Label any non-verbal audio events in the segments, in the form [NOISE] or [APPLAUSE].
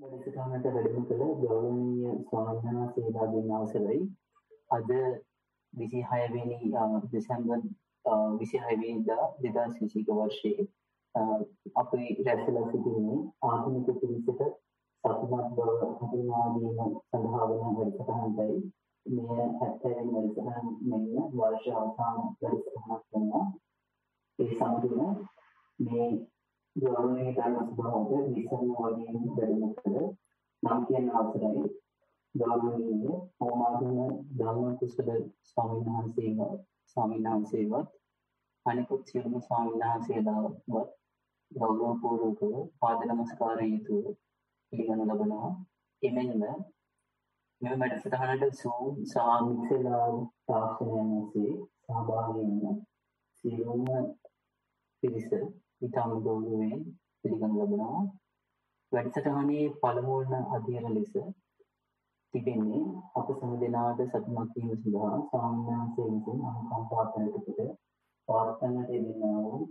වැඩසටහනට වැඩම කළ ගෞරවනීය ස්වාමීන් වහන්සේලාගෙන් අවසරයි. අද 26 වෙනි දෙසැම්බර් 26 වෙනිදා 2021 වර්ෂයේ අපි රැස්වලා සිටින්නේ ආගමික පිරිසට සතුටක් බව හඳුනා ගැනීම සඳහා වන වැඩසටහනයි. මෙය 70 වෙනි වැඩසටහන මෙන්න වර්ෂ අවසාන වැඩසටහනක් වෙනවා. ඒ සමගම මේ ගෞරවනීය ධර්මසභාවට විසන් වලින් වැඩම කළ නම් කියන අවසරයි ගෞරවනීය ඕමාදන ධර්ම කුසල ස්වාමීන් වහන්සේව ස්වාමීන් වහන්සේවත් අනිකුත් සියලුම ස්වාමීන් වහන්සේලාවත් ගෞරවපූර්වකව පාද නමස්කාරය යුතුව පිළිගනු ලබනවා එමෙන්ම මෙම වැඩසටහනට සූම් සාමිසලා තාක්ෂණයන්සේ සහභාගී වන සියලුම පිරිස ඉතාම ගෞරවයෙන් පිළිගනු ලබනවා. වැඩසටහනේ පළමුවන අධ්‍යයන ලෙස තිබෙන්නේ අප සම දෙනාට සතුටුමත් වීම සඳහා සාමාන්‍යයෙන් විසින් අනුකම්පාවකට පිට පාර්ථනට දෙනා වූ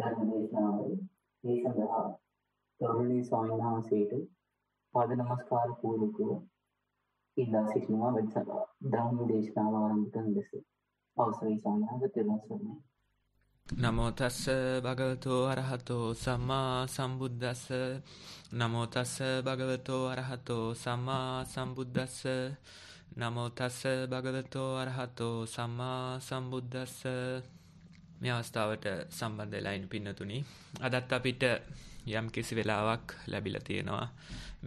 ධර්ම දේශනාවයි. මේ සඳහා ගෞරවනීය ස්වාමීන් වහන්සේට පාද නමස්කාර පූර්වකව ඉල්ලා සිටිනවා වැඩසටහන ධර්ම දේශනාව ආරම්භ කරන ලෙස අවසරයි ස්වාමීන් වහන්සේ නමෝතස්ස භගවතෝ අරහතෝ සම්මා සම්බුද්දස්ස නමෝතස්ස භගවතෝ අරහතෝ සම්මා සම්බුද්දස්ස නමෝතස්ස භගවතෝ අරහතෝ සම්මා සම්බුද්දස්ස මේ අවස්ථාවට සම්බන්ධ ලයින් පින්නතුනි අදත් අපිට යම් කිසි වෙලාවක් ලැබිල තියෙනවා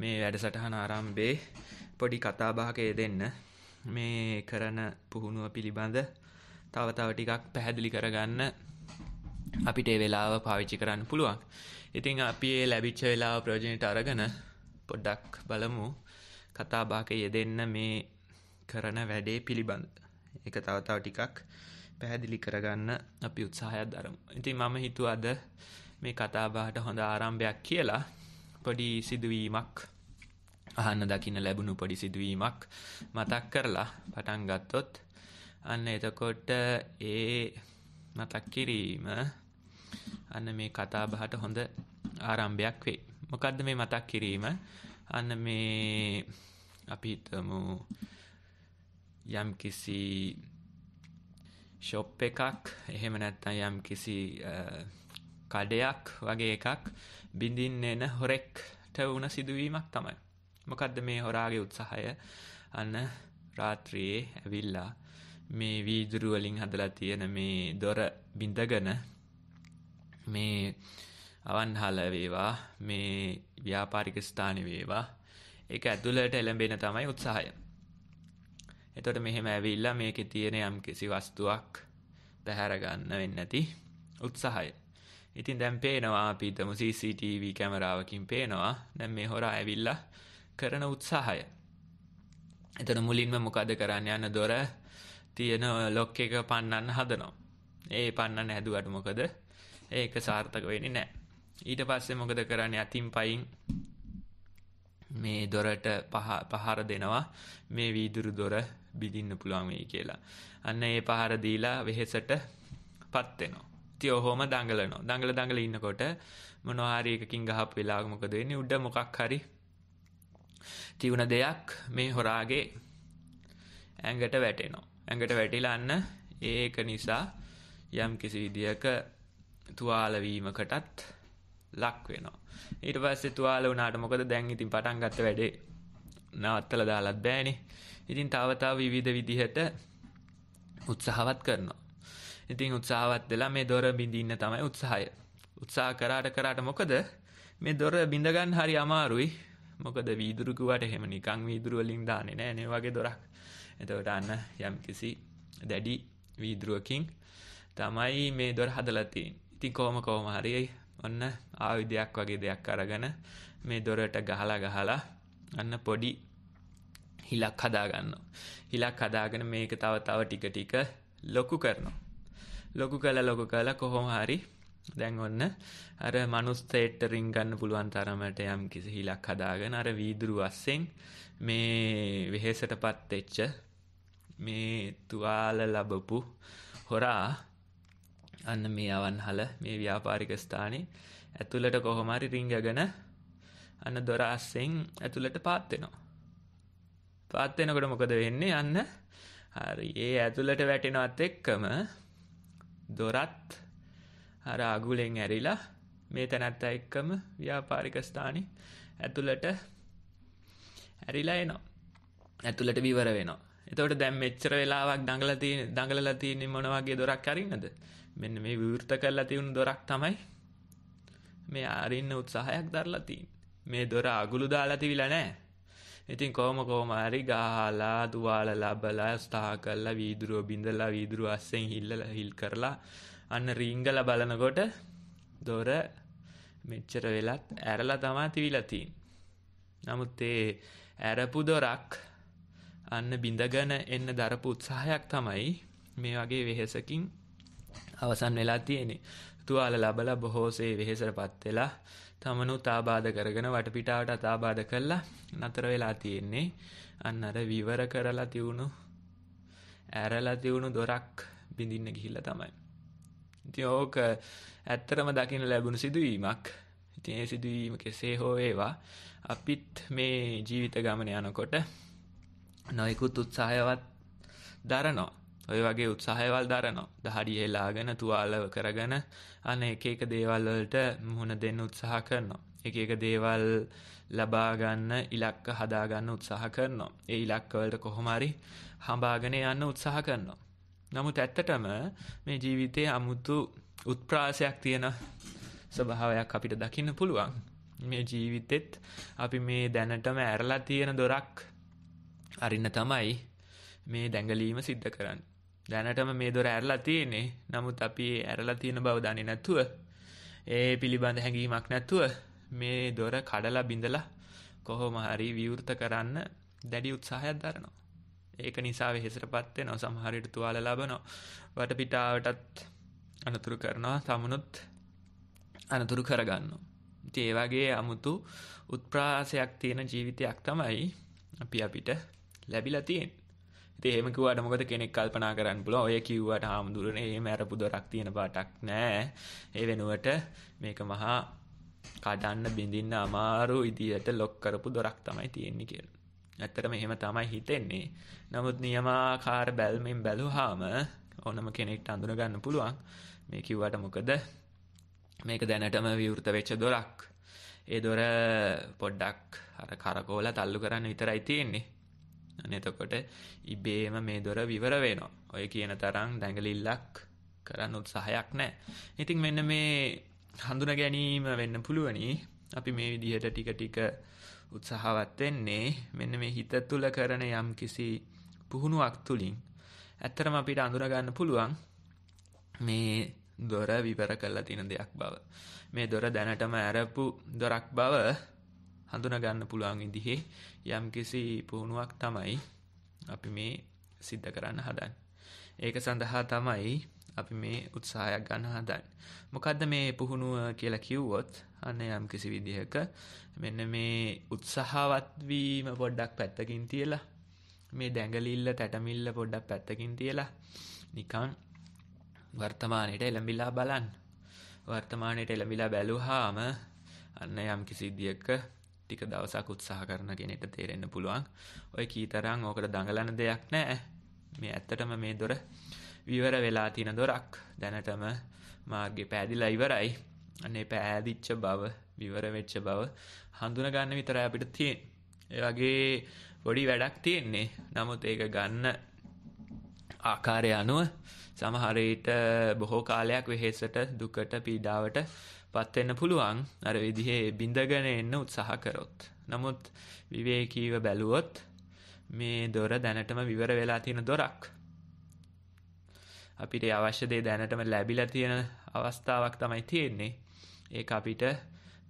මේ වැඩසටහන ආරම්භේ පොඩි කතාභාකය දෙන්න මේ කරන පුහුණුව පිළිබඳ තවතාව ටිකක් පැහැදිලි කරගන්න අපිට ඒ වෙලාව පාවිච්චි කරන්න පුළුවන්. ඉතින් අපි ඒ ලැබිච්ච වෙලාව ප්‍රයෝජනට අරගෙන පොඩ්ඩක් බලමු කතා බහක යෙදෙන්න මේ කරන වැඩේ පිළිබඳ. ඒක තව තව ටිකක් පැහැදිලි කරගන්න අපි උත්සාහයක් දරමු. ඉතින් මම හිතුවද මේ කතා බහට හොඳ ආරම්භයක් කියලා පොඩි සිදුවීමක් අහන්න දකින්න ලැබුණු පොඩි සිදුවීමක් මතක් කරලා පටන් ගත්තොත් අන්න එතකොට ඒ මතක් කිරීම අන්න මේ කතාබහට හොඳ ආරම්භයක් වෙයි. මොකද්ද මේ මතක් කිරීම? අන්න මේ අපි හිතමු යම් කිසි ෂොප් එකක් එහෙම නැත්නම් යම් කිසි කඩයක් වගේ එකක් බිඳින්න එන හොරෙක්ට වුණ සිදුවීමක් තමයි. මොකද්ද මේ හොරාගේ උත්සාහය? අන්න රාත්‍රියේ ඇවිල්ලා මේ වීදුරු වලින් හදලා තියෙන මේ දොර බිඳගෙන මේ අවන්හල වේවා මේ ව්‍යාපාරික ස්ථාන වේවා ඒක ඇතුළට එළඹෙන තමයි උත්සාහය. එතකොට මෙහෙම ඇවිල්ලා මේකේ තියෙන යම් කිසි වස්තුවක් පැහැර ගන්න වෙන්නේ නැති උත්සාහය. ඉතින් දැන් පේනවා අපි හිතමු CCTV කැමරාවකින් පේනවා දැන් මේ හොරා ඇවිල්ලා කරන උත්සාහය. එතන මුලින්ම මොකද කරන්න යන දොර තියෙන ලොක් එක පන්නන්න හදනවා. ඒ පන්නන්න හැදුවට මොකද ඒක සාර්ථක වෙන්නේ නැහැ. ඊට පස්සේ මොකද කරන්නේ අතින් පයින් මේ දොරට පහර දෙනවා මේ වීදුරු දොර බිඳින්න පුළුවන් වෙයි කියලා. අන්න ඒ පහර දීලා වෙහෙසටපත් වෙනවා. ඉතින් ඔහොම දඟලනවා. දඟල දඟල ඉන්නකොට මොනවා හරි එකකින් ගහපු වෙලාවක මොකද වෙන්නේ? උඩ මොකක් හරි තියුණ දෙයක් මේ හොරාගේ ඇඟට වැටෙනවා. ඇඟට වැටිලා අන්න ඒක නිසා යම් කිසි විදියක තුවාලවීමකටත් ලක් වෙනවා. ඊට පස්සේ තුවාල වුණාට මොකද දැන් ඉතින් පටන් ගත්ත වැඩේ නවත්තලා දාලත් බෑනේ. ඉතින් තව තව විවිධ විදිහට උත්සාහවත් කරනවා. ඉතින් උත්සාහවත් වෙලා මේ දොර බිඳින්න තමයි උත්සාහය. උත්සාහ කරාට කරාට මොකද මේ දොර බිඳ ගන්න හරි අමාරුයි. මොකද වීදුරු කුවට එහෙම නිකන් වීදුරු වලින් දාන්නේ නෑනේ වගේ දොරක්. එතකොට අන්න යම්කිසි දැඩි වීදුරුවකින් තමයි මේ දොර හදලා තියෙන්නේ. ඉතින් කොහොම කොහොම හරි ඔන්න ආයුධයක් වගේ දෙයක් අරගෙන මේ දොරට ගහලා ගහලා අන්න පොඩි හිලක් හදාගන්නවා. හිලක් හදාගෙන මේක තව තව ටික ටික ලොකු කරනවා. ලොකු කළා ලොකු කළා කොහොම හරි දැන් ඔන්න අර මනුස්සයෙක්ට රින් ගන්න පුළුවන් තරමට යම් කිසි හිලක් හදාගෙන අර වීදුරු අස්සෙන් මේ වෙහෙසටපත් වෙච්ච මේ තුවාල ලැබපු හොරා අන්න මේ අවන් හල මේ ව්‍යාපාරික ස්ථානය ඇතුළට කොහොමරි රිංගගන අන්න දොර අස්සෙන් ඇතුළට පාත්වෙනවා. පාත්වෙනකොට මොකද වෙන්නේ අන්න හරි ඒ ඇතුළට වැටෙනවත් එක්කම දොරත් අර අගුලෙන් ඇරිලා මේ තැනැත්ත එක්කම ව්‍යාපාරික ස්ථානි ඇතුළට ඇරිලා එනවා ඇතුළට විවර වෙනවා එතකොට දැන් මෙච්චර වෙලාවක් දඟලලා තියෙන දඟලලා තියෙන මොන වගේ දොරක් අරින්නද මෙන්න මේ විවෘත කරලා තියුණු දොරක් තමයි මේ අරින්න උත්සාහයක් දරලා තියෙන්නේ මේ දොර අගුළු දාලා තිවිලා නැහැ ඉතින් කොහොම කොහොම හරි ගහලා තුවාල ලබලා ස්ථා කරලා වීදුරුව බින්දලා වීදුරුව අස්සෙන් හිල්ලලා හිල් කරලා අන්න රිංගලා බලනකොට දොර මෙච්චර වෙලත් ඇරලා තමයි තිවිලා තියෙන්නේ නමුත් ඒ ඇරපු දොරක් අන්න බිඳගෙන එන්න දරපු උත්සාහයක් තමයි මේ වගේ වෙහෙසකින් අවසන් වෙලා තියෙන්නේ. තුවාල ලබලා බොහෝසේ වෙහෙසටපත් වෙලා තමනුත් ආබාධ කරගෙන වටපිටාවට අතාබාධ කරලා නතර වෙලා තියෙන්නේ. අන්න අර විවර කරලා තියුණු ඇරලා තියුණු දොරක් බිඳින්න ගිහිල්ලා තමයි. ඉතින් ඕක ඇත්තරම දකින්න ලැබුණු සිදුවීමක්. ඉතින් ඒ සිදුවීම කෙසේ හෝ වේවා අපිත් මේ ජීවිත ගමන යනකොට නොයෙකුත් උත්සාහයවත් දරනවා. ඔය වගේ උත්සාහයවල් දරනවා. දහඩිය හෙලාගෙන තුවාල කරගෙන අනේ එක එක දේවල් වලට මුහුණ දෙන්න උත්සාහ කරනවා. එක එක දේවල් ලබා ගන්න ඉලක්ක හදා ගන්න උත්සාහ කරනවා. ඒ ඉලක්ක වලට කොහොම හරි හඹාගෙන යන්න උත්සාහ කරනවා. නමුත් ඇත්තටම මේ ජීවිතයේ 아무තු උත්ප්‍රාසයක් තියෙන ස්වභාවයක් අපිට දකින්න පුළුවන්. මේ ජීවිතෙත් අපි මේ දැනටම ඇරලා තියෙන දොරක් අරින්න තමයි මේ දැඟලීම සිද්ධ කරන්නේ. දැනටම මේ දොර ඇරලා තියෙන්නේ. නමුත් අපි ඇරලා තියෙන බව දන්නේ නැතුව ඒ පිළිබඳ හැඟීමක් නැතුව මේ දොර කඩලා බිඳලා කොහොම හරි විවෘත කරන්න දැඩි උත්සාහයක් දරනවා. ඒක නිසා වෙහෙසටපත් වෙනවා. සමහර විට තුවාල ලබනවා. වටපිටාවටත් අනතුරු කරනවා. සමුනුත් අනතුරු කරගන්නවා. ඉතින් ඒ වගේ 아무තු උත්ප්‍රාසයක් තියෙන ජීවිතයක් තමයි අපි අපිට ලැබිලා තියෙන්නේ. ඉතින් එහෙම කිව්වට මොකද කෙනෙක් කල්පනා කරන්න පුළුවන් ඔය කිව්වට හාමුදුරනේ එහෙම අර පුදරක් තියෙන පාටක් නෑ ඒ වෙනුවට මේක මහා කඩන්න බිඳින්න අමාරු විදියට ලොක් කරපු දොරක් තමයි තියෙන්නේ කියලා. ඇත්තටම එහෙම තමයි හිතෙන්නේ. නමුත් නියමාකාර බැල්මෙන් බැලුවාම ඕනම කෙනෙක්ට අඳුන ගන්න පුළුවන් මේ කිව්වට මොකද මේක දැනටම විවෘත වෙච්ච දොරක්. ඒ දොර පොඩ්ඩක් අර කරකෝල තල්ලු කරන්න විතරයි තියෙන්නේ. නතකොට ඉබේම මේ දොර විවර වෙනවා. ඔය කියන තරම් දැඟලිල්ලක් කරන්න උත්සාහයක් නැහැ. ඉතින් මෙන්න මේ හඳුන ගැනීම වෙන්න පුළුවනි. අපි මේ විදිහට ටික ටික උත්සාහවත් වෙන්නේ මෙන්න මේ හිත තුල කරන යම් කිසි පුහුණුවක් තුලින් ඇත්තරම අපිට අඳුර ගන්න පුළුවන් මේ දොර විවර කරලා තියෙන දෙයක් බව. මේ දොර දැනටම ඇරපු දොරක් බව හඳුනගන්න පුළුවන් විදිහේ යම් කිසි පුහුණුවක් තමයි අපි මේ සිද්ධ කරන්න හදන්. ඒක සඳහා තමයි අපි මේ උත්සාහයක් ගන්න හදන්. මොකක්ද මේ පුහුණුව කියලා කිව්වොත් අන්න යම් කිසි විදිහක මෙන්න මේ උත්සාහවත්වීම පොඩ්ඩක් පැත්තකින් තියලා මේ දැඟලිල්ල තැටමිල්ල පොඩ්ඩක් පැත්තකින් තියලා නිකං වර්තමානයට එළඹිලා බලන් වර්තමානයට එළඹිලා බැලු හාම අන්න යම් කිසිද්ධියක ටික දවසක් උත්සාහ කරන කෙනෙට තේරෙන්න්න පුළුවන් ඔය කීතරං ඕකට දඟලන දෙයක් නෑ මේ ඇත්තටම මේ දොර විවර වෙලා තින දොරක් දැනටම මාර්ග පෑදිලා ඉවරයි අනේ පෑදිච්ච බව විවර වෙච්ච බව හඳුනගන්න විතරයි අපිට තියෙන් ඒ වගේ පොඩි වැඩක් තියෙන්නේ නමුත් ඒක ගන්න ආකාරය අනුව සමහරයට බොහෝ කාලයක් වෙහෙසට දුකට පීඩාවට පත්වෙන්න පුළුවන් අර විදිහේ බිඳගෙන එන්න උත්සාහ කරොත්. නමුත් විවේකීව බැලුවොත් මේ දොර දැනටම විවර වෙලා තියෙන දොරක්. අපිට අවශ්‍ය දේ දැනටම ලැබිලා තියෙන අවස්ථාවක් තමයි තියෙන්නේ. ඒක අපිට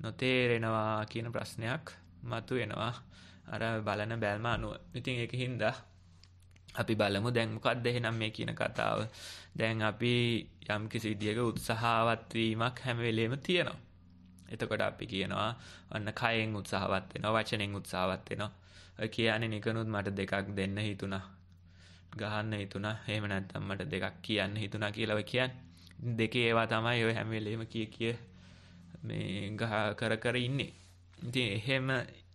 නොතේරෙනවා කියන ප්‍රශ්නයක් මතු වෙනවා අර බලන බැල්ම අනුව. ඉතින් ඒක හින්දා අපි බලමු දැන් මොකක්ද එහෙනම් මේ කියන කතාව දැන් අපි යම් කිසි විදියක උත්සාහවත් වීමක් හැම වෙලේම තියෙනවා. එතකොට අපි කියනවා අන්න කයෙන් උත්සාහවත් වෙනවා වචනෙන් උත්සාහවත් වෙනවා. ඔය කියන්නේ නිකනුත් මට දෙකක් දෙන්න හිතුණා. ගහන්න හිතුණා. එහෙම නැත්නම් මට දෙකක් කියන්න හිතුණා කියලා ඔය කියන්නේ. දෙකේ ඒවා තමයි ඔය හැම වෙලේම කිය කිය මේ ගහ කර කර ඉන්නේ. ඉතින් එහෙම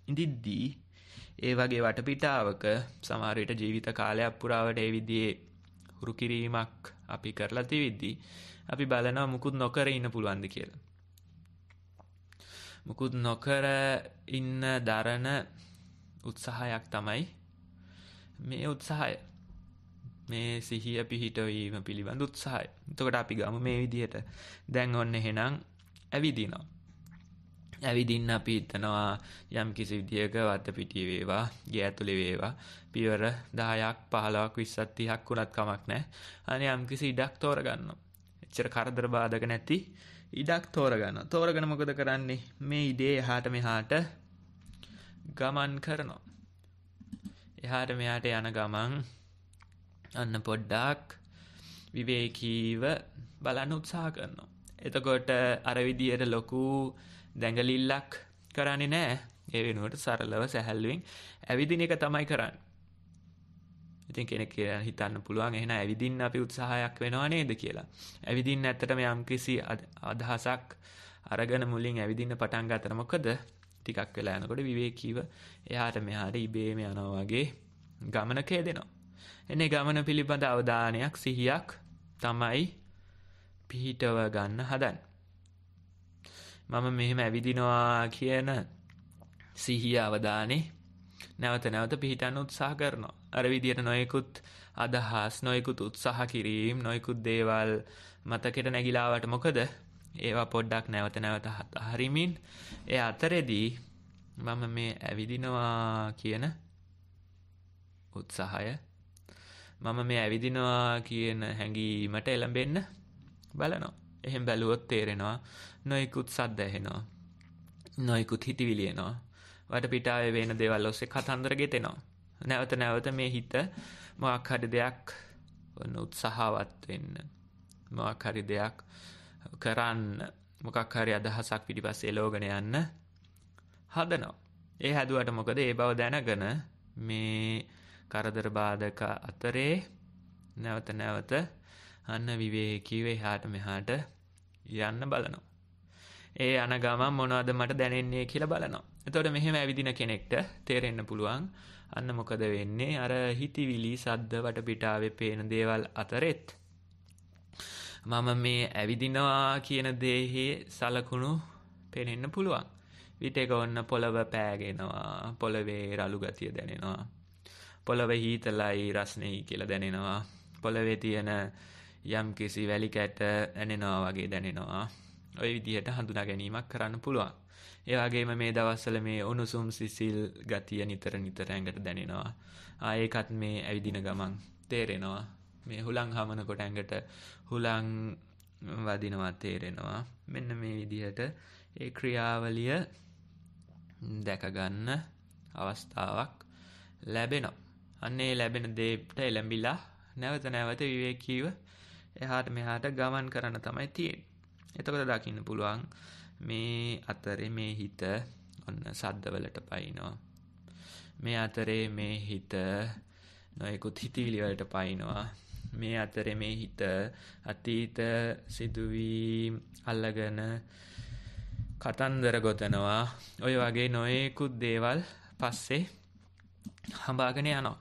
ඉඳිද්දී ඒ වගේ වටපිටාවක සමහර විට ජීවිත කාලයක් පුරාවට ඒ විදිහේ හුරු කිරීමක් අපි කරලා තිවිද්දී අපි බලනවා මුකුත් නොකර ඉන්න පුළුවන්ද කියලා. මුකුත් නොකර ඉන්න දරන උත්සාහයක් තමයි මේ උත්සාහය. මේ සිහිය පිහිටවීම පිළිබඳ උත්සාහය. එතකොට අපි ගමු මේ විදිහට. දැන් ඔන්න එහෙනම් ඇවිදිනවා. ඇවිදින්න අපි හිතනවා යම් කිසි විදියක වත්ත පිටිය වේවා ගේ ඇතුලේ වේවා පියවර 10ක් 15ක් 20ක් 30ක් උනත් කමක් නැහැ අනේ යම් කිසි ඉඩක් තෝරගන්නවා එච්චර කරදර බාධක නැති ඉඩක් තෝරගන්නවා තෝරගෙන මොකද කරන්නේ මේ ඉඩේ එහාට මෙහාට ගමන් කරනවා එහාට මෙහාට යන ගමන් අන්න පොඩ්ඩක් විවේකීව බලන්න උත්සාහ කරනවා එතකොට අර විදියට ලොකු දැඟලිල්ලක් කරන්නේ නෑ ඒ වෙනුවට සරලව සැහැල්ලුවෙන් ඇවිදින එක තමයි කරන්න. ඉතින් කෙනෙක් කියලා හිතන්න පුළුවන් එහෙනම් ඇවිදින්න අපි උත්සාහයක් වෙනව නේද කියලා. ඇවිදින්න ඇත්තටම යම්කිසි අදහසක් අරගෙන මුලින් ඇවිදින්න පටන් ගන්නතර මොකද ටිකක් වෙලා යනකොට විවේකීව එහාට මෙහාට ඉබේම යනවා වගේ ගමනක යෙදෙනවා. එනේ ගමන පිළිබඳ අවධානයක් සිහියක් තමයි පිහිටව ගන්න හදන්නේ. මම මෙහෙම ඇවිදිනවා කියන සිහිය අවධානේ නැවත නැවත පිහිටන්න උත්සාහ කරනවා. අර විදියට නොයෙකුත් අදහස් නොයෙකුත් උත්සාහ කිරීම නොයෙකුත් දේවල් මතකෙට නැగిලාවට මොකද ඒවා පොඩ්ඩක් නැවත නැවත හරිමින් ඒ අතරෙදී මම මේ ඇවිදිනවා කියන උත්සාහය මම මේ ඇවිදිනවා කියන හැඟීමට එළඹෙන්න බලනවා. එහෙන් බැලුවොත් තේරෙනවා නොයෙකුත් සද්ද ඇහෙනවා. නොයෙකුත් හිතවිලි එනවා. වටපිටාවේ වෙන දේවල් ඔස්සේ කතන්දර ගෙතෙනවා. නැවත නැවත මේ හිත මොකක් හරි දෙයක් ඔන්න උත්සාහවත් වෙන්න. මොකක් හරි දෙයක් කරන්න මොකක් හරි අදහසක් පිටිපස්සේ එලෝගෙන යන්න හදනවා. ඒ හැදුවට මොකද ඒ බව දැනගෙන මේ කරදර බාධක අතරේ නැවත නැවත අන්න විවේකීව එහාට මෙහාට යන්න බලනවා. ඒ යන ගමන් මොනවද මට දැනෙන්නේ කියලා බලනවා. එතකොට මෙහෙම ඇවිදින කෙනෙක්ට තේරෙන්න පුළුවන් අන්න මොකද වෙන්නේ අර හිතවිලි සද්ද වටපිටාවේ පේන දේවල් අතරෙත් මම මේ ඇවිදිනවා කියන දේහි සලකුණු පෙනෙන්න පුළුවන්. විටක ඔන්න පොළව පෑගෙනවා පොළවේ රළු ගතිය දැනෙනවා. පොළව හීතලයි රස්නෙයි කියලා දැනෙනවා. පොළවේ තියෙන යම් කිසි වැලි කැට ඇනෙනවා වගේ දැනෙනවා. ඔය විදිහට හඳුනා ගැනීමක් කරන්න පුළුවන්. ඒවාගේම මේ දවස්සල මේ උණුසුම් සිසිල් ගතිය නිතර නිතරඇඟට දැනෙනවා. ආයකත් මේ ඇවිදින ගමන් තේරෙනවා. මේ හුළං හමන කොට ඇඟට හුළං වදිනවා තේරෙනවා. මෙන්න මේ විදිහට ඒ ක්‍රියාවලිය දැකගන්න අවස්ථාවක් ලැබෙනවා. අන්නේ ලැබෙන දේප්ට එළඹිලා නැවත නැවත විවේකීව එහාට මෙහාට ගමන් කරන තමයි තියෙන්. එතකොට දකින්න පුළුවන් මේ අතරේ මේ හිත ඔන්න සද්දවලට පයින්නවා. මේ අතරේ මේ හිත නොයෙකුත් හිතවිලි වලට පයින්නවා. මේ අතරේ මේ හිත අතීත සිදුවීම් අල්ලගෙන කතන්දර ගොතනවා. ඔය වගේ නොයෙකුත් දේවල් පස්සේ හඹාගෙන යනවා.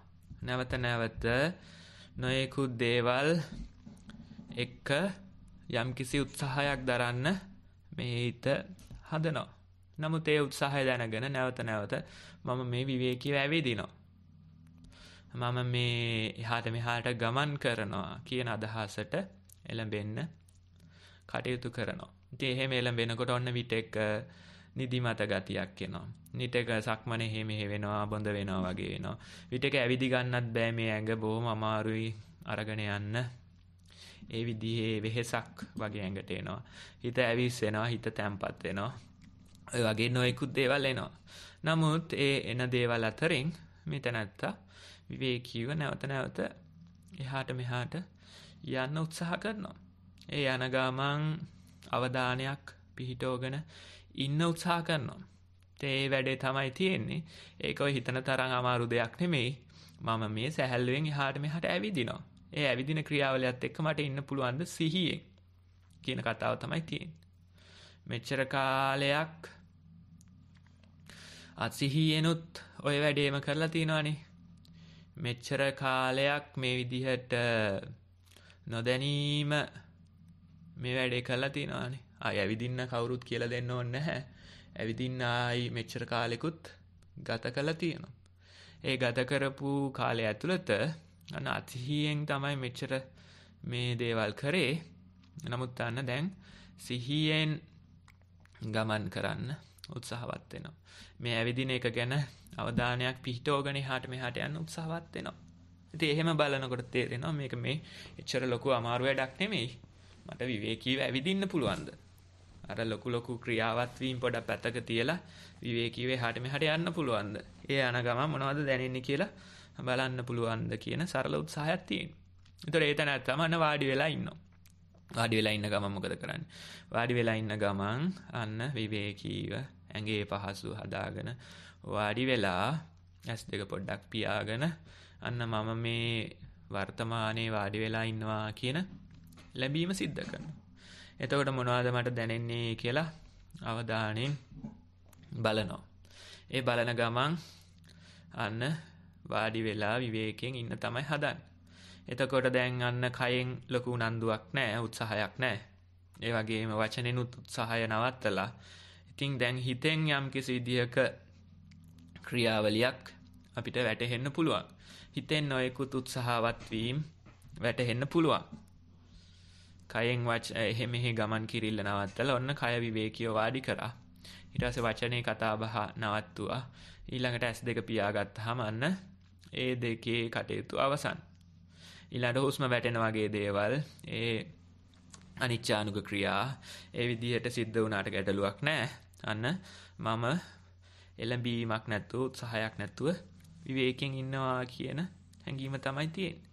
නැවත නැවත නොයෙකුත් දේවල් එක්ක යම්කිසි උත්සාහයක් දරන්න මේ හිත හදනවා. නමුත් ඒ උත්සාහය දැනගෙන නැවත නැවත මම මේ විවේකීව ඇවිදිනවා. මම මේ එහාට මෙහාට ගමන් කරනවා කියන අදහසට එළඹෙන්න කටයුතු කරනවා. ඉතින් එහෙම එළඹෙනකොට ඔන්න විටෙක නිදිමත ගතියක් එනවා. නිටක සක්මනේ එහෙ මෙහෙ වෙනවා බොඳ වෙනවා වගේ වෙනවා. විටක ඇවිදි ගන්නත් බෑ මේ ඇඟ බොහොම අමාරුයි අරගෙන යන්න ඒ විදිහේ වෙහෙසක් වගේ ඇඟට එනවා. හිත ඇවිස්සෙනවා, හිත තැම්පත් වෙනවා. ඔය වගේ නොයෙකුත් දේවල් එනවා. නමුත් ඒ එන දේවල් අතරින් මෙතනත්තා විවේකීව නැවත නැවත එහාට මෙහාට යන්න උත්සාහ කරනවා. ඒ යන ගාමන් අවධානයක් පිහිටෝගෙන ඉන්න උත්සාහ කරනවා. ඒ වැඩේ තමයි තියෙන්නේ. ඒක ඔය හිතන තරම් අමාරු දෙයක් නෙමෙයි. මම මේ සැහැල්ලුවෙන් එහාට මෙහාට ඇවිදිනවා. ඒ ඇවිදින ක්‍රියාවලියත් එක්ක මට ඉන්න පුළුවන් ද සිහියෙන් කියන කතාව තමයි තියෙන්නේ. මෙච්චර කාලයක් අසිහියෙනුත් ඔය වැඩේම කරලා තිනවනේ. මෙච්චර කාලයක් මේ විදිහට නොදැනීම මේ වැඩේ කරලා තිනවනේ. ආය ඇවිදින්න කවුරුත් කියලා දෙන්න ඕනේ නැහැ. ඇවිදින්න ආයි මෙච්චර කාලෙකුත් ගත කළා තියෙනවා. ඒ ගත කරපු කාලය ඇතුළත අන්න අතිහියෙන් තමයි මෙච්චර මේ දේවල් කරේ. නමුත් අන්න දැන් සිහියෙන් ගමන් කරන්න උත්සාහවත් වෙනවා. මේ ඇවිදින එක ගැන අවධානයක් පිහිටෝගෙන එහාට මෙහාට යන්න උත්සාහවත් වෙනවා. ඉතින් එහෙම බලනකොට තේරෙනවා මේක මේ එච්චර ලොකු අමාරු වැඩක් නෙමෙයි. මට විවේකීව ඇවිදින්න පුළුවන්ද? අර ලොකු ලොකු ක්‍රියාවත් වීම පොඩක් පැතක තියලා විවේකීව එහාට මෙහාට යන්න පුළුවන්ද? ඒ යන ගමන් මොනවද දැනෙන්නේ කියලා බලන්න පුළුවන්ද කියන සරල උත්සාහයක් තියෙනවා. ඒතර ඒ තැනත් තමන්න වාඩි වෙලා ඉන්නවා. වාඩි වෙලා ඉන්න ගමන් මොකද කරන්නේ? වාඩි වෙලා ඉන්න ගමන් අන්න විවේකීව ඇඟේ පහසු හදාගෙන වාඩි වෙලා ඇස් දෙක පොඩ්ඩක් පියාගෙන අන්න මම මේ වර්තමානයේ වාඩි වෙලා ඉන්නවා කියන ලැබීම සිද්ධ කරනවා. එතකොට මොනවද මට දැනෙන්නේ කියලා අවධානයෙන් බලනවා. ඒ බලන ගමන් අන්න වාඩි වෙලා විවේකයෙන් ඉන්න තමයි හදන්නේ. එතකොට දැන් අන්න කයෙන් ලොකු උනන්දුවක් නැහැ, උත්සාහයක් නැහැ. ඒ වගේම වචනෙනුත් උත්සාහය නවත්තලා ඉතින් දැන් හිතෙන් යම්කිසි විදිහක ක්‍රියාවලියක් අපිට වැටහෙන්න පුළුවන්. හිතෙන් නොයෙකුත් උත්සාහවත් වීම වැටහෙන්න පුළුවන්. කයෙන් වච එහෙ මෙහෙ ගමන් කිරිල්ල නවත්තලා ඔන්න කය විවේකීව වාඩි කරා. ඊට පස්සේ වචනේ කතාබහ නවත්තුවා. ඊළඟට S2 පියාගත්තාම අන්න ඒ දෙකේ කටයුතු අවසන්. ඉළඟ හුස්ම වැටෙනවාගේ දේවල් ඒ අනිච්චානුක ක්‍රියා ඒ විදිහට සිද්ධ වුණාට ගැටලුවක් නෑ. අන්න මම එළඹීමක් නැත්තුව උත්සාහයක් නැත්තුව විවේකයෙන් ඉන්නවා කියන හැඟීම තමයි තියෙන්නේ.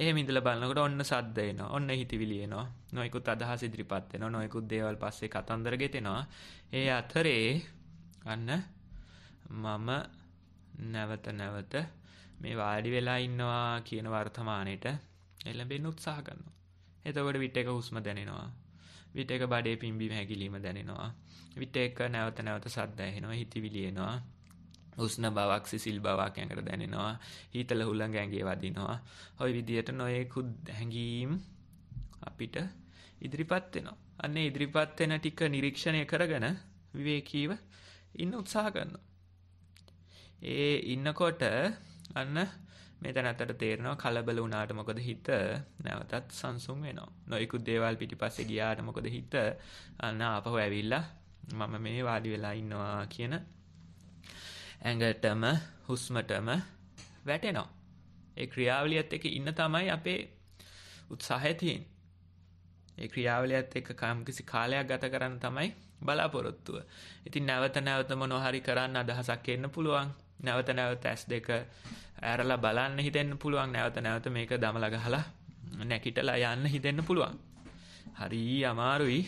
එහෙම ඉඳලා බලනකොට ඔන්න සද්ද එනවා. ඔන්න හිතවිලි එනවා. නොයෙකුත් අදහස් ඉදිරිපත් වෙනවා. නොයෙකුත් දේවල් පස්සේ කතන්දර ගෙතෙනවා. ඒ අතරේ අන්න මම නැවත නැවත මේ වාඩි වෙලා ඉන්නවා කියන වර්තමානෙට එළඹෙන්න උත්සාහ කරනවා. එතකොට විට එක හුස්ම දැනෙනවා. විට එක බඩේ පිම්බීම හැකිලිම දැනෙනවා. විට එක නැවත නැවත සද්ද ඇහෙනවා, හිතවිලි එනවා. උෂ්ණ බවක්, සිසිල් බවක් යකට දැනෙනවා. හීතල හුළඟ ඇඟේ වදිනවා. ওই විදියට නොයෙකුත් හැඟීම් අපිට ඉදිරිපත් වෙනවා. අන්න ඉදිරිපත් වෙන ටික නිරීක්ෂණය කරගෙන විවේකීව ඉන්න උත්සාහ කරනවා. ඒ ඉන්නකොට අන්න මෙතන ඇතට තේරෙනවා කලබල වුණාට මොකද හිත නැවතත් සංසුන් වෙනවා. නොයෙකුත් දේවල් පිටිපස්සේ ගියාට මොකද හිත අන්න ආපහු ඇවිල්ලා මම මේ වාඩි වෙලා ඉන්නවා කියන ඇඟටම හුස්මටම වැටෙනවා. ඒ ක්‍රියාවලියත් එක්ක ඉන්න තමයි අපේ උත්සාහය තියෙන්නේ. ඒ ක්‍රියාවලියත් එක්ක කම් කිසි කාලයක් ගත කරන්න තමයි බලාපොරොත්තුව. ඉතින් නැවත නැවත මොනවා හරි කරන්න අදහසක් එන්න පුළුවන්. නැවත නැවත ඇස් දෙක ඇරලා බලන්න හිතෙන්න පුළුවන් නැවත නැවත මේක දමලා ගහලා නැකිටලා යන්න හිතෙන්න පුළුවන්. හරි අමාරුයි.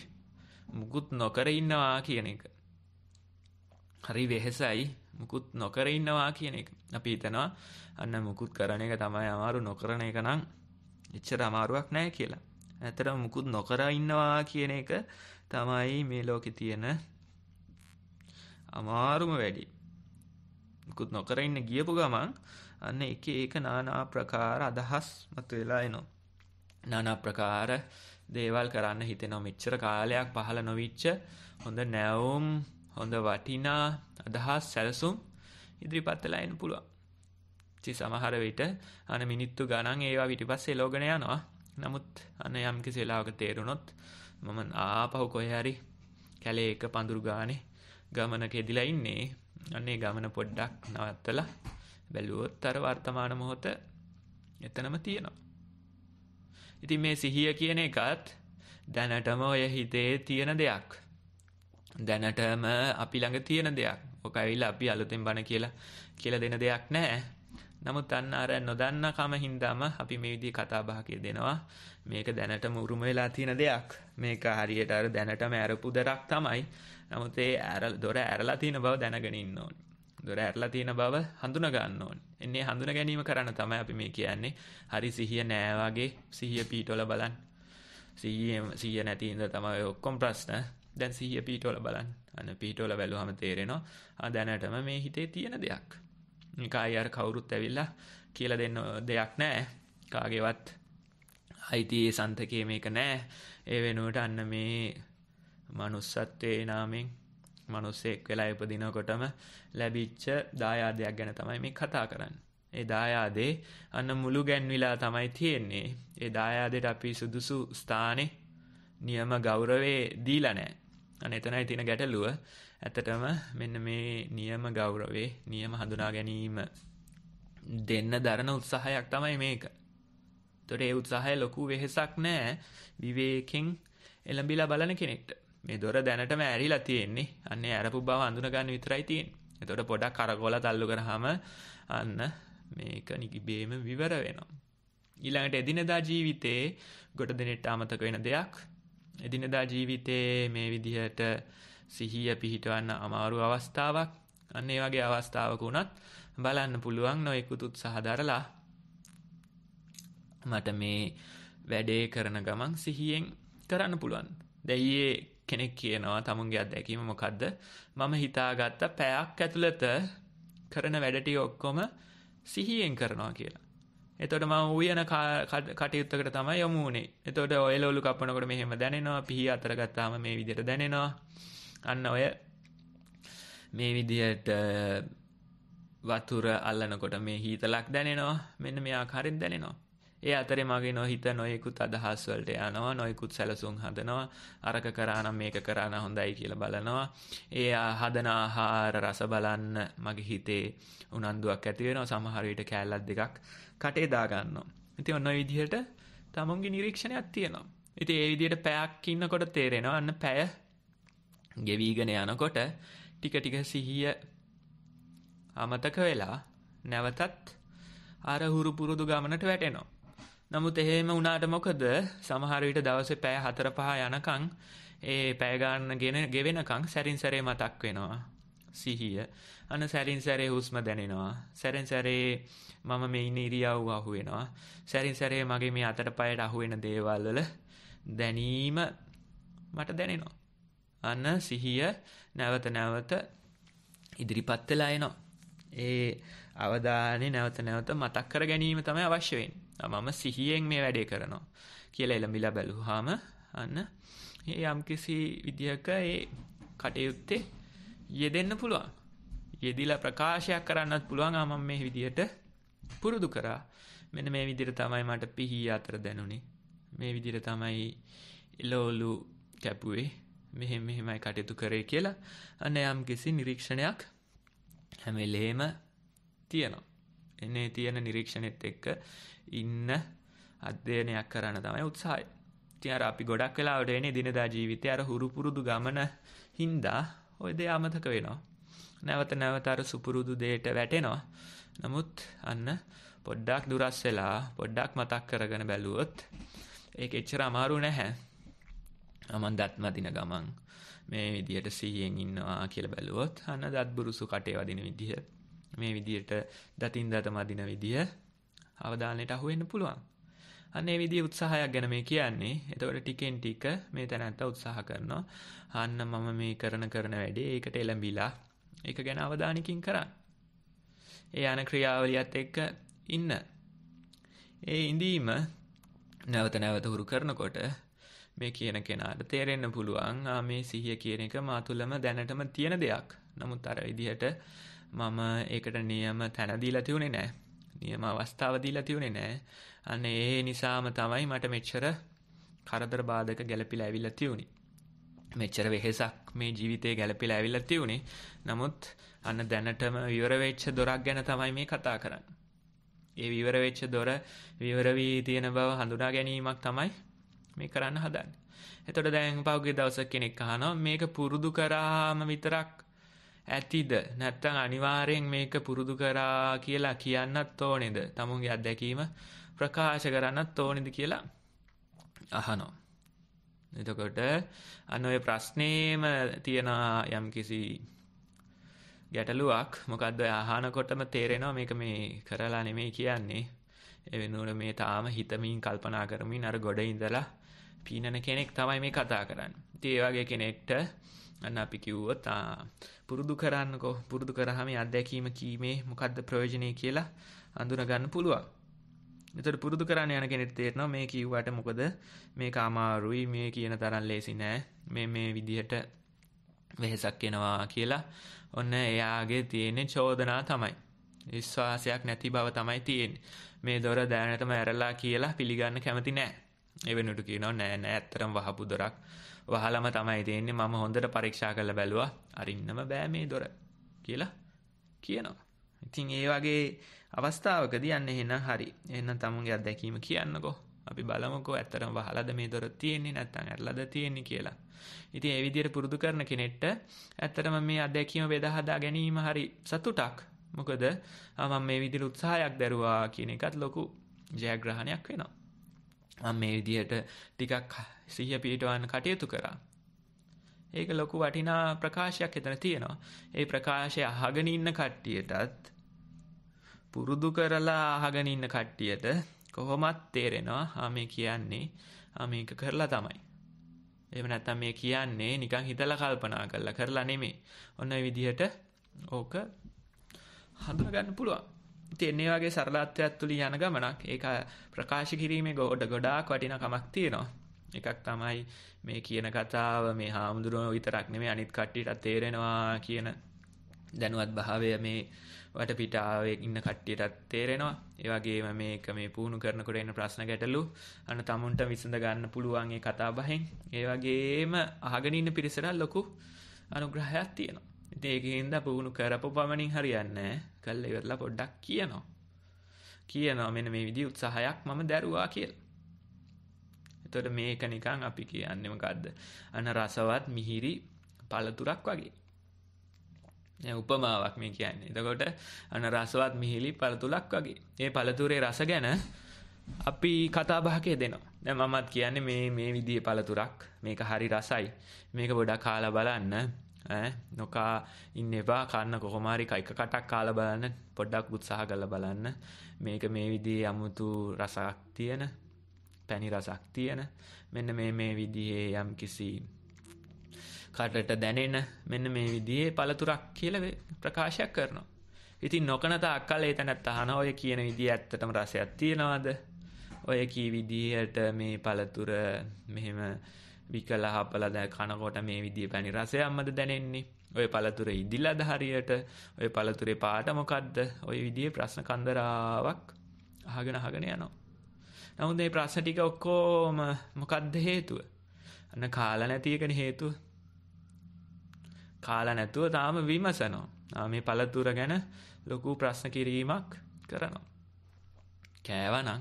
මුකුත් නොකර ඉන්නවා කියන එක. හරි වෙහෙසයි මුකුත් නොකර ඉන්නවා කියන එක. අපි හිතනවා අන්න මුකුත් කරන එක තමයි අමාරු නොකරන එක නම් එච්චර අමාරුවක් නැහැ කියලා. ඇත්තටම මුකුත් නොකර ඉන්නවා කියන එක තමයි මේ ලෝකේ තියෙන අමාරුම වැඩේ. මුකුත් නොකර ඉන්න ගියපු ගමන් අන්න එක එක নানা ප්‍රකාර අදහස් මතුවලා එනවා. নানা ප්‍රකාර දේවල් කරන්න හිතෙනවා. මෙච්චර කාලයක් පහළ නොවිච්ච හොඳ නැවුම්, හොඳ වටිනා අදහස් සැලසුම් ඉදිරිපත් වෙලා එන්න පුළුවන්. ඉතින් සමහර විට අන මිනිත්තු ගණන් ඒවා පිටිපස්සේ ලෝගන යනවා. නමුත් අන යම්කිසි වෙලාවක තේරුණොත් මම ආපහු කොහේ හරි කැලේ එක පඳුරු ගානේ ගමනක ඉඳලා ඉන්නේ අන්නේ ගමන පොඩ්ඩක් නවත්තලා බැලුවොත් අර වර්තමාන මොහොත එතනම තියෙනවා. ඉතින් මේ සිහිය කියන එකත් දැනටම ඔය හිතේ තියෙන දෙයක්. දැනටම අපි ළඟ තියෙන දෙයක්. ඔක ඇවිල්ලා අපි අලුතෙන් බණ කියලා කියලා දෙන දෙයක් නැහැ. නමුත් අන්න අර නොදන්නකම හින්දාම අපි මේ විදිහේ කතා බහ දෙනවා. මේක දැනටම උරුම වෙලා තියෙන දෙයක්. මේක හරියට අර දැනටම අරපු දරක් තමයි. නමුත් ඒ ඇරල දොර ඇරලා තියෙන බව දැනගෙන ඉන්න ඕනේ. දොර ඇරලා තියෙන බව හඳුනා ගන්න ඕනේ. එන්නේ හඳුනා ගැනීම කරන්න තමයි අපි මේ කියන්නේ. හරි සිහිය නෑ වගේ සිහිය පීඩවල බලන්න. සිහිය සිහිය නැති ඉඳ තමයි ඔක්කොම ප්‍රශ්න. දැන් සිහිය පීඩවල බලන්න. අන්න පීඩවල බැලුවම තේරෙනවා. ආ දැනටම මේ හිතේ තියෙන දෙයක්. නිකායි අර කවුරුත් ඇවිල්ලා කියලා දෙන්න දෙයක් නෑ. කාගේවත් අයිති සන්තකයේ මේක නෑ. ඒ වෙනුවට අන්න මේ මනුස්සත්වයේ නාමෙන් මනුස්සෙක් වෙලා ඉපදිනකොටම ලැබිච්ච දායාදයක් ගැන තමයි මේ කතා කරන්නේ. ඒ දායාදේ අන්න මුළු ගැන්විලා තමයි තියෙන්නේ. ඒ දායාදයට අපි සුදුසු ස්ථානේ නියම ගෞරවේ දීලා නැහැ. අනේ එතනයි තියෙන ගැටලුව. ඇත්තටම මෙන්න මේ නියම ගෞරවේ, නියම හඳුනා ගැනීම දෙන්න දරන උත්සාහයක් තමයි මේක. ඒතොට ඒ උත්සාහය ලොකු වෙහෙසක් නෑ විවේකෙන් එළඹිලා බලන කෙනෙක්ට. මේ දොර දැනටම ඇරිලා තියෙන්නේ. අන්නේ ඇරපු බව අඳුනගන්න විතරයි තියෙන්නේ. එතකොට පොඩක් කරකෝලා තල්ලු කරාම අන්න මේක නිකිබේම විවර වෙනවා. ඊළඟට එදිනෙදා ජීවිතේ ගොඩ දෙනෙට අමතක වෙන දෙයක්. එදිනෙදා ජීවිතේ මේ විදිහට සිහිය පිහිටවන්න අමාරු අවස්ථාවක්. අන්න ඒ වගේ අවස්ථාවක උනත් බලන්න පුළුවන් නොයෙකුත් උත්සාහ දරලා මට මේ වැඩේ කරන ගමන් සිහියෙන් කරන්න පුළුවන්. දැයියේ කෙනෙක් කියනවා තමුන්ගේ අත්දැකීම මොකක්ද මම හිතාගත්ත පැයක් ඇතුළත කරන වැඩටි ඔක්කොම සිහියෙන් කරනවා කියලා. එතකොට මම උයන කටයුත්තකට තමයි යොමු වුනේ. එතකොට ඔය ලොලු කපනකොට මෙහෙම දැනෙනවා, පිහි අතර ගත්තාම මේ විදිහට දැනෙනවා. අන්න ඔය මේ විදිහට වතුර අල්ලනකොට මේ හීතලක් දැනෙනවා. මෙන්න මේ ආකාරයෙන් දැනෙනවා. ඒ අතරේ මගේ නොහිත නොයෙකුත් අදහස් වලට යනවා නොයෙකුත් සැලසුම් හදනවා අරක කරානම් මේක කරාන හොඳයි කියලා බලනවා ඒ හදන ආහාර රස බලන්න මගේ හිතේ උනන්දුවක් ඇති වෙනවා සමහර විට කෑල්ලක් දෙකක් කටේ දා ගන්නවා ඉතින් ඔන්න ඔය විදිහට තමුන්ගේ නිරීක්ෂණයක් තියෙනවා ඉතින් ඒ විදිහට පැයක් ඉන්නකොට තේරෙනවා අන්න පැය ගෙවිගෙන යනකොට ටික ටික සිහිය අමතක වෙලා නැවතත් අර හුරු පුරුදු ගමනට වැටෙනවා නමුත් එහෙම වුණාට මොකද සමහර විට දවසේ පැය 4-5 යනකම් ඒ පැය ගන්න ගෙවෙනකම් සැරින් සැරේ මතක් වෙනවා. සිහිය අන සැරින් සැරේ හුස්ම දැනෙනවා සැරින් සැරේ මම මේ ඉන්න ඉරියව්ව අහු වෙනවා සැරින් සැරේ මගේ මේ අතට පයට අහු වෙන දේවල් වල දැනීම මට දැනෙනවා අන සිහිය නැවත නැවත ඉදිරිපත් වෙලා එනවා ඒ අවධානය නැවත නැවත මතක් කර ගැනීම තමයි අවශ්‍ය වෙන්නේ මම සිහියෙන් මේ වැඩේ කරනවා කියලා එළඹිලා බැලුවාම අන්න ඒ යම්කිසි විදිහක ඒ කටයුත්තේ යෙදෙන්න පුළුවන්. යෙදිලා ප්‍රකාශයක් කරන්නත් පුළුවන් ආ මම මේ විදිහට පුරුදු කරා. මෙන්න මේ විදිහට තමයි මට පිහි අතර දැනුනේ. මේ විදිහට තමයි එළවලු කැපුවේ. මෙහෙම මෙහෙමයි කටයුතු කරේ කියලා අන්න යම්කිසි නිරීක්ෂණයක් හැම වෙලේම තියෙනවා. එනේ තියෙන නිරීක්ෂණෙත් එක්ක ඉන්න අධ්‍යයනයක් කරන්න තමයි උත්සාහය. ඉතින් අර අපි ගොඩක් වෙලාවට එන්නේ දිනදා ජීවිතේ අර හුරු පුරුදු ගමන හින්දා ওই දේ අමතක වෙනවා. නැවත නැවත අර සුපුරුදු දෙයට වැටෙනවා. නමුත් අන්න පොඩ්ඩක් දුරස් වෙලා පොඩ්ඩක් මතක් කරගෙන බැලුවොත් ඒක එච්චර අමාරු නැහැ. අමන් දත් වදින ගමන් මේ විදියට සිහියෙන් ඉන්නවා කියලා බැලුවොත් අන්න දත් බුරුසු කටේ වදින විදිය මේ විදියට දතින් දත මදින විදිය අවධානයට අහු වෙන්න පුළුවන්. අන්න ඒ විදිහේ උත්සාහයක් ගැන මේ කියන්නේ. එතකොට ටිකෙන් ටික මේ තැනත්ත උත්සාහ කරනවා. අන්න මම මේ කරන කරන වැඩේ ඒකට එළඹිලා ඒක ගැන අවධානයකින් කරන්න. ඒ යන ක්‍රියාවලියත් එක්ක ඉන්න. ඒ ඉඳීම නැවත නැවත හුරු කරනකොට මේ කියන කෙනාට තේරෙන්න පුළුවන් ආ මේ සිහිය කියන එක මා තුළම දැනටම තියෙන දෙයක්. නමුත් අර විදිහට මම ඒකට නියම තැන දීලා තියුනේ නැහැ. නියම අවස්ථාව දීලා තියුනේ නෑ. අන්න ඒ නිසාම තමයි මට මෙච්චර කරදර බාධක ගැළපිලා ඇවිල්ලා තියුනේ. මෙච්චර වෙහෙසක් මේ ජීවිතේ ගැළපිලා ඇවිල්ලා තියුනේ. නමුත් අන්න දැනටම විවර වෙච්ච දොරක් ගැන තමයි මේ කතා කරන්නේ. ඒ විවර වෙච්ච දොර විවර වී තියෙන බව හඳුනා ගැනීමක් තමයි මේ කරන්න හදන්නේ. එතකොට දැන් පහුගිය දවසක කෙනෙක් අහනවා මේක පුරුදු කරාම විතරක් ඇතිද නැත්තම් අනිවාර්යෙන් මේක පුරුදු කරා කියලා කියන්නත් ඕනේද? තමුන්ගේ අත්දැකීම ප්‍රකාශ කරන්නත් ඕනේද කියලා අහනවා. එතකොට අන්න ඔය ප්‍රශ්නේම තියෙන යම්කිසි ගැටලුවක් මොකද්ද අහනකොටම තේරෙනවා මේක මේ කරලා නෙමෙයි කියන්නේ. ඒ වෙනුවට මේ තාම හිතමින් කල්පනා කරමින් අර ගොඩ ඉඳලා පීනන කෙනෙක් තමයි මේ කතා කරන්නේ. ඉතින් ඒ වගේ කෙනෙක්ට අන්න අපි කිව්වොත් පුරුදු කරන්නකෝ පුරුදු කරහම අත්දැකීම කීමේ මොකක්ද ප්‍රයෝජනය කියලා අඳුනගන්න පුළුවන්. එතට පුරුදු කරන්න යන කෙනෙට තේරන මේ කිව්වට මොකද මේ කාමාරුයි මේ කියන තරන් ලේසි නෑ මේ මේ විදිහට වෙහෙසක් එනවා කියලා ඔන්න එයාගේ තියෙනෙ චෝදනා තමයි. විශ්වාසයක් නැති බව තමයි තියෙන් මේ දොර දෑනටම ඇරලා කියලා පිළිගන්න කැමති නෑ එවෙනුට කියනෝ නෑ නෑ ඇත්තරම් වහපු දොරක් වහලම තමයි තියෙන්නේ මම හොඳට පරීක්ෂා කරලා බැලුවා අරින්නම බෑ මේ දොර කියලා කියනවා. ඉතින් ඒ වගේ අවස්ථාවකදී යන්න එහෙනම් හරි. එහෙනම් තමුන්ගේ අත්දැකීම කියන්නකෝ. අපි බලමුකෝ ඇත්තටම වහලද මේ දොර තියෙන්නේ නැත්නම් ඇරලාද තියෙන්නේ කියලා. ඉතින් ඒ විදිහට පුරුදු කරන කෙනෙක්ට ඇත්තටම මේ අත්දැකීම බෙදා හදා ගැනීම හරි සතුටක්. මොකද මම මේ විදිහට උත්සාහයක් දරුවා කියන එකත් ලොකු ජයග්‍රහණයක් වෙනවා. මම මේ විදිහට ටිකක් සිහිය පිටවන්න කටයුතු කරා. ඒක ලොකු වටිනා ප්‍රකාශයක් එතන තියෙනවා. ඒ ප්‍රකාශය අහගෙන ඉන්න කට්ටියටත් පුරුදු කරලා අහගෙන ඉන්න කට්ටියට කොහොමත් තේරෙනවා ආ මේ කියන්නේ ආ මේක කරලා තමයි. එහෙම නැත්නම් මේ කියන්නේ නිකන් හිතලා කල්පනා කරලා කරලා නෙමෙයි. ඔන්න ඒ විදිහට ඕක හඳුනා ගන්න පුළුවන්. තියන්නේ වගේ සරලත්වයක් තුළ යන ගමනක් ඒක ප්‍රකාශ කිරීමේ ගොඩ ගොඩාක් වටිනකමක් තියෙනවා. එකක් තමයි මේ කියන කතාව මේ හාමුදුරුවෝ විතරක් නෙමෙයි අනිත් කට්ටියට තේරෙනවා කියන දැනුවත් භාවය මේ වටපිටාවේ ඉන්න කට්ටියටත් තේරෙනවා. ඒ වගේම මේක මේ පුහුණු කරනකොට එන ප්‍රශ්න ගැටලු අන්න තමුන්ට විසඳ ගන්න පුළුවන් ඒ කතාබහෙන්. ඒ වගේම අහගෙන ඉන්න පිරිසට ලොකු අනුග්‍රහයක් තියෙනවා. ඉතින් ඒකේ හින්දා පුහුණු කරපු පමණින් හරියන්නේ නැහැ. කළා ඉවරලා පොඩ්ඩක් කියනවා. කියනවා මෙන්න මේ විදිහ උත්සාහයක් මම දැරුවා කියලා. එතකොට මේක නිකන් අපි කියන්නේ මොකද්ද? අන රසවත් මිහිරි පළතුරක් වගේ. ඒ උපමාවක් මේ කියන්නේ. එතකොට අන රසවත් මිහිරි පළතුරක් වගේ. මේ පළතුරේ රස ගැන අපි කතා බහකේ දෙනවා. දැන් මමත් කියන්නේ මේ මේ විදිහේ පළතුරක්. මේක හරි රසයි. මේක ගොඩක් කාලා බලන්න. නොකා ඉන්න එපා කන්න කොහොමාරික එක කටක් කාල බලන්න පොඩ්ඩක් උත්සාහ කළ බලන්න මේක මේ විදිේ අමුතු රසක් තියෙන පැණි රසක් තියෙන මෙන්න මේ මේ විදිහේ යම් කිසි කටට දැනෙන මෙන්න මේ විදිහේ පළතුරක් කියල ප්‍රකාශයක් කරනවා. ඉතින් නොකනතා අක්කල් ඒ තැනත් අහන ඔය කියන විදිහ ඇත්තටම රසයක් තියෙනවාද ඔය කී විදිහට මේ පළතුර මෙහෙම විකලා හපලා දැන් කනකොට මේ විදිහේ පැණි රසයක්මද දැනෙන්නේ? ඔය පළතුර ඉදිලාද හරියට? ඔය පළතුරේ පාට මොකද්ද? ඔය විදිහේ ප්‍රශ්න කන්දරාවක් අහගෙන අහගෙන යනවා. නමුත් මේ ප්‍රශ්න ටික ඔක්කොම මොකද්ද හේතුව? අන්න කාලා නැති එකනේ හේතුව. කාලා නැතුව තාම විමසනවා. මේ පළතුර ගැන ලොකු ප්‍රශ්න කිරීමක් කරනවා. කෑවනම්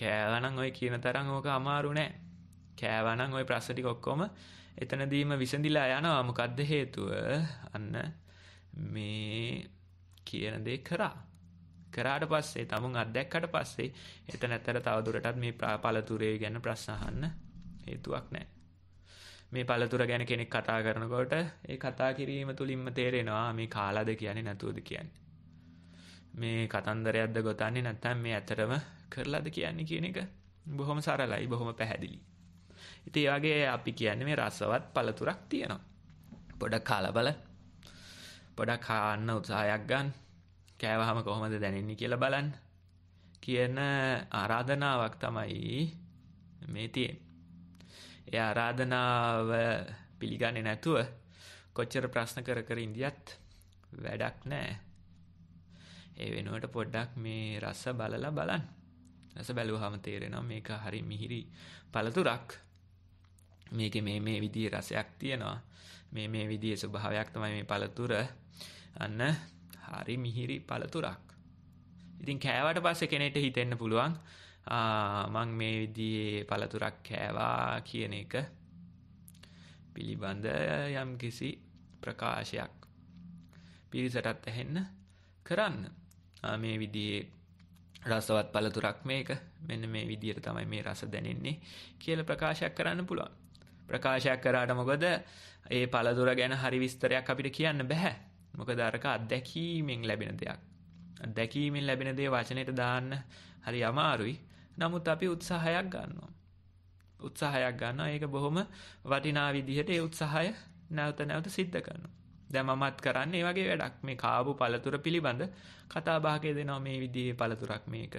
කෑවනම් ඔය කියන තරම් ඕක අමාරු නෑ. කෑවනං ඔය ප්‍රශ්ටි කොක්කොම එතනදීම විසඳිලා යනවා මොකක්ද හේතුව අන්න මේ කියන දේ කරා කරාට පස්සේ තමුන් අත්දැක්කට පස්සේ එතන ඇතර තවදුරටත් මේ පළතුරේ ගැන ප්‍රශ්නහන්න හේතුවක් නෑ මේ පළතුර ගැන කෙනෙක් කතා කරනකොට ඒ කතා කිරීම තුළින්ම තේරෙනවා මේ කාලාද කියන්නේ නැතුවද කියන්නේ මේ කතන්දරයක්ද ගොතන්නේ නැත්නම් මේ ඇතරම කරලාද කියන්නේ කියන එක බොහොම සරලයි බොහොම පැහැදිලියි ඉතින් වගේ අපි කියන්නේ මේ රසවත් පළතුරක් තියෙනවා. පොඩක් කාලා බලන්න. පොඩක් කාන්න උත්සාහයක් ගන්න. කෑවහම කොහොමද දැනෙන්නේ කියලා බලන්න. කියන ආරාධනාවක් තමයි මේ තියෙන්නේ. ඒ ආරාධනාව පිළිගන්නේ නැතුව කොච්චර ප්‍රශ්න කර කර ඉඳියත් වැඩක් නැහැ. ඒ වෙනුවට පොඩ්ඩක් මේ රස බලලා බලන්න. රස බැලුවාම තේරෙනවා මේක හරි මිහිරි පළතුරක්. මේක මේ මේ විදිහ රසයක් තියෙනවා මේ මේ විදිහ ස්වභාවයක් තමයි මේ පළතුර අන්න හරි මිහිරි පළතුරක් ඉතින් කෑවට පස්සේ කෙනෙට හිතෙන්න පුළුවන් මං මේ විදියේ පළතුරක් කෑවා කියන එක පිළිබඳ යම් කිසි ප්‍රකාශයක් පිරිසටත් ඇහෙන්න කරන්න මේ විදියේ රසවත් පළතුරක් මේක මෙන්න මේ විදියට තමයි මේ රස දැනෙන්නේ කියල ප්‍රකාශයක් කරන්න පුළුවන් ප්‍රකාශයක් කරාට මොකද ඒ පළදුර ගැන හරි විස්තරයක් අපිට කියන්න බැහැ. මොකද අරක අත්දැකීමෙන් ලැබෙන දෙයක්. අත්දැකීමෙන් ලැබෙන දේ වචනයට දාන්න හරි අමාරුයි. නමුත් අපි උත්සාහයක් ගන්නවා. උත්සාහයක් ගන්නවා. ඒක බොහොම වටිනා විදිහට ඒ උත්සාහය නැවත නැවත සිද්ධ කරනවා. දැන් මමත් කරන්නේ ඒ වගේ වැඩක්. මේ කාබු පළතුර පිළිබඳ කතා බහකේ දෙනවා මේ විදිහේ පළතුරක් මේක.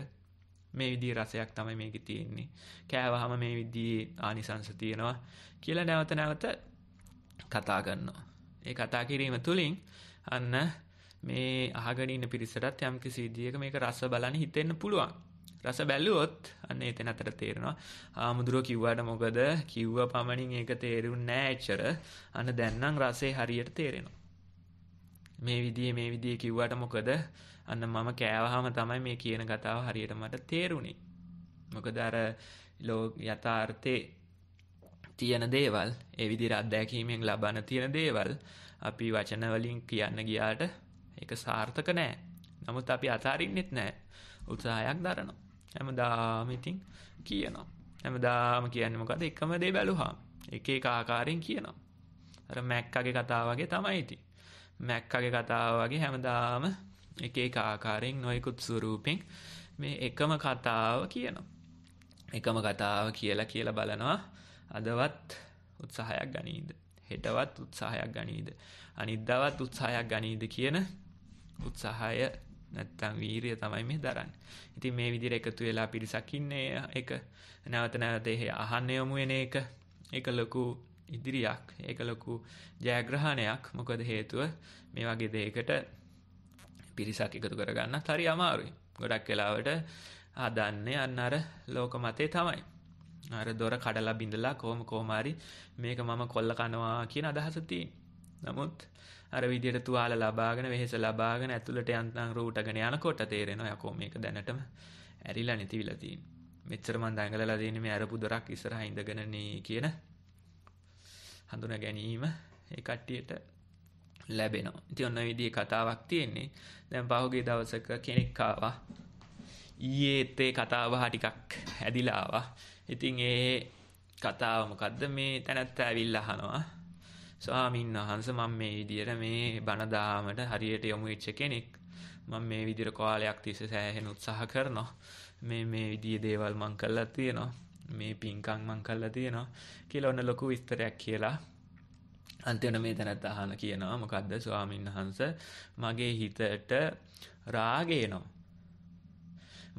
මේ විදිහේ රසයක් තමයි මේකේ තියෙන්නේ. කෑවහම මේ විදිහේ ආනිසංශ තියෙනවා. කියලා නැවත නැවත කතා කරනවා. ඒ කතා කිරීම තුළින් අන්න මේ අහගෙන ඉන්න පිරිසටත් යම්කිසි විදියක මේක රස බලන්න හිතෙන්න පුළුවන්. රස බැලුවොත් අන්න එතන අතර තේරෙනවා. ආමුදුරෝ කිව්වට මොකද කිව්ව පමණින් ඒක තේරුන්නේ නැහැ එච්චර. අන්න දැන් නම් රසේ හරියට තේරෙනවා. මේ විදිහේ මේ විදිහේ කිව්වට මොකද අන්න මම කෑවහම තමයි මේ කියන කතාව හරියට මට තේරුණේ මොකද අර ලෝ යථාර්ථේ තියෙන දේවල් ඒ විදිර අත්දැකීමෙන් ලබන තියෙන දේවල් අපි වචනවලින් කියන්න ගියාට එක සාර්ථක නෑ නමුත් අපි අතාරින්නෙත් නෑ උත්සාහයක් දරනවා හැම දාමිතින් කියනවා හැම දාම කියන්නමකද එකම දේ බැලුහා එක ආකාරයෙන් කියනවා අර මැක්කගේ කතාවගේ තමයිති මැක්කගේ කතාවගේ හැමදාම එක ආකාරයෙන් නොයකුත් සුරූපෙන් මේ එකම කතාව කියනවා එකම කතාව කියලා කියලා බලනවා අදවත් උත්සාහයක් ගනීද. හෙටවත් උත්සාහයක් ගනීද. අනිද්දවත් උත්සාහයක් ගනීද කියන උත්සාහය නැත්තම් වීරය තමයි මේ දරන්න. ඉතින් මේ විදිර එකතු වෙලා පිරිසකින්නේ එක නැවත නැවත එහෙ අහන්න යොමුුවෙන එක එක ලොකු ඉදිරියක් ඒක ලොකු ජයග්‍රහණයක් මොකද හේතුව මේ වගේ දෙයකට පිරිසක් එකතු කරගන්න හරි අමාරුයි. ගොඩක් වෙලාවට හදන්නේ අන්න අර ලෝක මතේ තමයි. අර දොර කඩලා බිඳලා කොහොම කොහොම හරි මේක මම කොල්ල කනවා කියන අදහස තියෙන. නමුත් අර විදියට තුවාල ලබාගෙන වෙහෙස ලබාගෙන ඇතුළට යන්තම් රූටගෙන යනකොට තේරෙනවා යකෝ මේක දැනටම ඇරිලා නැතිවිලා තියෙන්නේ. මෙච්චර මං දඟලලා තියෙන්නේ මේ අරපු දොරක් ඉස්සරහා ඉඳගෙන නේ කියන හඳුනා ගැනීම ඒ කට්ටියට ලැබෙනවා. ඉතින් ඔන්න විදිහේ කතාවක් තියෙන්නේ. දැන් පහුගිය දවසක කෙනෙක් ආවා. ඊයේ තේ කතාව ටිකක් හැදිලා ආවා. ඉතින් ඒ කතාව මොකද්ද මේ තැනත්ත ඇවිල්ලා අහනවා. ස්වාමීන් වහන්සේ මම මේ විදියට මේ බණ දාමට හරියට යොමු වෙච්ච කෙනෙක්. මම මේ විදියට කාලයක් තිස්සේ සෑහෙන උත්සාහ කරනවා. මේ මේ විදියේ දේවල් මං කරලා තියෙනවා. මේ පින්කම් මං කරලා තියෙනවා කියලා ඔන්න ලොකු විස්තරයක් කියලා අන්තිමට මේ තැනත් අහන කියනවා මොකද්ද ස්වාමීන් වහන්සේ මගේ හිතට රාග එනවා.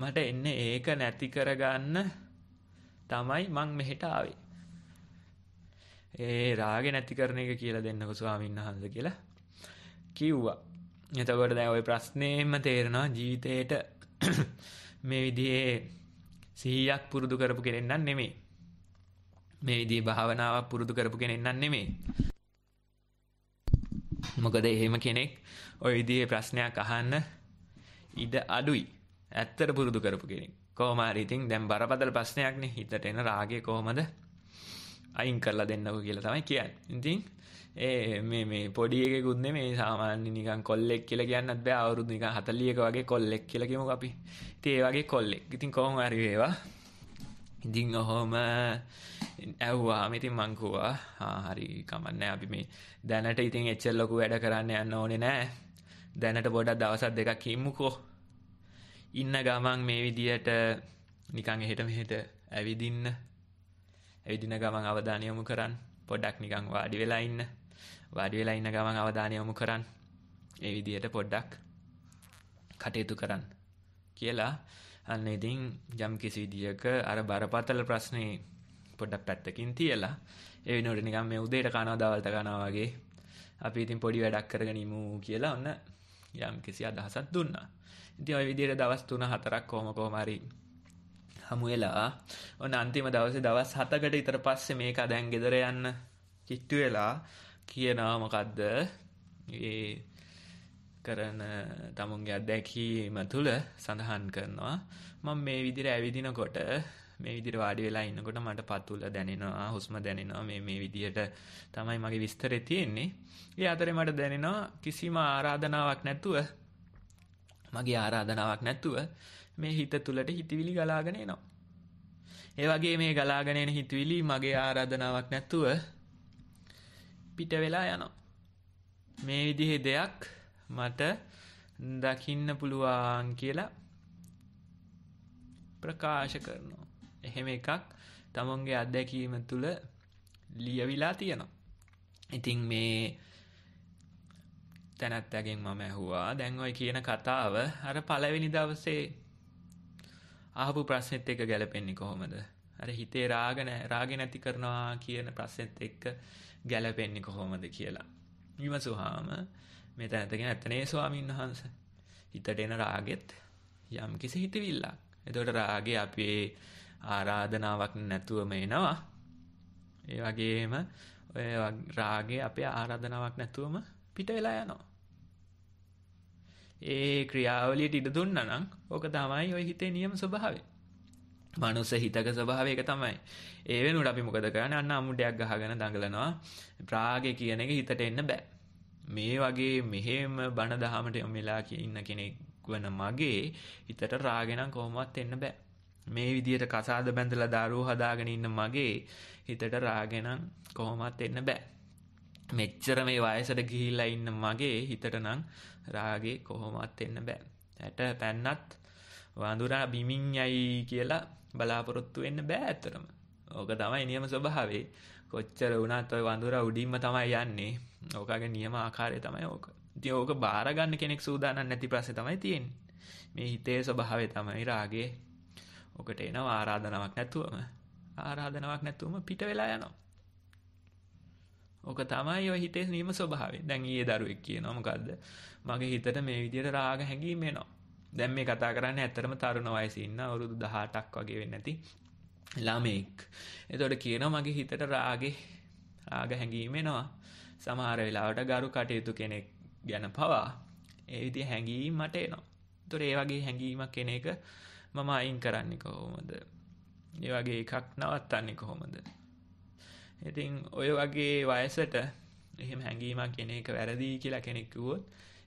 මට එන්නේ ඒක නැති කරගන්න තමයි මං මෙහෙට ආවේ. ඒ රාගේ නැති කරන එක කියලා දෙන්නකෝ ස්වාමීන් වහන්සේ කියලා කිව්වා. එතකොට දැන් ওই ප්‍රශ්නේම තේරෙනවා ජීවිතේට [CLEARS THROAT] මේ විදිහේ සිහියක් පුරුදු කරපු කෙනෙක් නම් නෙමෙයි. මේ විදිහේ භාවනාවක් පුරුදු කරපු කෙනෙක් නම් නෙමෙයි. මොකද එහෙම කෙනෙක් ওই විදිහේ ප්‍රශ්නයක් අහන්න ඉඩ අඩුයි. ඇත්තට පුරුදු කරපු කෙනෙක්. කොහොමහරි ඉතින් දැන් බරපතල ප්‍රශ්නයක්නේ හිතට එන රාගය කොහොමද අයින් කරලා දෙන්නකෝ කියලා තමයි කියන්නේ. ඉතින් ඒ මේ මේ පොඩි එකෙක් උන්නේ මේ සාමාන්‍ය නිකන් කොල්ලෙක් කියලා කියන්නත් බෑ අවුරුදු නිකන් 40ක වගේ කොල්ලෙක් කියලා කියමුකෝ අපි. ඉතින් ඒ වගේ කොල්ලෙක්. ඉතින් කොහොම හරි වේවා. ඉතින් ඔහොම ඇව්වා ඉතින් මං කිව්වා හරි කමන්නේ අපි මේ දැනට ඉතින් එච්චර ලොකු වැඩ කරන්න යන්න ඕනේ නෑ දැනට පොඩක් දවස් දෙකක් ඉමුකෝ ඉන්න ගමන් මේ විදියට නිකං එහෙට මෙහෙට ඇවිදින්න ඇවිදින ගමන් අවධානය යොමු කරන්න පොඩ්ඩක් නිකං වාඩි වෙලා ඉන්න වාඩි වෙලා ඉන්න ගමන් අවධානය යොමු කරන්න ඒ විදියට පොඩ්ඩක් කටයුතු කරන්න කියලා අන්න ඉතින් යම් කිසි විදියක අර බරපතල ප්‍රශ්නේ පොඩ්ඩක් පැත්තකින් තියලා ඒ වෙනුවට නිකන් මේ උදේට කනවා දවල්ට කනවා වගේ අපි ඉතින් පොඩි වැඩක් කරගෙන ඉමු කියලා ඔන්න යම් කිසි අදහසක් දුන්නා. ඉතින් ওই විදිහට දවස් 3 4ක් කොහොම කොහම හරි හමු වෙලා ඔන්න අන්තිම දවසේ දවස් 7කට විතර පස්සේ මේක දැන් ගෙදර යන්න කිට්ටු වෙලා කියනවා මොකද්ද ඒ කරන තමුන්ගේ අත්දැකීම තුළ සඳහන් කරනවා මම මේ විදිහට ඇවිදිනකොට මේ විදිහට වාඩි වෙලා ඉන්නකොට මට පතුල දැනෙනවා හුස්ම දැනෙනවා මේ මේ විදිහට තමයි මගේ විස්තරේ තියෙන්නේ. ඒ අතරේ මට දැනෙනවා කිසිම ආරාධනාවක් නැතුව මගේ ආරාධනාවක් නැත්තුව මේ හිත තුළට හිතවිලි ගලාගෙන එනවා. ඒ වගේ මේ ගලාගෙන එන හිතවිලි මගේ ආරාධනාවක් නැත්තුව පිට වෙලා යනවා. මේ විදිහේ දෙයක් මට දකින්න පුළුවන් කියලා ප්‍රකාශ කරනවා. එහෙම එකක් තමන්ගේ අත්දැකීම තුළ ලියවිලා තියෙනවා. ඉතින් මේ තැනැත්තගෙන් මම ඇහුවා දැන් ඔය කියන කතාව අර පළවෙනි දවසේ ආපු ප්‍රශ්නෙත් එක්ක ගැලපෙන්නේ කොහොමද? අර හිතේ රාග රාගෙ නැති කරනවා කියන ප්‍රශ්නෙත් එක්ක ගැලපෙන්නේ කොහොමද කියලා. විමසුවාම මේ තැනැත්තගෙන ඇත්තනේ ස්වාමීන් වහන්සේ. හිතට එන රාගෙත් යම් කිසි හිතවිල්ලක්. එතකොට රාගය අපේ ආරාධනාවක් නැතුවම එනවා. ඒ වගේම ඔය රාගය අපේ ආරාධනාවක් නැතුවම පිට වෙලා යනවා. ඒ ක්‍රියාවලියට ඉඩ දුන්න නම් ඕක තමයි ඔය හිතේ නියම ස්වභාවය. මනුස්ස හිතක ස්වභාවය ඒක තමයි. ඒ වෙනුවට අපි මොකද කරන්නේ? අන්න අමුඩයක් ගහගෙන දඟලනවා. ප්‍රාගය කියන එක හිතට එන්න බෑ. මේ වගේ මෙහෙම බණ දහමට යොමු වෙලා ඉන්න කෙනෙක් වන මගේ හිතට රාගය නම් කොහොමවත් එන්න බෑ. මේ විදියට කසාද බැඳලා දරුවෝ හදාගෙන ඉන්න මගේ හිතට රාගෙනම් කොහොමත් එන්න බෑ. මෙච්චර මේ වයසට ගිහිල්ලා ඉන්න මගේ හිතට නම් රාගේ කොහොමවත් එන්න බෑ. ඇට පැන්නත් වඳුරා බිමින් යයි කියලා බලාපොරොත්තු වෙන්න බෑ ඇත්තටම. ඕක තමයි නියම ස්වභාවේ. කොච්චර වුණත් ওই වඳුරා උඩින්ම තමයි යන්නේ. ඕකගේ නියම ආකාරය තමයි ඕක. ඉතින් ඕක බාර ගන්න කෙනෙක් සූදානම් නැති ප්‍රශ්නේ තමයි තියෙන්නේ. මේ හිතේ ස්වභාවය තමයි රාගේ. ඔකට එනවා ආරාධනාවක් නැතුවම. ආරාධනාවක් නැතුවම පිට වෙලා යනවා. ඕක තමයි ඔය හිතේ නීම ස්වභාවය. දැන් ඊයේ දරුවෙක් කියනවා මොකද්ද? මගේ හිතට මේ විදියට රාග හැඟීම් එනවා. දැන් මේ කතා කරන්නේ ඇත්තටම තරුණ වයසේ ඉන්න අවුරුදු 18ක් වගේ වෙන්නේ නැති ළමෙක්. එතකොට කියනවා මගේ හිතට රාගේ රාග හැඟීම් එනවා. සමහර වෙලාවට ගරු කටයුතු කෙනෙක් ගැන පවා ඒ විදිහ හැඟීම් මට එනවා. එතකොට ඒ වගේ හැඟීමක් කෙනෙක් මම අයින් කරන්නේ කොහොමද? ඒ වගේ එකක් නවත්තන්නේ කොහොමද? ඉතින් ඔය වගේ වයසට එහෙම හැඟීමක් කියන එක වැරදිී කියලා කෙනෙක්කුවොත්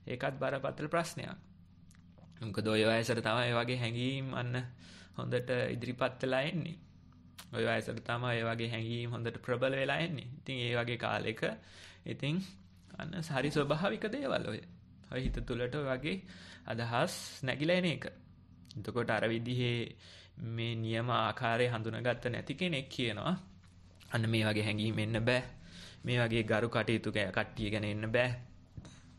ඒකත් බරපතල ප්‍රශ්නයක් මක දොය වයසට තම ඒ වගේ හැඟීම් අන්න හොඳට ඉදිරිපත්වෙලා එන්නේ ඔය වයසට තම ඒ වගේ හැඟීම් හොඳට ප්‍රබල වෙලා එන්නේ ඉතින් ඒ වගේ කාලෙක ඉතිං අන්න සරි ස්වභාවික දේවල් ඔය ඔය හිත තුළට වගේ අදහස් නැගිලන එක එතකොට අර විදිහේ මේ නියම ආකාරය හඳුනගත්ත නැති කෙනෙක් කියනවා අන්න මේ වගේ හැඟීම් එන්න බෑ. මේ වගේ ගරු කටයුතු කට්ටිය ගැන එන්න බෑ.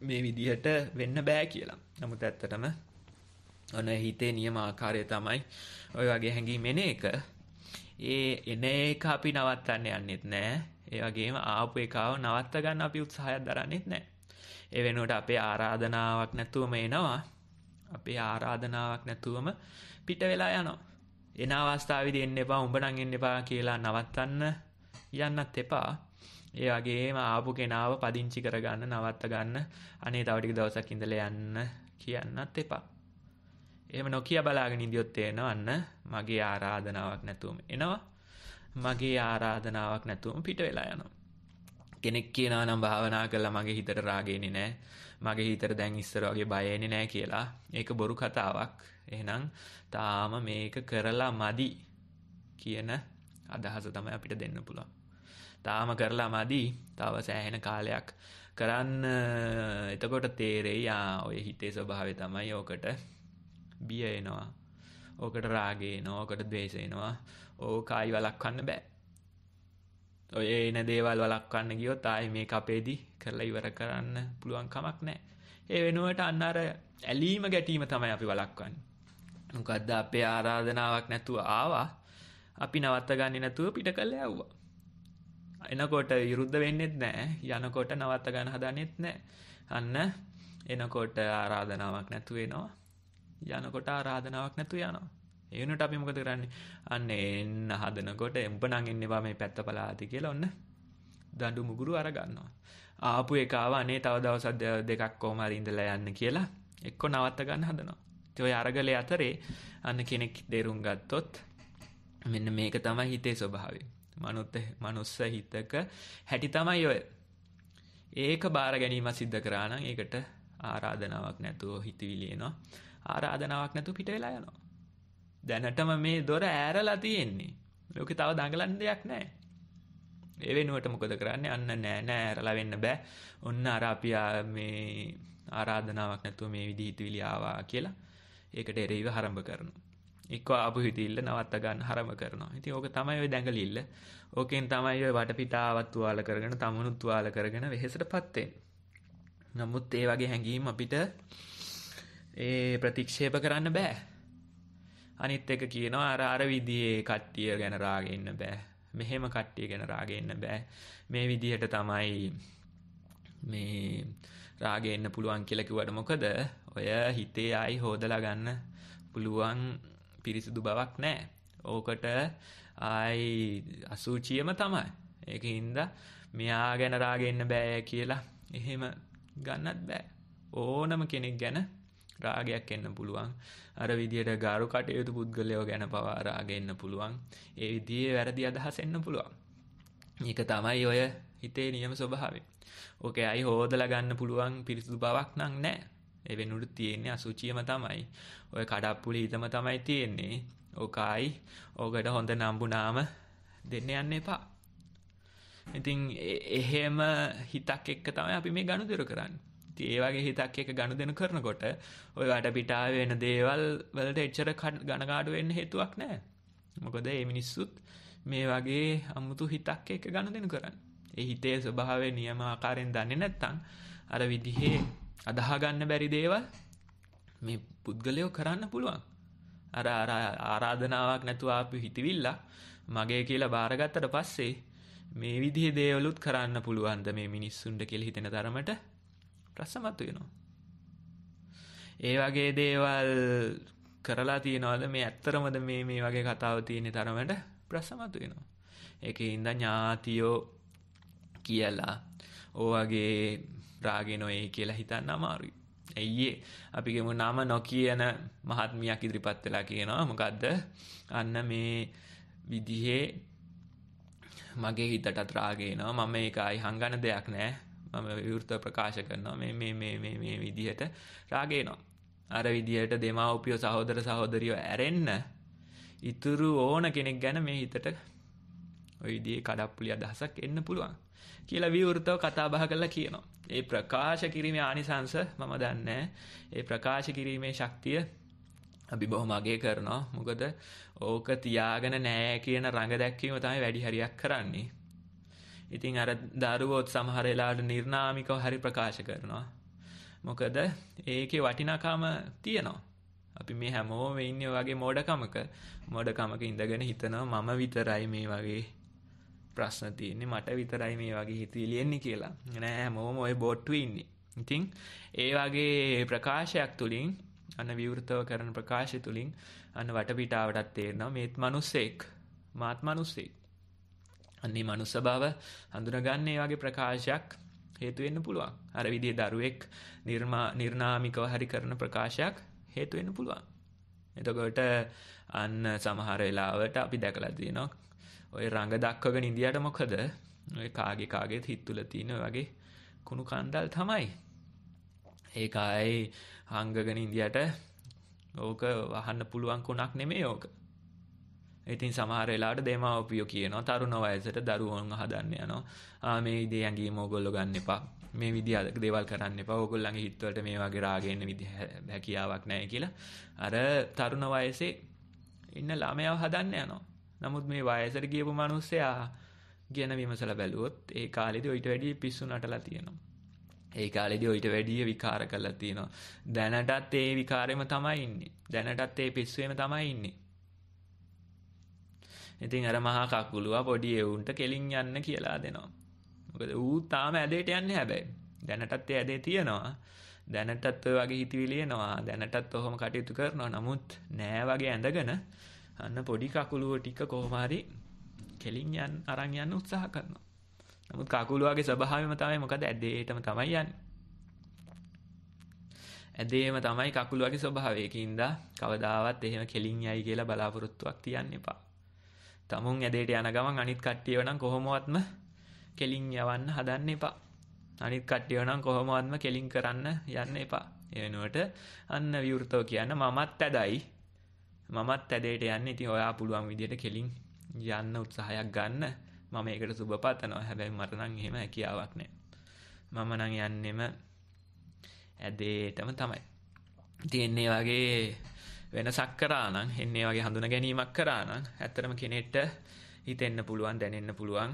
මේ විදිහට වෙන්න බෑ කියලා. නමුත් ඇත්තටම ඔන හිතේ නියම ආකාරය තමයි ඔය වගේ හැඟීම් එන එක. ඒ එන එක අපි නවත්තන්න යන්නෙත් නෑ. ඒ වගේම ආපු එකාව නවත්ත ගන්න අපි උත්සාහයක් දරන්නෙත් නෑ. ඒ වෙනුවට අපේ ආරාධනාවක් නැතුවම එනවා. අපේ ආරාධනාවක් නැතුවම පිට වෙලා යනවා. එන අවස්ථාවේදී එන්න එපා, උඹ නම් එන්න එපා කියලා නවත්තන්න කියන්නත් එපා ඒ වගේම ආපු කෙනාව පදිංචි කරගන්න නවත්ත ගන්න අනේ තවටික දවසක් ඉඳලා යන්න කියන්නත් එපා එහෙම නොකිය බලාගෙන ඉදියොත් එනවන්න මගේ ආරාධනාවක් නැතුවම එනවා මගේ ආරාධනාවක් නැතුවම පිට වෙලා යනවා කෙනෙක් කියනවා නම් භාවනා කළා මගේ හිතට රාගේනේ නෑ මගේ හිතට දැන් ඉස්සර වගේ බයෙන්නේ නෑ කියලා ඒක බොරු කතාවක් එහෙනම් තාම මේක කරලා මදි කියන අදහස තමයි අපිට දෙන්න පුළුවන් තාම කරලා මදී තව සෑහෙන කාලයක් කරන්න එතකොට තේරෙයි යා ඔය හිතේ ස්වභාවය තමයි ඕකට බිය එනවා ඕකට රාගේ නෝකට දේශයනවා ඕකායි වලක්වන්න බෑ ඔය එන දේවල් වලක්වන්න ගියොත් ආය මේ අපේදී කරලා ඉවර කරන්න පුළුවන් කමක් නෑ ඒ වෙනුවට අන්න අර ඇලීම ගැටීම තමයි අපි වලක්වන්න මොකද්ද අපේ ආරාධනාවක් නැතුව ආවා අපි නවත්ත ගන්නේ නැතුව පිට කළ යව්වා එනකොට විරුද්ධ වෙන්නෙත් නෑ යනකොට නවත්ත ගන්න හදන්නෙත් නෑ අන්න එනකොට ආරාධනාවක් නැතු වෙනවා යනකොට ආරාධනාවක් නැතු යනවා ඒනට අපි මොකද කරන්නේ අන්න එන්න හදනකොට එම්ප නං එන්න එපා මේ පැත්ත පලාති කියලා ඔන්න දඬු මුගුරු අරගන්නවා ආපු එකාව අනේ තව දවස් දෙකක් කොහම හරි ඉඳලා යන්න කියලා එක්ක නවත්ත ගන්න හදනවා ඔය අරගල අතරේ අන්න කෙනෙක් දෙරුම් ගත්තොත් මෙන්න මේක තමයි හිතේ ස්වභාවය මනුත්ත මනුස්ස හිතක හැටි තමයි ඔය. ඒක බාර ගැනීම සිද්ධ කරා නම් ඒකට ආරාධනාවක් නැතුව හිතවිලි එනවා. ආරාධනාවක් නැතුව පිට වෙලා යනවා. දැනටම මේ දොර ඈරලා තියෙන්නේ. ලෝකේ තව දඟලන්න දෙයක් නැහැ. ඒ වෙනුවට මොකද කරන්නේ? අන්න නෑ නෑ ඇරලා වෙන්න බෑ. ඔන්න අර අපි මේ ආරාධනාවක් නැතුව මේ විදිහ හිතවිලි ආවා කියලා ඒකට එරෙහිව ආරම්භ කරනවා. එක්ක ආපු හිතිල්ල නවත්ත ගන්න හරම කරනවා. ඉතින් ඕක තමයි ওই දැඟලිල්ල. ඕකෙන් තමයි ওই වටපිටාවත් තුවාල කරගෙන තමනුත් තුවාල කරගෙන වෙහෙසටපත් වෙන්නේ. නමුත් ඒ වගේ හැඟීම් අපිට ඒ ප්‍රතික්ෂේප කරන්න බෑ. අනිත් එක කියනවා අර අර විදිහේ කට්ටිය ගැන රාගෙන්න බෑ. මෙහෙම කට්ටිය ගැන රාගෙන්න බෑ. මේ විදිහට තමයි මේ රාගෙන්න පුළුවන් කියලා කිව්වට මොකද? ඔය හිතේ ආයි හොදලා ගන්න පුළුවන් පිරිසිදු බවක් නෑ. ඕකට ආයි අසූචියම තමයි. ඒක හින්දා මෙයා ගැන රාගෙන්න බෑ කියලා එහෙම ගන්නත් බෑ. ඕනම කෙනෙක් ගැන රාගයක් එන්න පුළුවන් අර විදියට ගාරු කටයුතු පුද්ගලයෝ ගැන පවා රාගෙන්න පුළුවන් ඒ විදියේ වැරදි අදහස් එන්න පුළුවන් ඒක තමයි ඔය හිතේ නියම ස්වභාවය. ඕකේ අයි හොදලා ගන්න පුළුවන් පිරිසිදු බවක් නම් නැහැ. එවෙනුට තියෙන්නේ අසුචියම තමයි. ඔය කඩප්පුලේ හිතම තමයි තියෙන්නේ. ඕකයි ඕකට හොඳ නම්බුනාම දෙන්න යන්න එපා. ඉතින් එහෙම හිතක් එක්ක තමයි අපි මේ ගනුදෙනු කරන්නේ. ඉතින් ඒ වගේ හිතක් එක්ක ගනුදෙනු කරනකොට ওই වට පිටාවේ වෙන දේවල් වලට එච්චර ගණකාඩු වෙන්න හේතුවක් නැහැ. මොකද මේ මිනිස්සුත් මේ වගේ අමුතු හිතක් එක්ක ගනුදෙනු කරන්නේ. ඒ හිතේ ස්වභාවය නියම ආකාරයෙන් දන්නේ නැත්නම් අර විදිහේ අදහා ගන්න බැරි දේවල් මේ පුද්ගලයෝ කරන්න පුළුවන්. අර අර ආරාධනාවක් නැතුව ආපු හිතවිල්ල මගේ කියලා බාරගත්තට පස්සේ මේ විදිහේ දේවලුත් කරන්න පුළුවන්ද මේ මිනිස්සුන්ට කියලා හිතෙන තරමට ප්‍රශ්නමතු වෙනවා. ඒ වගේ දේවල් කරලා තියනවාද මේ ඇත්තරමද මේ මේ වගේ කතාව තියෙන තරමට ප්‍රශ්නමතු වෙනවා. ඒකේ ඉඳන් ඥාතියෝ කියලා ඕ වගේ රාගේ නොයයි කියලා හිතන්න අමාරුයි. ඇයියේ අපි ගමු නම නොකියන මහත්මියක් ඉදිරිපත් වෙලා කියනවා මොකද්ද? අන්න මේ විදිහේ මගේ හිතටත් රාගේ එනවා. මම ඒකයි හංගන දෙයක් නෑ. මම විවෘත ප්‍රකාශ කරනවා මේ මේ මේ මේ මේ විදිහට රාගේ එනවා. අර විදිහට දෙමාපියෝ සහෝදර සහෝදරියෝ ඇරෙන්න ඉතුරු ඕන කෙනෙක් ගැන මේ හිතට ඔය විදිහේ කඩප්පුලි අදහසක් එන්න පුළුවන්. කියලා විවෘතව කතා බහ කරලා කියනවා. ඒ ප්‍රකාශ කිරීමේ ආනිසංශ මම දන්නේ ඒ ප්‍රකාශ කිරීමේ ශක්තිය අපි බොහොම අගය කරනවා. මොකද ඕක තියාගෙන නෑ කියන රඟ දැක්වීම තමයි වැඩි හරියක් කරන්නේ. ඉතින් අර දරුවෝත් සමහර වෙලාවට නිර්නාමිකව හරි ප්‍රකාශ කරනවා. මොකද ඒකේ වටිනාකම තියෙනවා. අපි මේ හැමෝම ඉන්නේ වගේ මෝඩකමක මෝඩකමක ඉඳගෙන හිතනවා මම විතරයි මේ වගේ ප්‍රශ්න තියෙන්නේ මට විතරයි මේ වගේ හිතවිලි එන්නේ කියලා. නෑ හැමෝම ওই බොට්ටු ඉන්නේ. ඉතින් ඒ වගේ ප්‍රකාශයක් තුලින් අන්න විවෘතව කරන ප්‍රකාශය තුලින් අන්න වටපිටාවටත් තේරෙනවා මේත් මිනිස්සෙක් මාත් මිනිස්සෙක්. අන්නේ මනුස්ස බව හඳුනගන්න ඒ වගේ ප්‍රකාශයක් හේතු වෙන්න පුළුවන්. අර විදිහේ දරුවෙක් නිර්මා නිර්නාමිකව හරි කරන ප්‍රකාශයක් හේතු වෙන්න පුළුවන්. එතකොට අන්න සමහර වෙලාවට අපි දැකලා තියෙනවා ඔය රඟ දක්වගෙන ඉන්දියට මොකද ඔය කාගේ කාගේ හිත් තුල තියෙන වගේ කුණු කන්දල් තමයි. ඒක ආයේ හංගගෙන ඉන්දියට ඕක වහන්න පුළුවන් කුණක් නෙමෙයි ඕක. ඉතින් සමහර වෙලාවට දේමාපියෝ කියනවා තරුණ වයසට දරුවෝන් හදන්න යනවා. ආ මේ ඉදී ඇඟීම ඕගොල්ලෝ ගන්න එපා. මේ විදිහ දේවල් කරන්න එපා. ඕගොල්ලන්ගේ හිතවලට මේ වගේ රාගෙන්න විදිහ හැකියාවක් නැහැ කියලා. අර තරුණ වයසේ ඉන්න ළමයව හදන්න යනවා. නමුත් මේ වයසට ගියපු මිනිස්සයා ගැන විමසලා බැලුවොත් ඒ කාලෙදී ඔයිට වැඩිය පිස්සු නටලා තියෙනවා. ඒ කාලෙදී ඔයිට වැඩිය විකාර කරලා තියෙනවා. දැනටත් ඒ විකාරෙම තමයි ඉන්නේ. දැනටත් ඒ පිස්සුවෙම තමයි ඉන්නේ. ඉතින් අර මහා කකුලුවා පොඩි එවුන්ට කෙලින් යන්න කියලා දෙනවා. මොකද ඌ තාම ඇදේට යන්නේ හැබැයි. දැනටත් ඒ ඇදේ තියෙනවා. දැනටත් ඔය වගේ හිතවිලි එනවා. දැනටත් ඔහොම කටයුතු කරනවා. නමුත් නෑ වගේ ඇඳගෙන අන්න පොඩි කකුලුව ටික කොහොම හරි කෙලින් යන්න අරන් යන්න උත්සාහ කරනවා. නමුත් කකුලුවගේ ස්වභාවයම තමයි මොකද ඇදේටම තමයි යන්නේ. ඇදේම තමයි කකුලුවගේ ස්වභාවයකින්ද කවදාවත් එහෙම කෙලින් යයි කියලා බලාපොරොත්තුවක් තියන්න එපා. තමුන් ඇදේට යන ගමන් අනිත් කට්ටියව නම් කොහොමවත්ම කෙලින් යවන්න හදන්න එපා. අනිත් කට්ටියව නම් කොහොමවත්ම කෙලින් කරන්න යන්න එපා. ඒ වෙනුවට අන්න විවෘතව කියන්න මමත් ඇදයි මමත් ඇදේට යන්න ඉතින් ඔයා පුළුවන් විදියට කෙලින් යන්න උත්සාහයක් ගන්න මම ඒකට සුබ පතනවා හැබැයි මට නම් එහෙම හැකියාවක් නෑ මම නම් යන්නෙම ඇදේටම තමයි තියෙන්නේ වගේ වෙනසක් කරානම් එන්නේ වගේ හඳුන ගැනීමක් කරානම් ඇත්තරම කෙනෙක්ට හිතෙන්න පුළුවන් දැනෙන්න පුළුවන්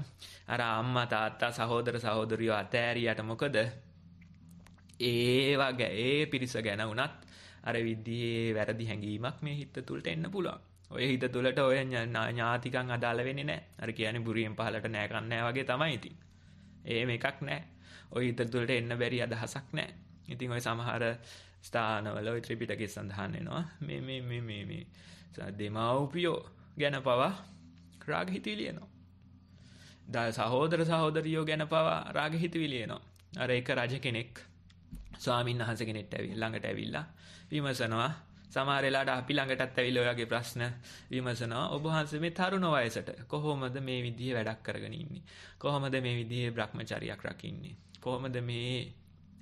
අර අම්මා තාත්තා සහෝදර සහෝදරියෝ අතෑරියට මොකද ඒ වගේ ඒ පිරිස ගැන වුණත් අර විද්දියේ වැරදි හැඟීමක් මේ හිත තුළට එන්න පුළුවන්. ඔය හිත තුළට ඔය ඥාතිකන් අදාළ වෙන්නේ නැහැ. අර කියන්නේ බුරියෙන් පහලට නෑ කන්නේ වගේ තමයි ඉතින්. එහෙම එකක් නැහැ. ඔය හිත තුළට එන්න බැරි අදහසක් නැහැ. ඉතින් ඔය සමහර ස්ථානවල ඔය ත්‍රිපිටකයේ සඳහන් වෙනවා මේ මේ මේ මේ මේ දෙමාව්පියෝ ගැන පවා රාග හිතවිලි එනවා. සහෝදර සහෝදරියෝ ගැන පවා රාග හිතවිලි එනවා. අර එක රජ කෙනෙක් ස්වාමීන් වහන්සේ කෙනෙක්ට ඇවිල්ලා ළඟට ඇවිල්ලා විමසනවා සමහර වෙලාවට අපි ළඟටත් ඇවිල්ලා ඔයගේ ප්‍රශ්න විමසනවා ඔබ වහන්සේ මේ තරුණ වයසට කොහොමද මේ විදිහේ වැඩක් කරගෙන ඉන්නේ කොහොමද මේ විදිහේ භ්‍රමචාරියක් රකින්නේ කොහොමද මේ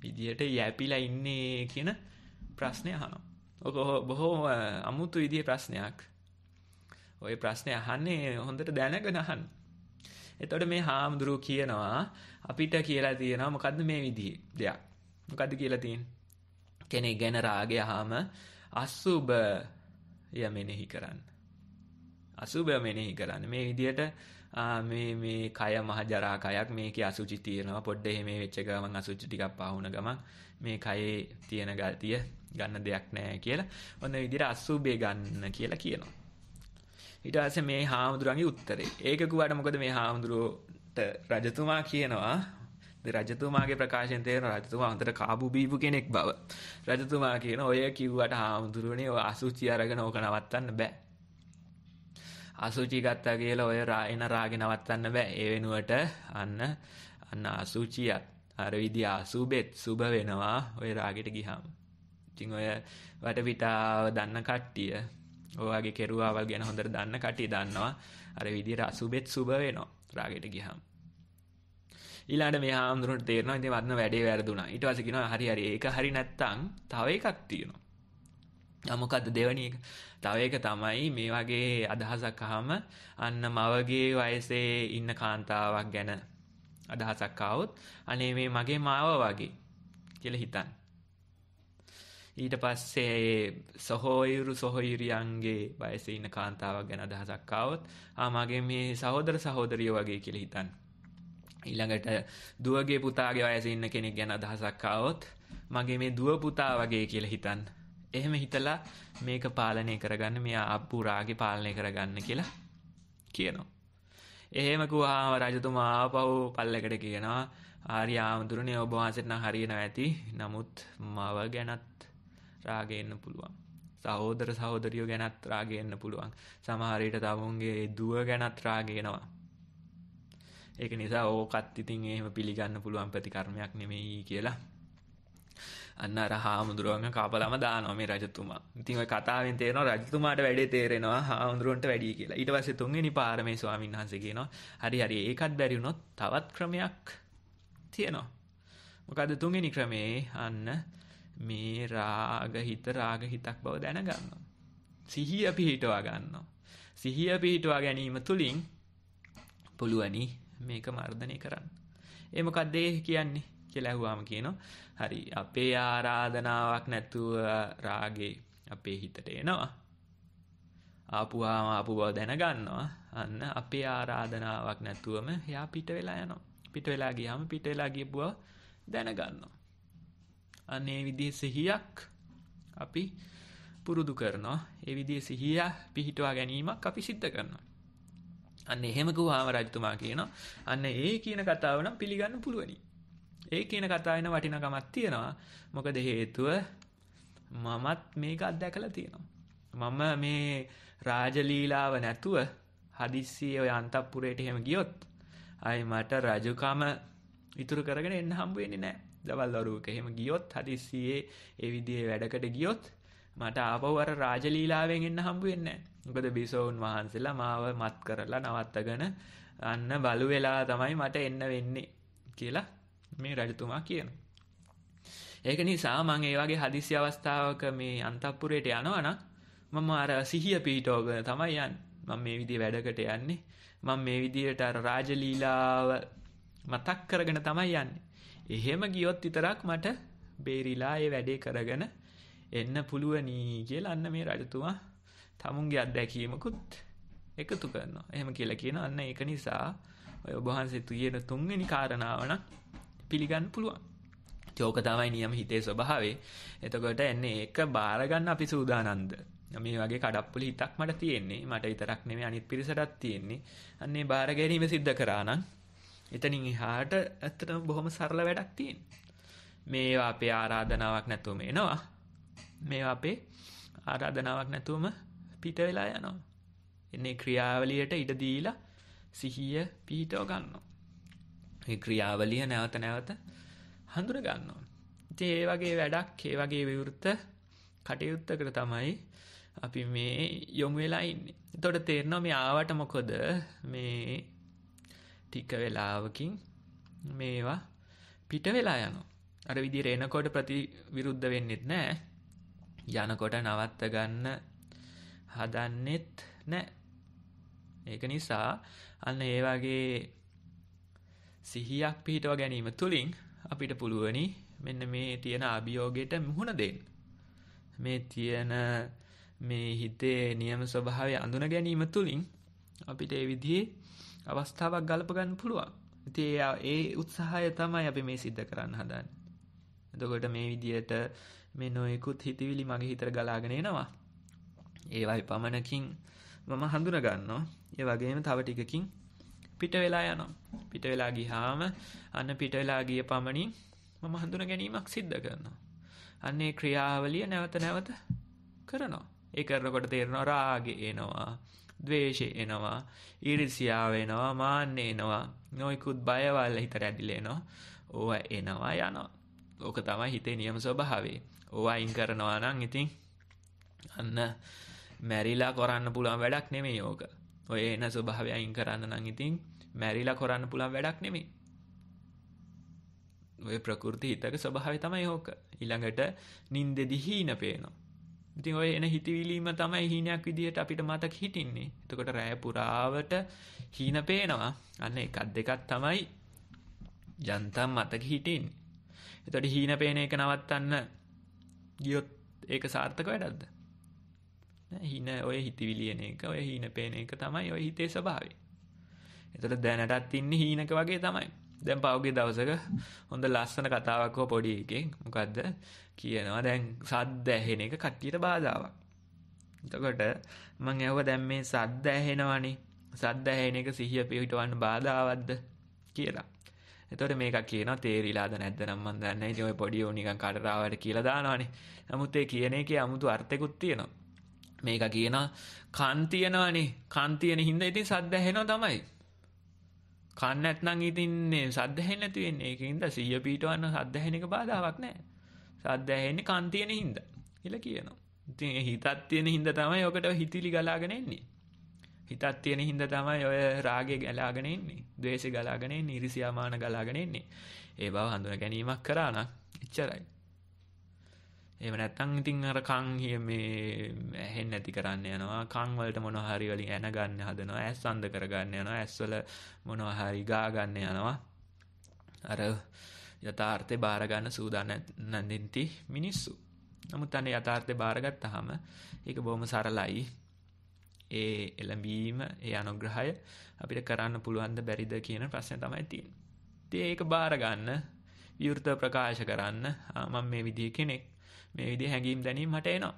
විදිහට යැපිලා ඉන්නේ කියන ප්‍රශ්නේ අහනවා ඔක බොහොම අමුතු විදිහේ ප්‍රශ්නයක් ඔය ප්‍රශ්නේ අහන්නේ හොඳට දැනගෙන අහන්න. එතකොට මේ හාමුදුරුව කියනවා අපිට කියලා තියෙනවා මොකද්ද මේ විදිහේ දෙයක්. මොකද කියලතින් කෙනෙ ගැන රාගය හාම අස්සුභය මෙනෙහි කරන්න. අසුභය මෙනෙහි කරන්න මේ විදියට මේ මේ කය මහ ජරා කයක් මේක අසුචි තියෙනවා පොඩ්ඩ එහෙම වෙච්ච ගමන් අසුචි ටිකක් පාහුණ ගමන් මේ කයේ තියෙන ගතිය ගන්න දෙයක් නැහැ කියලා ඔන්න විදියට අසුභය ගන්න කියලා කියනවා. ඊට පස්සේ මේ හාමුදුරන්ගේ උත්තරේ. ඒක ගුවාට මොකද මේ හාමුදුරුවෝට රජතුමා කියනවා රජතුමාගේ ප්‍රකාශයෙන් තේරෙන රජතුමා අන්තර කාබු බීපු කෙනෙක් බව. රජතුමා කියන ඔය කිව්වට හාමුදුරුවනේ ඔය අසුචි අරගෙන ඕක නවත්තන්න බෑ. අසුචි ගත්තා කියලා ඔය එන රාගේ නවත්තන්න බෑ. ඒ වෙනුවට අන්න අන්න අසුචියත් අර විදිය අසුබෙත් සුබ වෙනවා ඔය රාගෙට ගිහම. ඉතින් ඔය වටපිටාව දන්න කට්ටිය ඔයගේ කෙරුවාවල් ගැන හොඳට දන්න කට්ටිය දන්නවා අර විදියට අසුබෙත් සුබ වෙනවා රාගෙට ගිහම. ඊලාට මේ හාමුදුරන්ට තේරෙනවා ඉතින් වත්න වැඩේ වැරදුනා ඊට පස්සේ කියනවා හරි හරි ඒක හරි නැත්තම් තව එකක් තියෙනවා මොකද්ද දෙවැනි එක තව එක තමයි මේ වගේ අදහසක් අහම අන්න මවගේ වයසේ ඉන්න කාන්තාවක් ගැන අදහසක් ආවොත් අනේ මේ මගේ මාව වගේ කියලා හිතන්න ඊට පස්සේ සහෝයුරු සොහොයුරියන්ගේ වයසේ ඉන්න කාන්තාවක් ගැන අදහසක් ආවොත් ආ මගේ මේ සහෝදර සහෝදරියෝ වගේ කියලා හිතන්න ඊළඟට දුවගේ පුතාගේ වයසේ ඉන්න කෙනෙක් ගැන අදහසක් ආවොත් මගේ මේ දුව පුතා වගේ කියලා හිතන්න. එහෙම හිතලා මේක පාලනය කරගන්න මේ ආප්පු රාගේ පාලනය කරගන්න කියලා කියනවා. එහෙම කුවාම රජතුමා ආපහු පල්ලෙකට කියනවා ආර්ය ආමඳුරනේ ඔබ වහන්සේට නම් හරියනවා ඇති. නමුත් මව ගැනත් රාගේ එන්න පුළුවන්. සහෝදර සහෝදරියෝ ගැනත් රාගේ එන්න පුළුවන්. සමහර විට තමුන්ගේ දුව ගැනත් රාගේ එනවා. ඒක නිසා ඕකත් ඉතින් එහෙම පිළිගන්න පුළුවන් ප්‍රතිකර්මයක් නෙමෙයි කියලා අන්න අර හාමුදුරුවන්ගේ කාපලම දානවා මේ රජතුමා. ඉතින් ওই කතාවෙන් තේරෙනවා රජතුමාට වැඩේ තේරෙනවා හාමුදුරුවන්ට වැඩියි කියලා. ඊට පස්සේ තුන්වෙනි පාර මේ ස්වාමීන් වහන්සේ කියනවා හරි හරි ඒකත් බැරි වුණොත් තවත් ක්‍රමයක් තියෙනවා. මොකද තුන්වෙනි ක්‍රමේ අන්න මේ රාගහිත රාගහිතක් බව දැනගන්නවා. සිහිය පිහිටවා ගන්නවා. සිහිය පිහිටවා ගැනීම තුලින් පුළුවනි මේක මර්ධනය කරන්න. ඒමකක්දේ කියන්නේ කෙලැහුවාම කියනවා හරි අපේ ආරාධනාවක් නැතුව රාගේ අපේ හිතට එනවා. ආපුහාම ආපු බව දැනගන්නවා අන්න අපේ ආරාධනාවක් නැතුවම එයා පිට වෙලා යනවා. පිට වෙලා ගියාම පිට වෙලා ගියපුවා දැනගන්නවා. අනේ විදිහ සිහියක් අපි පුරුදු කරනවා. ඒ විදිහේ සිහිය පිහිටුවා ගැනීමක් අපි සිද්ධ කරනවා. අන්න එහෙම කිව්වම රජතුමා කියනවා අන්න ඒ කියන කතාව නම් පිළිගන්න පුළුවනි. ඒ කියන කතාවෙන වටිනකමක් තියෙනවා. මොකද හේතුව මමත් මේක අත්දැකලා තියෙනවා. මම මේ රාජලීලාව නැතුව හදිස්සියේ ඔය අන්තපුරයට එහෙම ගියොත් අයි මට රජකම ඉතුරු කරගෙන එන්න හම්බ වෙන්නේ නැහැ. දවල් වරුවක එහෙම ගියොත් හදිස්සියේ ඒ විදිහේ වැඩකට ගියොත් මට ආපහු අර රාජලීලාවෙන් එන්න හම්බ වෙන්නේ නැහැ. මොකද බිසෝන් වහන්සේලා මාව මත් කරලා නවත්තගෙන අන්න බලු වෙලා තමයි මට එන්න වෙන්නේ කියලා මේ රජතුමා කියන. ඒක නිසා මං ඒ වගේ හදිසි අවස්ථාවක මේ අන්තපුරයට යනවා නම් මම අර සිහිය පිහිටවගෙන තමයි යන්නේ. මම මේ විදිහේ වැඩකට යන්නේ. මම මේ විදිහට අර රාජලීලාව මතක් කරගෙන තමයි යන්නේ. එහෙම ගියොත් විතරක් මට බේරිලා ඒ වැඩේ කරගෙන එන්න පුළුවනි කියලා අන්න මේ රජතුමා තමුන්ගේ අත්දැකීමකුත් එකතු කරනවා එහෙම කියලා කියන අන්න ඒක නිසා ඔය ඔබහන්සේ තුයන තුන්වෙනි කාරණාවන පිළිගන්න පුළුවන් චෝක තමයි නියම හිතේ ස්වභාවේ එතකොට එන්නේ ඒක බාරගන්න අපි සූදානන්ද මේ වගේ කඩප්පුල හිතක් මට තියෙන්නේ මට විතරක් නෙමෙයි අනිත් පිරිසටත් තියෙන්නේ අන්නේ බාර ගැනීම සිද්ධ කරා නම් එතනින් එහාට ඇත්තටම බොහොම සරල වැඩක් තියෙනවා මේවා අපේ ආරාධනාවක් නැතුවම එනවා මේවා අපේ ආරාධනාවක් නැතුවම පිට වෙලා යනවා. එන්නේ ක්‍රියාවලියට ඉඩ දීලා සිහිය පිහිටව ගන්නවා. ඒ ක්‍රියාවලිය නැවත නැවත හඳුන ගන්නවා. ඉතින් ඒ වගේ වැඩක් ඒ වගේ විවෘත කටයුත්තකට තමයි අපි මේ යොමු වෙලා ඉන්නේ. එතකොට තේරෙනවා මේ ආවට මොකද මේ ටික වෙලාවකින් මේවා පිට වෙලා යනවා. අර විදිහට එනකොට ප්‍රතිවිරුද්ධ වෙන්නෙත් නෑ. යනකොට නවත්ත ගන්න හදන්නෙත් නෑ. ඒක නිසා අන්න ඒ වගේ සිහියක් පිහිටව ගැනීම තුළින් අපිට පුළුවනි මෙන්න මේ තියෙන අභියෝගයට මුහුණ දෙන්න. මේ තියෙන මේ හිතේ නියම ස්වභාවය අඳුන ගැනීම තුළින් අපිට ඒ විදිහේ අවස්ථාවක් ගලප ගන්න පුළුවන්. ඉතින් ඒ උත්සාහය තමයි අපි මේ සිද්ධ කරන්න හදන්නේ. එතකොට මේ විදියට මේ නොයෙකුත් හිතවිලි මගේ හිතට ගලාගෙන එනවා. ඒවයි පමණකින් මම හඳුනගන්නවා ඒ වගේම තව ටිකකින් පිට වෙලා යනම් පිට වෙලා ගිහාම අන්න පිට වෙලා ගිය පමණින් මම හඳුන ගැනීමක් සිද්ධ කරනවා අන්නේ ක්‍රියාවලිය නැවත නැවත කරනවා ඒ කරනකොට තේරෙනවා රාගය එනවා ද්වේෂය එනවා ඊරිසියාව එනවා මාන්න එනවා නොයිකුත් බයවල් හිතට ඇදිලේනවා ඕව එනවා යනවා ඕක තමයි හිතේ නියම ස්වභාවේ ඕවා අයින් කරනවා නම් ඉතින් අන්න මැරිලා කොරන්න පුළන් වැඩක් නෙමේ යෝක ඔය එන ස්වභාවයයින් කරන්න නං ඉතින් මැරිලා කොරන්න පුළන් වැඩක් නෙමේ ඔය ප්‍රකෘති හිතක ස්වභාව තමයි යෝක ඉළඟට නින්දෙදි හීන පේනවා ඉතින් ඔය එන හිතවිලීම තමයි හීනයක් විදිහට අපිට මතක හිටින්නේ. එතකොට රැය පුරාවට හීන පේනවා. අන්න එකක් දෙකක් තමයි යන්තම් මතක හිටින්නේ. එතකොට හීන පේන එක නවත්තන්න ගියොත් ඒක සාර්ථක වැඩක්ද? හීන ඔය හිතිවිලියන එක ඔය හීන පේන එක තමයි ඔය හිතේ ස්භාවේ එතට දැනටත් ඉන්න හීනක වගේ තමයි දැන් පව්ගේ දවසක හොඳ ලස්සන කතාවක්කෝ පොඩි එකෙන් මොකක්ද කියනවා දැන් සද්ද ඇහෙන එක කට්ටියට බාධාවක්. එතකොට මං ඇව දැන් මේ සද්ද ඇහෙනවනේ සද්ද ඇහෙන එක සිහිය පිහිටවන්න බාධාවත්ද කියලා. එතකොට මේක කියන තේරිලාද නැද්ද නම් මන් දන්නේ ඉතින් ඔය පොඩි ඕනිකන් කටරාවට කියලා දානවනේ. නමුත් ඒ කියන එකේ 아무තු අර්ථෙකුත් තියෙනවා. මේක කියන කන්තියනවානේ කන්තියන හින්ද ඉතින් සද්දැහෙනෝ තමයි. කන්න ඇත්නම් ඉතින්නේ සද්දැහෙන්න නැතිවෙන්නේ. ඒකින්ද සිහිය පිටවන්න සද්දැහෙන එක බාධාවක් නැහැ. සද්දැහෙන්නේ කන්තියන හින්ද කියලා කියනවා. ඉතින් ඒ හිතක් තියෙන හින්ද තමයි ඔකට හිතිලි ගලාගෙන එන්නේ. හිතක් තියෙන හින්ද තමයි ඔය රාගය ගලාගෙන එන්නේ. ද්වේෂය ගලාගෙන එන්නේ, iriසියාමාන ගලාගෙන එන්නේ. ඒ බව හඳුනා ගැනීමක් කරා නම් එච්චරයි. එම නැත්තං ඉතින් අර කං හිය මේ ඇහෙන් නැති කරන්න යනවා කංවලට මොනොහරි වලින් ඇන ගන්න හදනවා ඇස් අන්ද කරගන්න යනවා ඇස්වල මොනොහරි ගා ගන්න යනවා අර යථාර්ථය බාරගන්න සූදාන නන්දින්ති මිනිස්සු නමුත් අනේ යථාර්ථය බාරගත්තහම ඒක බොහොම සරලයි ඒ එළඹීම ඒ අනුග්‍රහය අපිට කරන්න පුළුවන්ද බැරිද කියන ප්‍රශ්න තමයි තියෙන්නේ. ඉතින් ඒක බාර ගන්න විවෘත ප්‍රකාශ කරන්න මම මේ විදිය කෙනෙක් මේ විදි හැඟීම් දැනීම මට එනවා.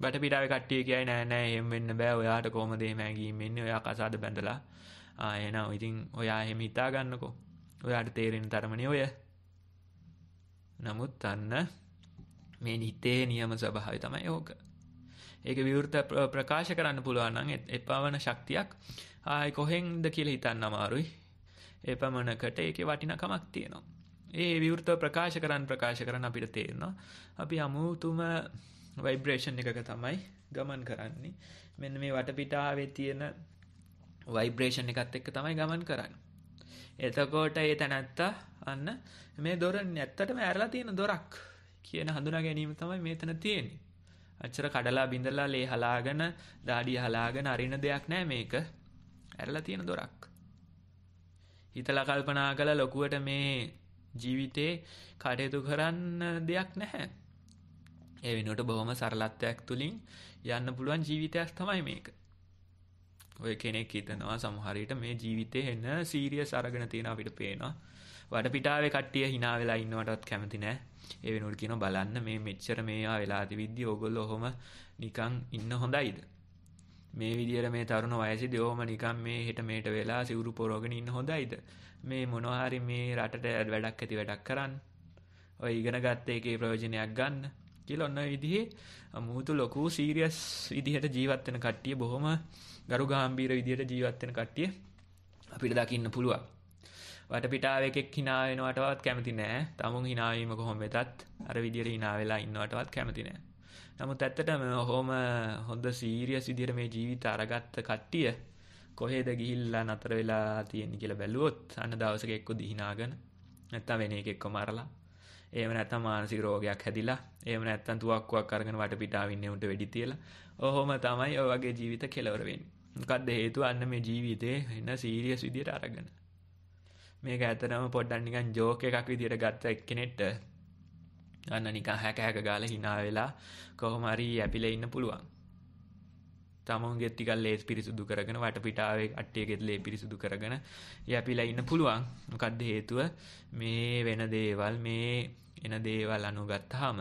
බටපිටාවේ කට්ටිය කියයි නෑ නෑ එහෙම වෙන්න බෑ. ඔයාට කොහමද එහෙම හැඟීම් එන්නේ? ඔයා කසාද බැඳලා. ආ එහෙනම් ඉතින් ඔයා එහෙම හිතා ගන්නකෝ. ඔයාට තේරෙන තරමනේ ඔය. නමුත් අන්න මේ නිතේ නියම ස්වභාවය තමයි ඕක. ඒක විවෘත ප්‍රකාශ කරන්න පුළුවන් නම් එපමණ ශක්තියක් ආයි කොහෙන්ද කියලා හිතන්න අමාරුයි. එපමණකට ඒකේ වටිනකමක් තියෙනවා. ඒ විවෘත ප්‍රකාශ කරන්න ප්‍රකාශ කරන අපිට තේරෙනවා. අපි අමුතුම ভাইබ්‍රේෂන් එකක තමයි ගමන් කරන්නේ. මෙන්න මේ වටපිටාවේ තියෙන ভাইබ්‍රේෂන් එකත් එක්ක තමයි ගමන් කරන්නේ. එතකොට ඒ තැනැත්තා අන්න මේ දොර නැත්තටම ඇරලා තියෙන දොරක් කියන හඳුනා ගැනීම තමයි මෙතන තියෙන්නේ. අච්චර කඩලා බිඳලා ලේ හලාගෙන දාඩිය හලාගෙන අරින දෙයක් නෑ මේක. ඇරලා තියෙන දොරක්. හිතලා කල්පනා කළ ලොකුවට මේ ජීවිතේ කටයුතු කරන්න දෙයක් නැහැ. ඒ වෙනුවට බොහොම සරලත්වයක් තුලින් යන්න පුළුවන් ජීවිතයක් තමයි මේක. ඔය කෙනෙක් හිතනවා සමහරවිට මේ ජීවිතේ එන සීරියස් අරගෙන තියෙන අපිට පේනවා. වඩපිටාවේ කට්ටිය hina වෙලා ඉන්නවටවත් කැමති නෑ. ඒ වෙනුවට කියනවා බලන්න මේ මෙච්චර මේවා වෙලා තිබිද්දි ඕගොල්ලෝ ඔහොම නිකන් ඉන්න හොඳයිද? මේ විදිහට මේ තරුණ වයසේදී ඕම නිකන් මේ හෙට මෙහෙට වෙලා සිවුරු පොරවගෙන ඉන්න හොඳයිද? මේ මොනවාරි මේ රටට වැඩක් ඇති වැඩක් කරන්න ඔය ඉගෙන ගත්ත එකේ ප්‍රයෝජනයක් ගන්න කියල ඔන්න විදිහේ මුහුතු ලොකු සීරියස් විදිහට ජීවත්වෙන කට්ටිය බොහොම ගරු ගාම්බීර විදිහට ජීවත්වෙන කට්ටිය අපිට දකින්න පුළුවන් වට පිටාව එකෙක් හිනාවෙනවටවත් කැමති නෑ තමුන් හිනාවීම කොහොම වෙතත් අර විදිර හිනාවෙලා ඉන්නවටවත් කැමති නෑ නමුත් ඇත්තටම හොම හොඳ සීරියස් විදිර මේ ජීවිත අරගත්ත කට්ටිය කොහේද ගිහිල්ලා නතර වෙලා තියෙන කියලා බැලුවොත් අන්න දවසක එක්ක දිහිනාගෙන නැත්තම් වෙන එකෙක් කොමාරලා එහෙම නැත්තම් මානසික රෝගයක් හැදිලා එහෙම නැත්තම් තුවක්කුවක් අරගෙන වටපිටාවින් උන්ට වෙඩි තියලා ඔහොම තමයි ඔය වගේ ජීවිත කෙලවර වෙන්නේ. මොකද්ද හේතුව අන්න මේ ජීවිතේ වෙන සීරියස් විදියට අරගෙන. මේක ඇතනම පොඩ්ඩක් නිකන් ජෝක් එකක් විදියට ගත්ත එක්කෙනෙක්ට අන්න නිකන් හැක හැක ගාලා hina වෙලා කොහොම හරි ඇපිලා ඉන්න පුළුවන්. තමන්ගේ ටිකල් ලේස් පිරිසුදු කරගෙන වටපිටාවේ අට්ටියගෙත් ලේ පිරිසුදු කරගෙන යැපිලා ඉන්න පුළුවන්. මොකද්ද හේතුව? මේ වෙන දේවල් මේ එන දේවල් අනුගත්තාම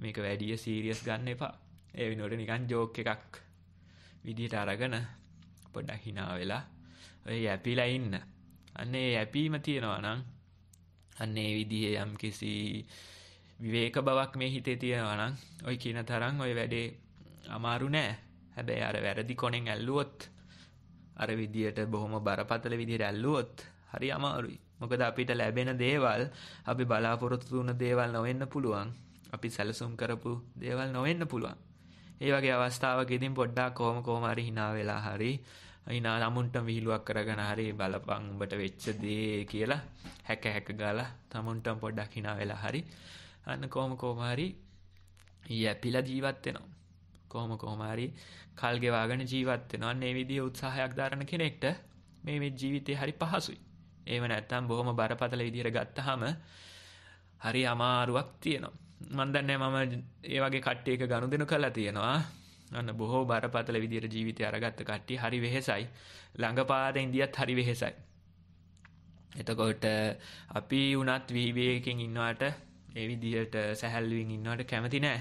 මේක වැඩිය සීරියස් ගන්න එපා. ඒ වෙනුවට නිකන් ජෝක් එකක් විදිහට අරගෙන පොඩ්ඩක් hina වෙලා ඔය යැපිලා ඉන්න. අන්න ඒ යැපීම තියෙනවා නම් අන්න ඒ විදිහේ යම් කිසි විවේක බවක් මේ හිතේ තියෙනවා නම් ওই කියන තරම් ওই වැඩේ අමාරු නෑ. හැබැයි අර වැරදි කොනෙන් ඇල්ලුවොත් අර විදියට බොහොම බරපතල විදිහට ඇල්ලුවොත් හරි අමාරුයි. මොකද අපිට ලැබෙන දේවල් අපි බලාපොරොත්තු වුණ දේවල් නොවෙන්න පුළුවන්. අපි සැලසුම් කරපු දේවල් නොවෙන්න පුළුවන්. ඒ වගේ අවස්ථාවකදීන් පොඩ්ඩක් කොහොම කොහොම හරි hina වෙලා හරි hina ළමුන්ට විහිළුවක් කරගෙන හරි බලපං උඹට වෙච්ච දේ කියලා හැක හැක ගාලා තමුන්ට පොඩ්ඩක් hina වෙලා හරි අන්න කොහොම කොහොම හරි යැපිලා ජීවත් වෙනවා. කොහොම කොහමහරි කල්ගෙවාගෙන ජීවත්වෙනවා ඒ විදිහ උත්සාහයක් ධරණ කෙනෙක්ට මේ මේ ජීවිතය හරි පහසුයි ඒව නැත්තම් බොහොම බරපතල විදිහට ගත්තහම හරි අමාරුවක් තියෙනවා මන්දන්නේ මම ඒ වගේ කට්ටියක ගනුදෙනු කළා තියෙනවා අන්න බොහෝ බරපතල විදිහට ජීවිතය අරගත්ත කට්ටිය හරි වෙහෙසයි ළඟපාත ඉන්දියත් හරි වෙහෙසයි එතකොට අපි වුණත් වීවේකෙන් ඉන්නවට ඒ විදිහට සැහැල්ලුවෙන් ඉන්නවට කැමති නෑ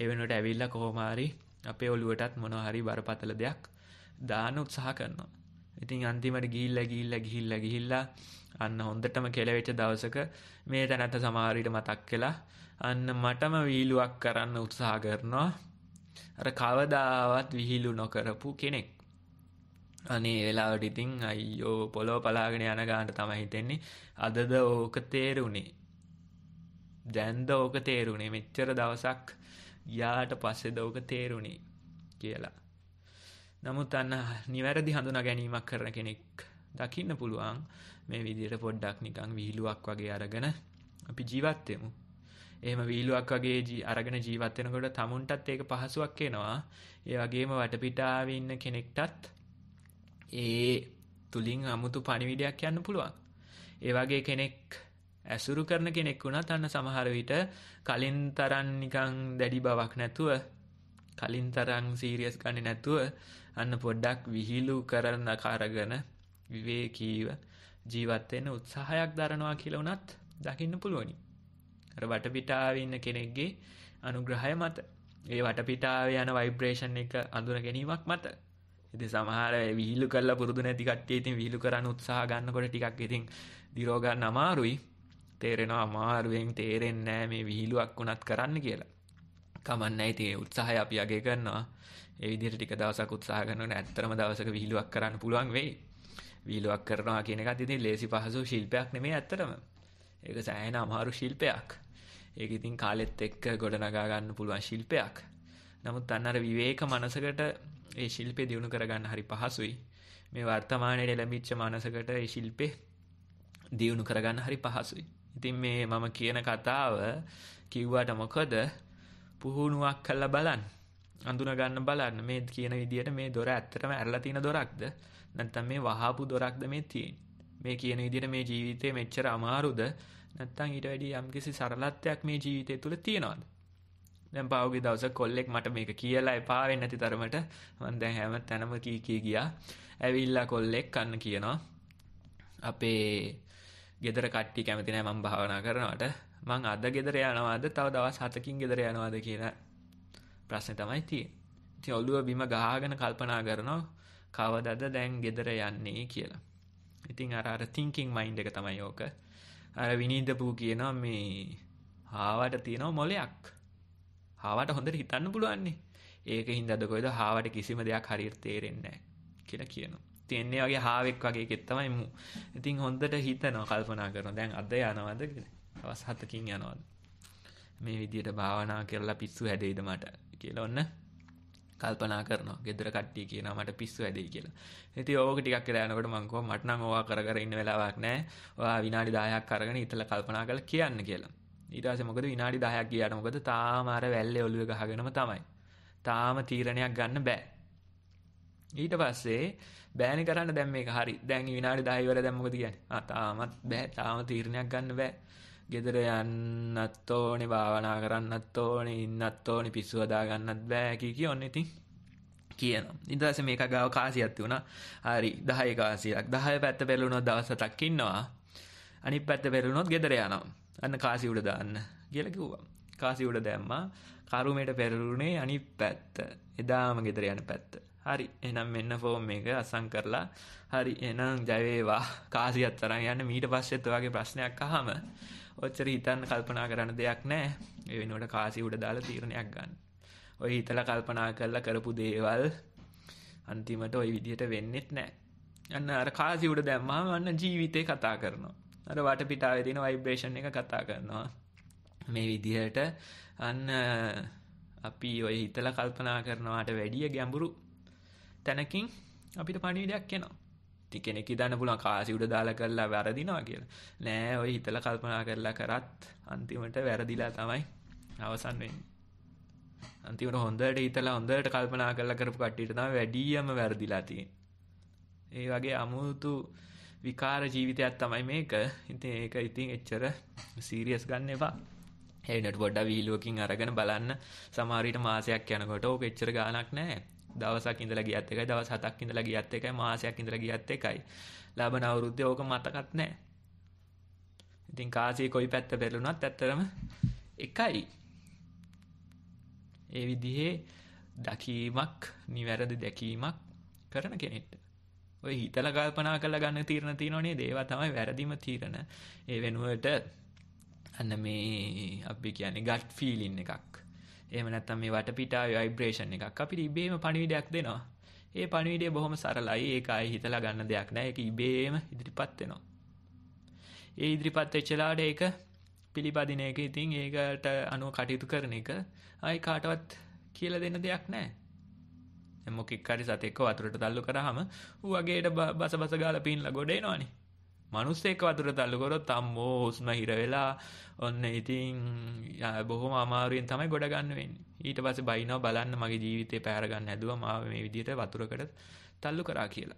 ඒ වෙනුවට ඇවිල්ලා කොහොම හරි අපේ ඔලුවටත් මොන හරි බරපතල දෙයක් දාන උත්සාහ කරනවා. ඉතින් අන්තිමට ගිහිල්ල ගිල්ල ගිහිල්ල ගිහිල්ලා අන්න හොඳටම කෙලවෙච්ච දවසක මේ තැනැත්ත සමාරීට මතක් කලා අන්න මටම වීලුවක් කරන්න උත්සාහ කරනවා අර කවදාවත් විහිලු නොකරපු කෙනෙක්. අනේ වෙලාවට ඉතින් අයියෝ පොලෝ පලාගෙන යන ගානට තමයි හිතෙන්නේ අදද ඕක තේරුණේ. දැන්ද ඕක තේරුණේ මෙච්චර දවසක් යාට පස්සේ දෝක තේරුණේ කියලා. නමුත් අන්න නිවැරදි හඳුනා ගැනීමක් කරන කෙනෙක් දකින්න පුළුවන් මේ විදිහට පොඩ්ඩක් නිකන් විහිළුවක් වගේ අරගෙන අපි ජීවත් වෙමු. එහෙම විහිළුවක් වගේ අරගෙන ජීවත් වෙනකොට tamunටත් ඒක පහසුවක් එනවා. ඒ වගේම වටපිටාවේ ඉන්න කෙනෙක්ටත් ඒ තුලින් අමුතු පණිවිඩයක් යන්න පුළුවන්. ඒ වගේ කෙනෙක් ඇසුරු කරන කෙනෙක් වුණත් අන්න සමහර විට කලින් තරම් නිකන් දැඩි බවක් නැතුව කලින් තරම් සීරියස් ගන්නේ නැතුව අන්න පොඩ්ඩක් විහිළු කරන කරගෙන විවේකීව ජීවත් වෙන උත්සාහයක් දරනවා කියලා වුණත් දකින්න පුළුවනි. අර වටපිටාවේ ඉන්න කෙනෙක්ගේ අනුග්‍රහය මත ඒ වටපිටාවේ යන ভাইබ්‍රේෂන් එක අඳුන ගැනීමක් මත ඉතින් සමහර විහිළු කරලා පුරුදු නැති කට්ටිය ඉතින් විහිළු කරන්න උත්සාහ ගන්නකොට ටිකක් ඉතින් දිරව ගන්න අමාරුයි. තේරෙනවා අමාරුවෙන් තේරෙන්නේ නැහැ මේ විහිළුවක් උනත් කරන්න කියලා. කමන්නයි තේ උත්සාහය අපි අගය කරනවා. ඒ විදිහට ටික දවසක් උත්සාහ කරනකොට ඇත්තටම දවසක විහිළුවක් කරන්න පුළුවන් වෙයි. විහිළුවක් කරනවා කියන එකත් ඉතින් ලේසි පහසු ශිල්පයක් නෙමෙයි ඇත්තටම. ඒක සෑහෙන අමාරු ශිල්පයක්. ඒක ඉතින් කාලෙත් එක්ක ගොඩනගා ගන්න පුළුවන් ශිල්පයක්. නමුත් අන්න අර විවේක මනසකට ඒ ශිල්පේ දිනු කරගන්න හරි පහසුයි. මේ වර්තමානයේ ලැබිච්ච මනසකට ඒ ශිල්පේ දියුණු කරගන්න හරි පහසුයි. ඉතින් මේ මම කියන කතාව කිව්වට මොකද පුහුණුවක් කරලා බලන්න. අඳුන ගන්න බලන්න මේ කියන විදිහට මේ දොර ඇත්තටම ඇරලා තියෙන දොරක්ද නැත්නම් මේ වහාපු දොරක්ද මේ තියෙන්නේ. මේ කියන විදිහට මේ ජීවිතේ මෙච්චර අමාරුද නැත්නම් ඊට වැඩිය යම්කිසි සරලත්වයක් මේ ජීවිතය තුළ තියනවද? දැන් පාවගේ දවසක් කොල්ලෙක් මට මේක කියලා එපා වෙන්නේ නැති තරමට මම දැන් හැම තැනම කී කී ගියා. ඇවිල්ලා කොල්ලෙක් කන්න කියනවා. අපේ ගෙදර කට්ටි කැමති නෑ මම භාවනා කරනවට මං අද ගෙදර යනවාද තව දවස් 7කින් ගෙදර යනවාද කියලා ප්‍රශ්නේ තමයි තියෙන්නේ. ඉතින් ඔළුව බිම ගහගෙන කල්පනා කරනවා කවදද දැන් ගෙදර යන්නේ කියලා. ඉතින් අර අර thinking mind එක තමයි ඕක. අර විනීතපු කියනවා මේ හාවට තියෙනවා මොලයක්. හාවට හොඳට හිතන්න පුළුවන්නේ. ඒක හින්දාද කොයිද හාවට කිසිම දෙයක් හරියට තේරෙන්නේ නැහැ කියලා කියනවා. තියන්නේ වගේ හාවෙක් වගේ එකෙක් තමයි මු. ඉතින් හොඳට හිතනවා කල්පනා කරනවා. දැන් අද යනවද කියලා. දවස් 7කින් යනවද? මේ විදියට භාවනා කරලා පිස්සු හැදෙයිද මට කියලා ඔන්න කල්පනා කරනවා. ගෙදර කට්ටිය කියනවා මට පිස්සු හැදෙයි කියලා. ඉතින් ඕක ටිකක් කියලා යනකොට මං කිව්වා මට නම් ඕවා කර කර ඉන්න වෙලාවක් නැහැ. ඔයා විනාඩි 10ක් අරගෙන ඉතලා කල්පනා කරලා කියන්න කියලා. ඊට පස්සේ මොකද විනාඩි 10ක් ගියාට මොකද තාම අර වැල්ලේ ඔළුවේ ගහගෙනම තමයි. තාම තීරණයක් ගන්න බෑ. ඊට පස්සේ බෑන කරන්න දැම් මේ හරි දැන් විනාඩි දයිවර දැම්මක තියන අතාමත් බෑ තාම තීරණයක් ගන්න බෑ ගෙදර යන්නත් ඕනෙ භාවනා කරන්නත් ඕනෙ ඉන්නත් ඕනි පිස්සුවදා ගන්නත් බෑකි කිය ඔන්න ඉතින් කියන ඉදස මේක ගව කාසියත්ති වුණ හරි දහය කාසියක් දහය පැත්ත පෙරලුණොත් දවසතක්කින්නවා අනි පැත්ත පෙරුණොත් ගෙදර යනම් අන්න කාසි උඩ දාන්න කියලකිව්වා කාසි උඩ දැම්මා කරුමට පෙරලුණේ අනි පැත්ත එදාම ගෙදර යන පැත්ත හරි එනම් මෙන්න ෆෝම් එක අසං කරලා හරි එනම් ජයවේවා කාසියත් තරන් යන්න මීට පස්සෙත් වගේ ප්‍රශ්නයක් අහම ඔච්චර හිතන්න කල්පනා කරන්න දෙයක් නෑ ඒ වෙනුවට කාසි උඩ දාලා තීරණයක් ගන්න ඔය හිතලා කල්පනා කරලා කරපු දේවල් අන්තිමට ඔය විදිහට වෙන්නෙත් නෑ. අන්න අර කාසි උඩ දැම්මම අන්න ජීවිතේ කතා කරනවා. අර වටපිටාවේ තියෙන ভাইබ්‍රේෂන් එක කතා කරනවා. මේ විදිහට අන්න අපි ඔය හිතලා කල්පනා කරනවාට වැඩිය ගැඹුරු තැනකින් අපිට පණීඩයක් කෙනවා තිකෙනෙක් දන්න පුලන් කාසිුට දාල කරලා වැරදිනවා කියල නෑ ඔය හිතල කල්පනා කරලා කරත් අන්තිමට වැරදිලා තමයි අවසන් වෙන්න අන්තිමට හොඳට හිතලා හොඳට කල්පනා කරලා කරපු කට්ටිට තම වැඩියම වැරදිලා තියෙන් ඒ වගේ අමුතු විකාර ජීවිතයක් තමයි මේක ඉතින් ඒක ඉතින් එච්චර සීරියස් ගන්න එපා හෙඩට පොඩ්ඩ වීලුවකින් අරගෙන බලන්න සමහරවිට මාසයක් යනකොට ඕක එච්චර ගාණක් නැහැ දවසක් ඉඳලා ගියත් එකයි දවස් හතක් ඉඳලා ගියත් එකයි මාසයක් ඉඳලා ගියත් එකයි ලබන අවුරුද්දේ ඕක මතකත් නැහැ ඉතින් කාසිය කොයි පැත්ත පෙරළුණත් ඇත්තරම එකයි ඒ විදිහේ දකීමක් නිවැරදි දැකීමක් කරන කෙනෙක්ට ඔය හිතල කල්පනා කරලා ගන්න තීරණ තියෙනවනේ දේවා තමයි වැරදිම තීරණ ඒ වෙනුවට අන්න මේ අපි කියන්නේ ගට් ෆීලින් එකක් එහෙම නැත්නම් මේ වටපිටාවේ ভাইබ්‍රේෂන් එකක් අපිට ඉබේම පණිවිඩයක් දෙනවා. ඒ පණිවිඩය බොහොම සරලයි. ඒක ආයේ හිතලා ගන්න දෙයක් නෑ. ඒක ඉබේම ඉදිරිපත් වෙනවා. ඒ ඉදිරිපත් වෙච්ච ලාඩ ඒක පිළිපදින එක ඉතින් ඒකට අනුව කටයුතු කරන එක ආයි කාටවත් කියලා දෙන්න දෙයක් නෑ. මොකෙක් හරි සතෙක්ව වතුරට තල්ලු කරාම ඌ වගේට බස බස ගාලා පින්ලා ගොඩ එනවනේ. මනුස්සේක වතුර තල්ලුකොරොත් අම්මෝ හුස්ම හිර වෙලා ඔන්න ඉතින් බොහොම අමාරුවෙන් තමයි ගොඩ ගන්න වෙන්නේ. ඊට පස්සේ බයිනව බලන්න මගේ ජීවිතේ පැහැර ගන්න හැදුවා මාව මේ විදිහට වතුරකට තල්ලු කරා කියලා.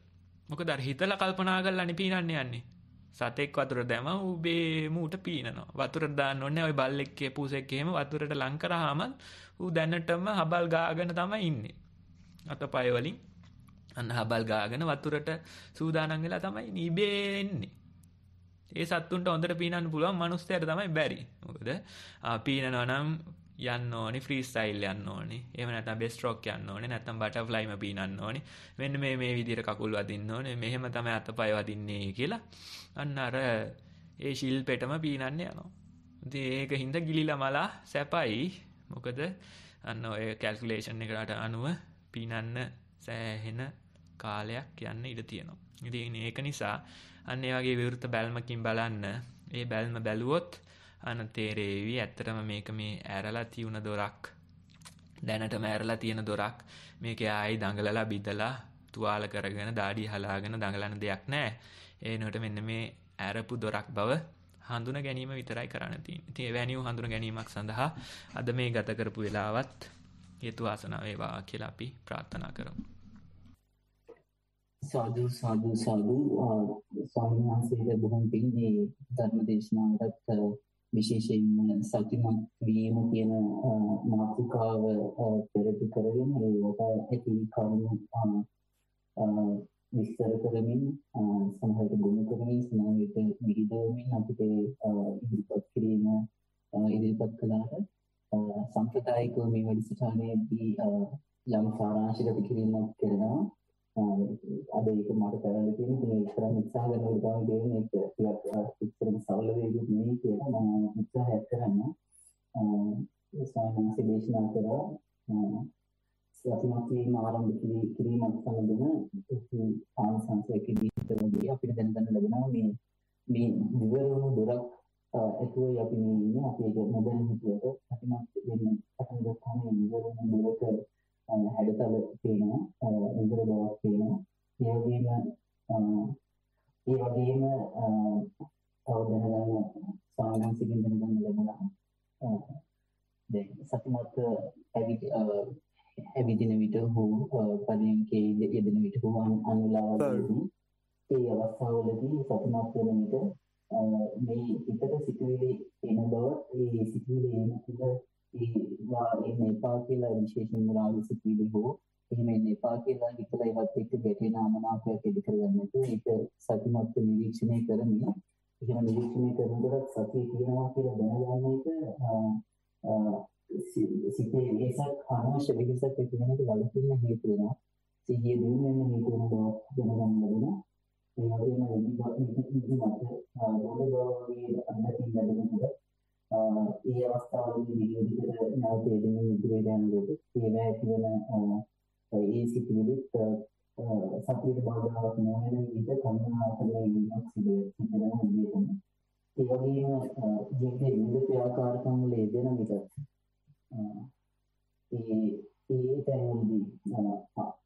මොකද අර හිතලා කල්පනා කරලා අනේ පීනන්න යන්නේ. සතෙක් වතුර දැම උබේම ඌට පීනනවා. වතුර දාන්න ඕනේ ওই බල්ලෙක්ගේ පූසෙක්ගේම වතුරට ලං කරාම ඌ දැනටම හබල් ගාගෙන තමයි ඉන්නේ. අතපය වලින් අන්න හබල් ගාගෙන වතුරට සූදානම් වෙලා තමයි ඉබේ එන්නේ. ඒ සත්තුන්ට හොඳට පීනන්න පුළුවන් මනුස්සයට තමයි බැරි. මොකද පීනනවා නම් යන්න ඕනි ෆ්‍රී ස්ටයිල් යන්න ඕනි. එහෙම නැත්නම් බෙස්ට් රොක් යන්න ඕනි. නැත්නම් බටර්ෆ්ලයිම පීනන්න ඕනි. මෙන්න මේ මේ විදිහට කකුල් වදින්න ඕනි. මෙහෙම තමයි අතපය වදින්නේ කියලා. අන්න අර ඒ ශිල්පෙටම පීනන්න යනවා. ඉතින් ඒක හින්දා ගිලිලා මලා සැපයි. මොකද අන්න ඔය කැල්කියුලේෂන් එකට අනුව පීනන්න සෑහෙන කාලයක් යන්න ඉඩ තියෙනවා. ඉතින් ඒක නිසා අන්න ඒ වගේ විවෘත බැල්මකින් බලන්න ඒ බැල්ම බැලුවොත් අන තේරේවි ඇත්තටම මේක මේ ඇරලා තියුණ දොරක් දැනටම ඇරලා තියෙන දොරක් මේක ආයි දඟලලා බිදලා තුවාල කරගෙන දාඩි හලාගෙන දඟලන දෙයක් නෑ ඒ නොට මෙන්න මේ ඇරපු දොරක් බව හඳුන ගැනීම විතරයි කරන්න තින් තිය වැනිියූ හඳුන ගැනීමක් සඳහා අද මේ ගතකරපු වෙලාවත් හේතු වාසනාවේවා කියලා අපි ප්‍රාර්ථනා කරමු සාදු සාදු සාදු ස්වාමීන් වහන්සේට බොහොම පිං මේ ධර්ම දේශනාවට විශේෂයෙන්ම සතුටුමත් වීම කියන මාතෘකාව පෙරටු කරගෙන ඒකට ඇති කරුණු විස්තර කරමින් සමහරට ගොනු කරමින් සමහරට විවිධවමින් අපිට ඉදිරිපත් කිරීම ඉදිරිපත් කළාට සම්ප්‍රදායිකව මේ වැඩසටහනේදී යම් සාරාංශගත කිරීමක් කරනවා අද ඒක මට කරන්න තියෙන ඉතින් ඉස්සරහ උත්සාහ කරනකොට තමයි දෙන්නේ ඒක ටිකක් ඉස්සරහ සවල වේගුත් නෙවෙයි කියලා මම උත්සාහයක් කරනවා ස්වාමීන් දේශනා කරා සතිමත් වීම ආරම්භ කිරීමත් සමගම ආංශංශයකදී තමයි අපිට දැන් ගන්න ලැබෙනවා මේ මේ විවරණ දොරක් ඇතුළේ අපි මේ ඉන්නේ අපි ඒක නොදැන හිටියට සතිමත් වෙන්න පටන් ගත්තාම විවරණ දොරක හැඩතල පේනවා ඉන්ද්‍ර බවක් පේනවා ඒ වගේම ඒ වගේම තව දැනගන්න සාංශිකින් දැනගන්න ලැබුණා දැන් සතිමත් ඇවිත් ඇවිදින විට හෝ පදින්කේ යෙදෙන විට හෝ අනුලාවදී ඒ අවස්ථාවලදී සතිමත් වෙන විට මේ හිතට සිතුවිලි එන බව ඒ සිතුවිලි එන තුළ ඒවා එන්න එපා කියලා විශේෂයෙන්ම රාජස පීඩි හෝ එහෙම එන්න එපා කියලා හිතලා ඒවත් එක්ක ගැටෙන අමනාපයක් ඉදි කරගන්න ඒක සත්‍යමත් නිරීක්ෂණය කරමින් එහෙම නිරීක්ෂණය කරනකොට සතිය තියෙනවා කියලා දැනගන්න එක සිතේ වෙනසක් අනවශ්‍ය වෙනසක් ඇති වෙනකට වලකින්න හේතු වෙනවා සිහිය දිනු වෙන හේතු වෙන බව දැනගන්න ඕන ඒ වගේම නිදි නිදි මත බෝධ භාවයේ අත්දැකීම් ලැබෙනකොට ඒ අවස්ථාවලදී විවිධ නැවත එදෙනින් ඉදිරියට යනකොට ඒවා ඇතිවන ඒ සිතිවිලිත් සතියට බාධාවක් නොවන විදිහට කම්මනාකරණය වීමක් සිදු වෙනවා කියන ඒ වගේම ජීවිතයේ විවිධ ක්‍රියාකාරකම් වල යෙදෙන විට ඒ ඒ තැනදී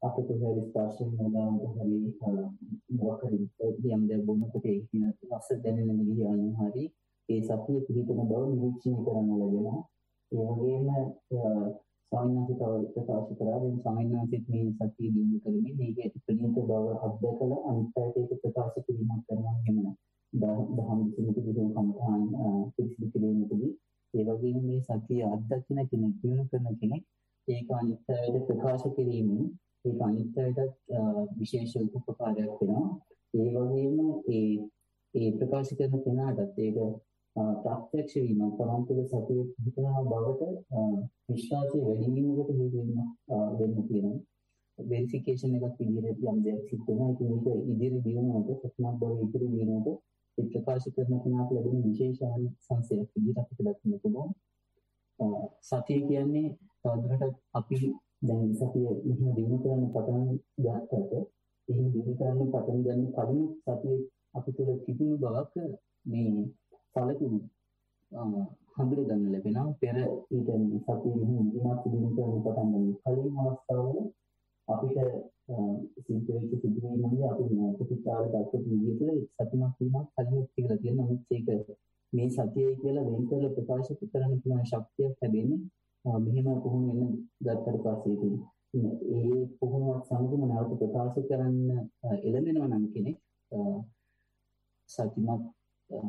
අපිට හරි ස්පර්ශයෙන් නෝදාමක හරි මොකක් හරි දෙයක් දැනුනකොට ඒක රස දැනෙන විදිහ අනුව හරි ඒ සතිය පිළිපදන බව නිරීක්ෂණය කරන්න ලැබෙනවා. ඒ වගේම සාමාන්‍යයෙන් තව ප්‍රකාශ කරා දැන් සාමාන්‍යයෙන් මේ සතිය දිනු කරමින් මේක ප්‍රණීත බව අත්දකලා අනිත් අයට ඒක ප්‍රකාශ කිරීමක් කරනවා කියනවා. දහම් විසුණුක දිනු කමතාන් පිළිසිදු කිරීමකදී ඒ වගේම මේ සතිය අත්දකින කෙනෙක් දිනු කරන කෙනෙක් ඒක අනිත් අයට ප්‍රකාශ කිරීමෙන් ඒක අනිත් අයට විශේෂ උපකාරයක් වෙනවා. ඒ වගේම ඒ ඒ ප්‍රකාශ කරන කෙනාටත් ඒක ප්‍රත්‍යක්ෂ වීම තමන් තුළ සතිය පිහිටා බවට විශ්වාසය වැඩි වීමකට හේතු වෙනවා වෙන්න තියෙනවා. වෙරිෆිකේෂන් එකක් විදිහට යම් දෙයක් සිද්ධ වෙනවා. ඒක මේක ඉදිරි දියුණුවට සතුටක් බව ඉදිරි දියුණුවට ඒ ප්‍රකාශ කරන කෙනාට ලැබෙන විශේෂ සංසයක් විදිහට අපිට දක්වන්න පුළුවන්. සතිය කියන්නේ තවදුරටත් අපි දැන් සතිය මෙහෙම දිනු කරන්න පටන් ගත්තට එහෙම දිනු කරන්න පටන් ගන්න කලින් සතිය අපි තුළ තිබුණු බවක් මේ සැලකුම් හඳුර ගන්න ලැබෙනවා පෙර ඊට සතිය මෙහි ඉදිරිමත් තිබීම කරන පටන් ගන්න කලින් අවස්ථාවල අපිට සිද්ධ වෙච්ච සිදුවීම් වලින් අපි ප්‍රතිචාර දක්වපු විදිහට සතුටක් වීමක් කලින් කියලා තියෙන නමුත් ඒක මේ සතියේ කියලා වෙන් කරලා ප්‍රකාශ කරන්න පුළුවන් ශක්තියක් ලැබෙන්නේ මෙහෙම කොහොම වෙන ගත්තට පස්සේ තියෙන ඒ කොහොමවත් සමගම නැවත ප්‍රකාශ කරන්න එළමෙනවා නම් කෙනෙක් සතිමත්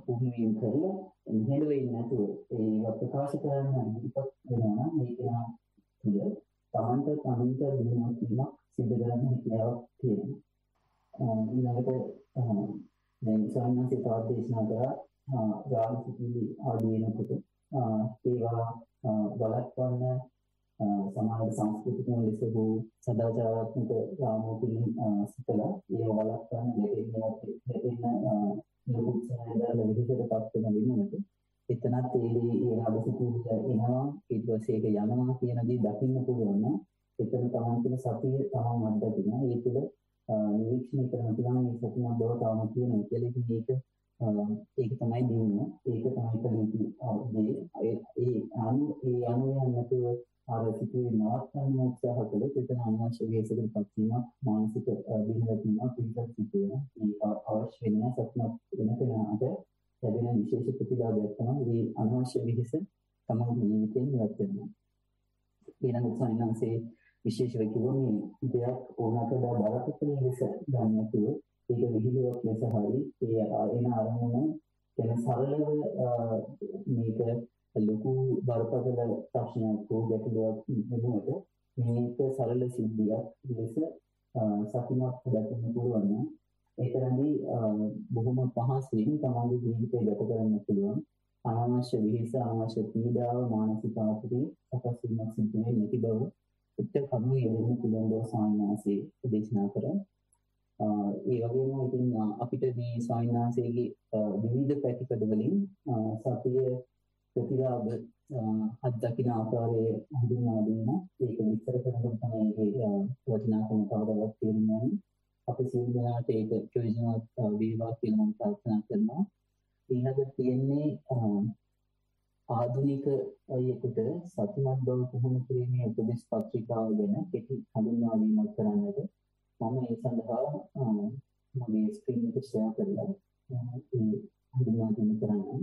පුහුණුවීම් කරලා මෙහෙර වෙන්නේ නැතුව ඒව ප්‍රකාශ කරන්න ඉදිරිපත් වෙනවා නම් මේක නම් තුල තමන්ට තමන්ට දිනුවක් වීමක් සිදු කරන්න හැකියාවක් තියෙනවා. ඊළඟට දැන් සාමාන්‍ය තවත් දේශනා කරා රාම සිතිවි ආදී වෙනකොට ඒවා බලපන්න සමාජ සංස්කෘතික ලෙස වූ සදාචාරාත්මක රාමෝ පිළිම සිතලා ඒව බලපන්න දෙන්නේ නැති දෙන්න නිරුත්සාහයලා විහිදටපත් වෙන විදිහට එතනත් ඒ ඒ අවසිතුල එනවා ඊට පස්සේ ඒක යනවා කියන දේ දකින්න පුළුවන් එතන තමන් තුළ සතිය තමන් අත්දකින ඒ තුළ නිරීක්ෂණය කරන තුලම මේ සතිය බව තමන් කියන කියලා මේක ඒක තමයි දිනුන ඒක තමයි කලින් ඒ ඒ අනු ඒ අනු යන්නේ නැතුව අර සිටුවේ නවත්තන්න උත්සාහ කළොත් එතන අනවශ්‍ය වේසකට පත්වීමක් මානසික බිහිවීමක් පිටත් සිදුවෙනවා. මේ අවශ්‍ය වෙන සත්‍යමත් වෙන කෙනාට ලැබෙන විශේෂ ප්‍රතිලාභයක් තමයි මේ අනවශ්‍ය වෙහස තමයි ජීවිතයෙන් ඉවත් වෙනවා. ඊළඟ සායනanse විශේෂව කිව්වොත් මේ දෙයක් ඕනකට බලපෑම ලෙස ගන්න නැතුව ඒක විහිළුවක් ලෙස හරි ඒ එන අරමුණ ගැන සරලව මේක ලොකු බරපතල ප්‍රශ්නයක් හෝ ගැටලුවක් වෙනුවට මේක සරල සිද්ධියක් ලෙස සතුටක් හදාගන්න පුළුවන් නම් ඒතරම්දී බොහොම පහසුවෙන් තමන්ගේ ජීවිතය ගත කරන්න පුළුවන් අනවශ්‍ය විහිස අනවශ්‍ය පීඩාව මානසික ආතතිය සකස් වීමක් සිදු වෙන්නේ නැති බව උත්තර කරුණු යෙදෙන්න පුළුවන් බව සාමාන්‍යයෙන් දේශනා කරා ඒ වගේම ඉතින් අපිට මේ සාමාන්‍යයෙන් විවිධ පැතිකඩ වලින් සතිය ප්‍රතිලාභ අත්දකින ආකාරයේ හඳුන්වා දෙන්න ඒක විස්තර කරනකොට තමයි ඒකේ වටිනාකම කවදාවත් තේරුම් යන්නේ අපි සියලු දෙනාට ඒක ප්‍රයෝජනවත් වේවා කියලා මම ප්‍රාර්ථනා කරනවා ඊළඟ තියෙන්නේ ආධුනික අයෙකුට සතිමත් බව පුහුණු කිරීමේ උපදෙස් පත්‍රිකාව ගැන කෙටි හඳුන්වා දීමක් කරන්නද මම ඒ සඳහා මගේ ස්ක්‍රීන් එක ෂෙයා කරලා ඒ හඳුන්වා දීම කරන්නම්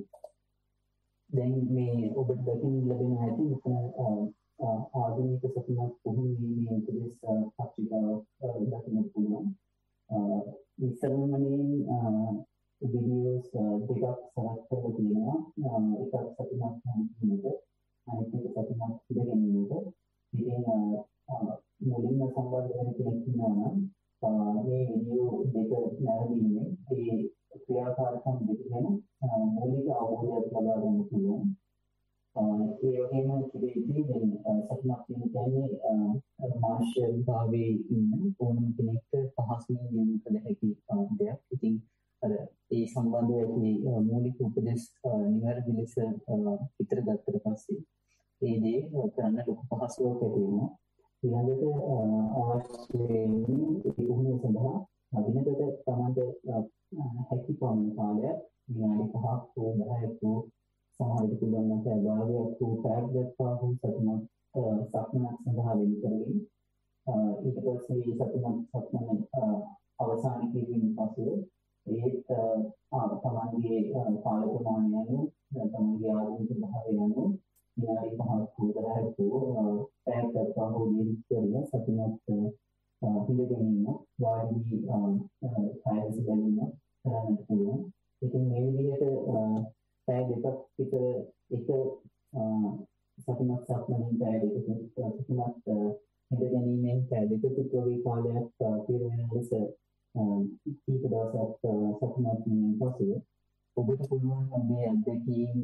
දැන් මේ ඔබට දකින්න ලැබෙන හැටි මෙතන ආධුනික සතුනක් පුහුණුවීමේ උපදෙස් පත්‍රිකාව දකින්න පුළුවන්. ඉස්සරමනේ වීඩියෝස් දෙකක් සලක් කරලා තියෙනවා. එකක් සතුනක් හැඳින්වීමට අනිත් එක සතුනක් ඉඳ ගැනීමට. ඉතින් මුලින්ම සම්බන්ධ වෙන කෙනෙක් ඉන්නවා නම් මේ වීඩියෝ දෙක නැරඹීමේ ඒ ක්‍රියාකාරකම් දෙක ගැන මූලික අවබෝධයක් ලබා ගන්න පුළුවන්. ඒ වගේම කිවිදී මේ සතුටක් කියන්නේ මාර්ෂල් භාවයේ ඉන්න ඕනම කෙනෙක්ට පහසුවෙන් යොමු කළ හැකි දෙයක්. ඉතින් අර ඒ සම්බන්ධව ඇති මූලික උපදෙස් නිවැරදි ලෙස පිටර ගත්තට පස්සේ ඒ දේ කරන්න ලොකු පහසුවක් ඇති වෙනවා. ඊළඟට අවශ්‍ය වෙන්නේ ඒ උහුම සඳහා දිනකට තමන්ට හැකි පමණ කාලයක් විනාඩි 5ක් හෝ 10ක් හෝ සමහර විට පුළුවන් නම් පැය භාගයක් හෝ පැයක් දක්වා හෝ සතුටක් සක්මනක් සඳහා වෙන් කරගෙන ඊට පස්සේ සතුටක් සක්මන අවසන් කිරීමෙන් පසුව ඒත් තමන්ගේ කාල ප්‍රමාණය අනුව තමන්ගේ ආගමික භාවය අනුව විනාඩි 5ක් හෝ 10ක් හෝ පැයක් දක්වා හෝ වෙන් කරගෙන සතුටක් Uh, පිළිගැනීම වාදී සයන්ස් um, uh, ගැනීම කරන්න පුළුවන්. ඉතින් මේ විදිහට uh, පැය දෙකක් විතර එක සතුටක් සක්මනින් පැය දෙකක් සතුටක් හිත ගැනීමෙන් පැය දෙකක් වගේ කාලයක් පිර වෙන ලෙස um, කීප දවසක් සතුටක් පසු ඔබට පුළුවන් මේ අත්දැකීම්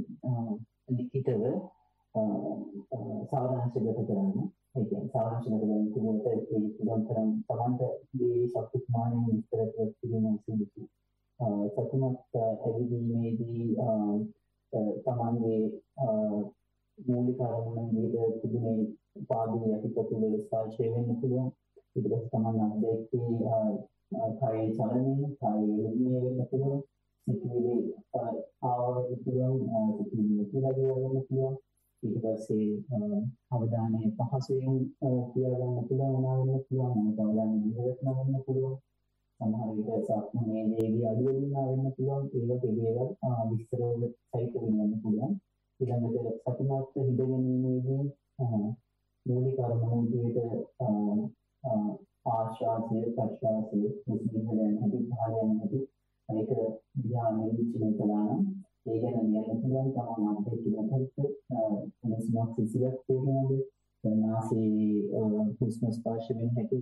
ලිඛිතව සවදාංශගත කරන්න ඒ කියන්නේ සවදාංශගත කරන කුලයට ඒ ඉදන්තරම් තමන්ට මේ ශක්තිමානින් විස්තර කිරීම සිදුසු සතුටක් ඇවිදීමේදී තමන්ගේ මූලික අරමුණ විදිහට තිබුණේ පාදයේ යටිපතුල ස්පර්ශය වෙන්න පුළුවන් ඊට පස්සේ තමන් අධ්‍යක්ෂී කායේ චලනය කායේ රිද්මය වෙන්න පුළුවන් සිතිවිලි ආවරණය පුළුවන් සිතිවිලි කියලා කියන්න පුළුවන් ඊට පස්සේ අවධානය පහසුවෙන් කියා ගන්න පුළුවන් වුණාම පුළුවන් නේද අවධානය දිහාට නමන්න පුළුවන් සමහර විට සක්මනේ දේවි අලුවෙන්නා වෙන්න පුළුවන් ඒක දෙවියන් විස්තරවල සහිත වෙන්න පුළුවන් ඊළඟට සතුටුමත් හිඳ ගැනීමේදී මූලික අරමුණ විදිහට ආශ්වාසය ප්‍රශ්වාසය මුස්ලිම් දැන හිත පහලයන් හිත මේක ධ්‍යානෙ විචිනකලාන ඒ ගැන කියන්න පුළුවන් තමයි අපේ කිනකත් කිසිවක් කොහොමද නාසයේ හුස්ම ස්පර්ශ වෙන හැටි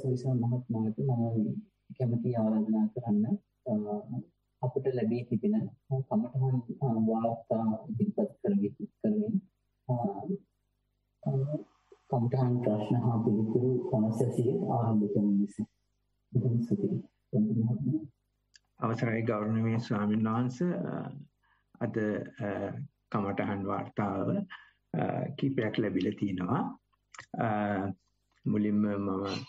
සුවිසල් මහත්මයාට මම කැමති ආරාධනා කරන්න අපට ලැබී තිබෙන කමඨහන් වාර්තා ඉදිරිපත් කරගන්න කරමින් කමඨහන් ප්‍රශ්න හා පිළිතුරු සමස්තසිය ආරම්භ කරන ලෙස අවසරයි ගෞරවනීය ස්වාමීන් වහන්සේ අද කමඨහන් වාර්තාව කීපයක් ලැබිලා තිනවා මුලින්ම මම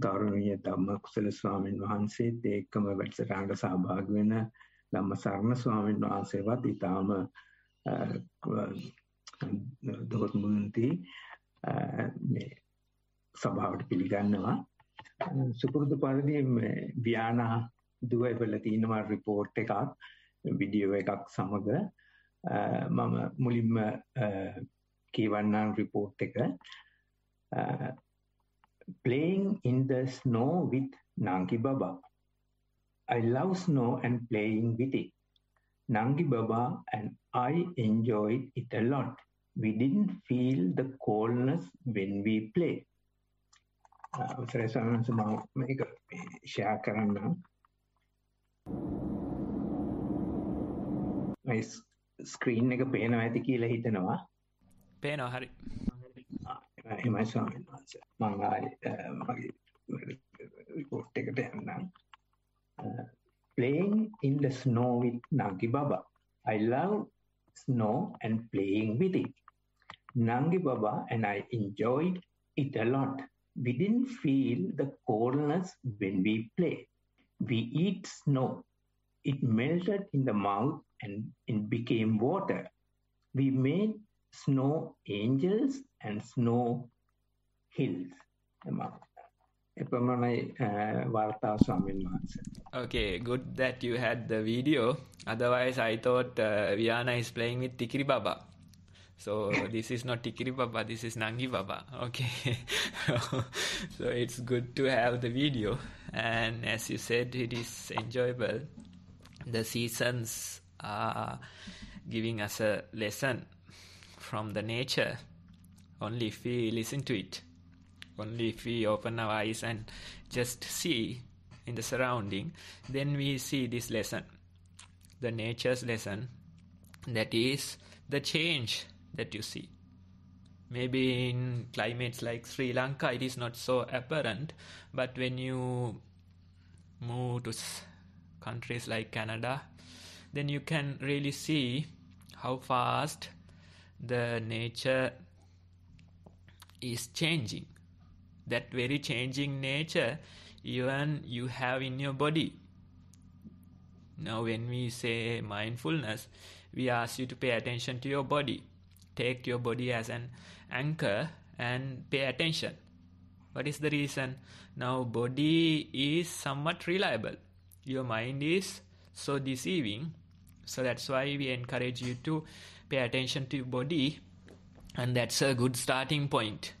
ගෞරවනීය ධම්මකුසල ස්වාමින් වහන්සේත් ඒකම වැඩසටහනට සහභාගී වෙන ධම්මසරණ ස්වාමින් වහන්සේවත් ඊටාම දොහොත් මුන්ති මේ සභාවට පිළිගන්නවා සුපුරුදු පරිදි මේ වියානා දුවවල තියෙනවා report එකක් video එකක් සමග මම මුලින්ම කියවන්නම් report එක playing in the snow with Nangi Baba. I love snow and playing with it. Nangi Baba and I enjoyed it a lot. We didn't feel the coldness when we played. අවසරයි සමන්ස මම මේක share කරන්න. Screen එක පේනවා ඇති කියලා හිතනවා. පේනවා හරි. එහෙමයි මම ආයි මගේ රිපෝට් එකට එන්නම් playing in the snow with nangi Baba I love snow and playing with it nangi Baba and I enjoyed it a lot we didn't feel the coldness when we play we eat snow it melted in the mouth and it became water we made snow angels and snow hills. Okay, good that you had the video. Otherwise, I thought uh, Viana is playing with Tikiri Baba. So this is not Tikiri Baba, this is Nangi Baba. Okay. [LAUGHS] so it's good to have the video. And as you said, it is enjoyable. The seasons are giving us a lesson from the nature only if we listen to it only if we open our eyes and just see in the surrounding then we see this lesson the nature's lesson that is the change that you see maybe in climates like sri lanka it is not so apparent but when you move to countries like canada then you can really see how fast the nature is changing. That very changing nature, even you have in your body. Now, when we say mindfulness, we ask you to pay attention to your body. Take your body as an anchor and pay attention. What is the reason? Now, body is somewhat reliable. Your mind is so deceiving. So that's why we encourage you to pay attention to your body and that's a good starting point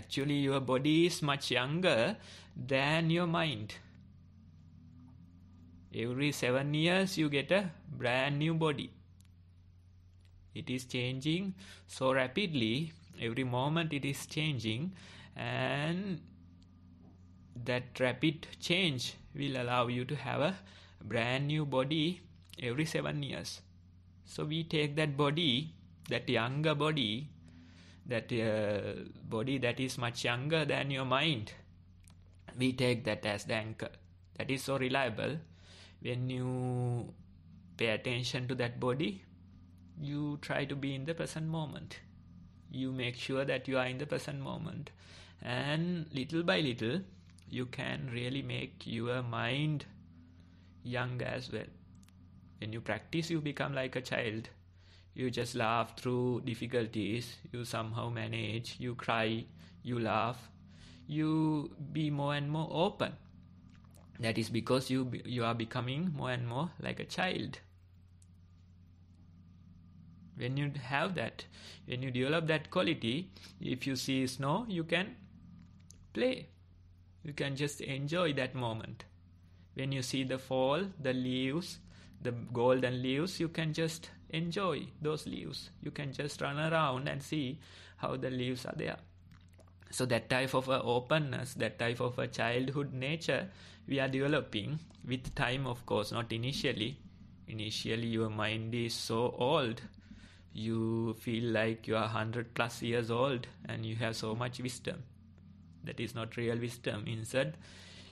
actually your body is much younger than your mind every 7 years you get a brand new body it is changing so rapidly every moment it is changing and that rapid change will allow you to have a brand new body every seven years. So we take that body, that younger body, that uh, body that is much younger than your mind, we take that as the anchor. That is so reliable. When you pay attention to that body, you try to be in the present moment. You make sure that you are in the present moment. And little by little, you can really make your mind young as well when you practice you become like a child you just laugh through difficulties you somehow manage you cry you laugh you be more and more open that is because you you are becoming more and more like a child when you have that when you develop that quality if you see snow you can play you can just enjoy that moment when you see the fall the leaves the golden leaves you can just enjoy those leaves you can just run around and see how the leaves are there so that type of a openness that type of a childhood nature we are developing with time of course not initially initially your mind is so old you feel like you are 100 plus years old and you have so much wisdom that is not real wisdom instead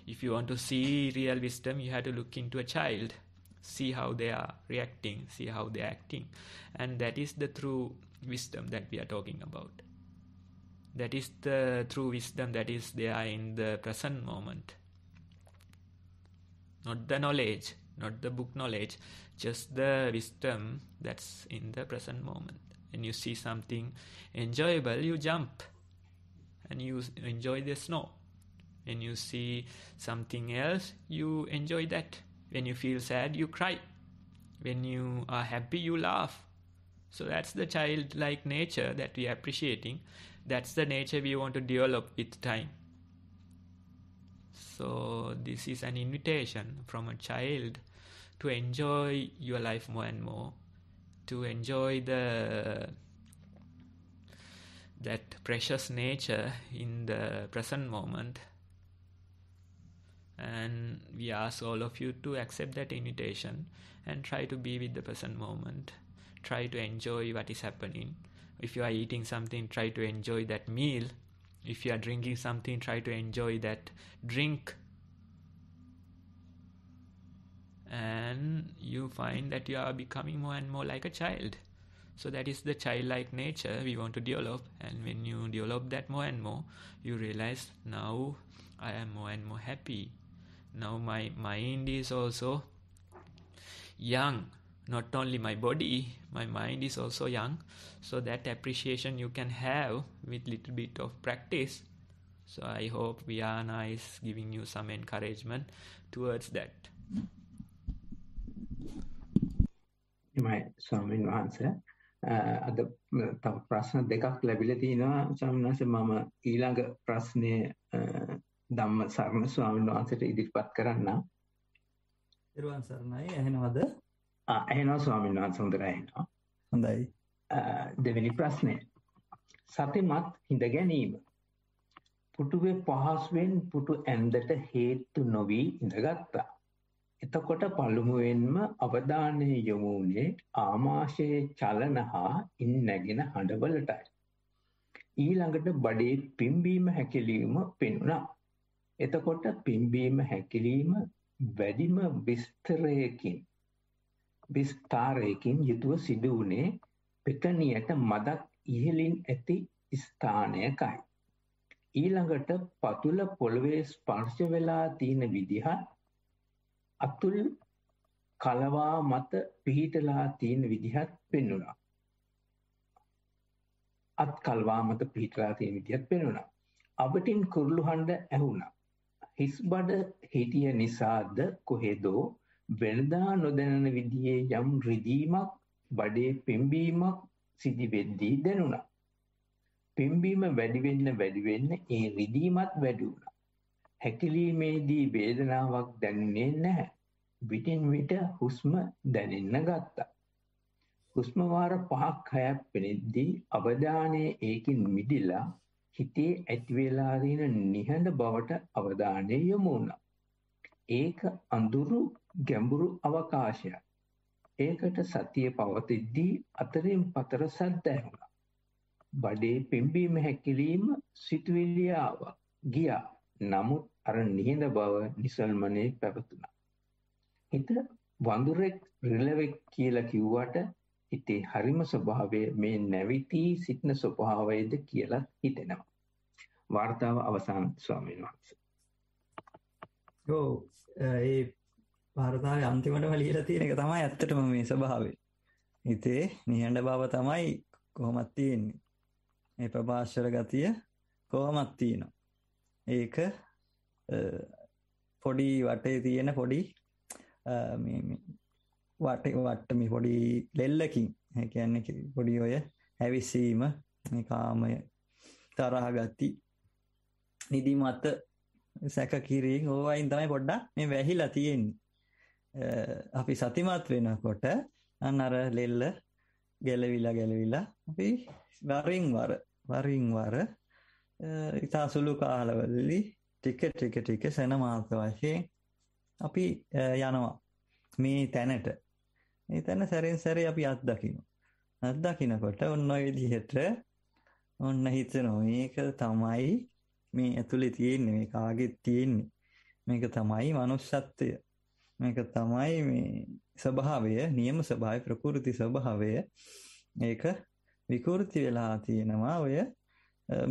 if you want to see real wisdom you have to look into a child see how they are reacting see how they are acting and that is the true wisdom that we are talking about that is the true wisdom that is there in the present moment not the knowledge not the book knowledge just the wisdom that's in the present moment and you see something enjoyable you jump and you enjoy the snow and you see something else you enjoy that when you feel sad, you cry. When you are happy, you laugh. So that's the childlike nature that we are appreciating. That's the nature we want to develop with time. So this is an invitation from a child to enjoy your life more and more, to enjoy the that precious nature in the present moment and we ask all of you to accept that invitation and try to be with the present moment try to enjoy what is happening if you are eating something try to enjoy that meal if you are drinking something try to enjoy that drink and you find that you are becoming more and more like a child so that is the childlike nature we want to develop and when you develop that more and more you realize now i am more and more happy now my mind is also young not only my body my mind is also young so that appreciation you can have with little bit of practice so i hope viana is giving you some encouragement towards that මයි ස්වාමීන් වහන්ස අද තව ප්‍රශ්න දෙකක් ලැබිල තියෙනවා සම්නස මම ඊළඟ ප්‍රශ්නය uh, ධම්ම සරණ ස්වාමීන් වහන්සට ඉදිරිපත් කරන්න දරුවන් සරණයි ඇහෙනවද ඇහෙනවා ස්වාමීන් වහන්ස හොඳර ඇහෙනවා හොඳයි දෙවැනි ප්‍රශ්නය සතිමත් හිඳ ගැනීම පුටුවේ පහසුවෙන් පුටු ඇන්දට හේත්තු නොවී ඉඳගත්තා එතකොට පළමුුවෙන්ම අවධානය යොමුුණේ ආමාශයේ චලන හා ඉන් නැගෙන හඬවලටයි. ඊළඟට බඩේ පිම්බීම හැකිලීම පෙනුණා. එතකොට පිම්බීම හැකිලීම වැඩිම විස්තරයකින් විස්තරයකින් යුතුව සිදු වුණේ පිටනියට මදක් ඉහළින් ඇති ස්ථානයකයි. ඊළඟට පතුල පොළවේ ස්පර්ශ වෙලා තියෙන විදිහ අතුල් කලවා මත පිහිටලා තියෙන විදිහත් පෙන්වුණා. අත් කල්වා මත පිහිටලා තියෙන විදිහත් පෙන්වුණා. අපටින් කුරුළු හඬ ඇහුණා. හිස්බඩ හිටිය නිසාද කොහෙදෝ වෙනදා නොදැනන විදියේ යම් රිදීමක් බඩේ පෙම්බීමක් සිදිවෙද්දී දැනුණා. පෙම්බීම වැඩිවෙන්න වැඩිවෙන්න ඒ රිදීමත් වැඩුණා. හැකිලීමේදී වේදනාවක් දැන්නේ නැහැ. විටින් විට හුස්ම දැනෙන්න ගත්තා. හුස්මවාර පහක් හයක් පෙනෙද්දී අවධානය ඒකින් මිදිලා හිතේ ඇතිවෙලා දෙන නිහඬ බවට අවධානය යොමු වුණා. ඒක අඳුරු ගැඹුරු අවකාශයක්. ඒකට සතිය පවතිද්දී අතරින් පතර සද්ද ඇහුණා. බඩේ පිම්බීම හැකිලිම සිතුවිලි ආවා. ගියා. නමුත් අර නිහඬ බව නිසල්මනේ පැවතුණා. හිත වඳුරෙක් රිලෙවෙක් කියලා කිව්වට හිතේ හරිම ස්වභාවය මේ නැවිතී සිටින ස්වභාවයද කියලා හිතෙනවා. වාර්තාව අවසන් ස්වාමීන් වහන්සේ. ඔව් ඒ වාර්තාවේ අන්තිමටම ලියලා තියෙන එක තමයි ඇත්තටම මේ ස්වභාවය. හිතේ නිහඬ බව තමයි කොහොමද තියෙන්නේ. මේ ප්‍රභාෂර ගතිය කොහොමද තියෙනවා. ඒක පොඩි වටේ තියෙන පොඩි වට වට්ටමි පොඩි ලෙල්ලකින් හැකැන්න පොඩි ඔය හැවිස්සීම කාමය තරහගත්ති නිදිමත්ත සැකකිරීෙන් ඕවයින් තමයි පොඩ්ඩක් මේ වැහිලා තියෙන්නේ අපි සතිමත් වෙනකොට අන්න අර ලෙල්ල ගැලවිලා ගැලවිලා අපි වරින් වර වරින් වර ඉතා සුළු කාලවලලි ටික ටික ටික සැන මාර්ථ වශයෙන් අපි යනවා මේ තැනට එතන සැරෙන් සැරේ අපි අත්දකිනවා. අත්දකිනකොට ඔන්න ඔය විදිහට ඔන්න හිතනවා මේක තමයි මේ ඇතුලේ තියෙන්නේ මේ කාගෙත් තියෙන්නේ. මේක තමයි manussත්වය. මේක තමයි මේ ස්වභාවය, නියම ස්වභාවය, ප්‍රകൃති ස්වභාවය. ඒක විකෘති වෙලා තියෙනවා ඔය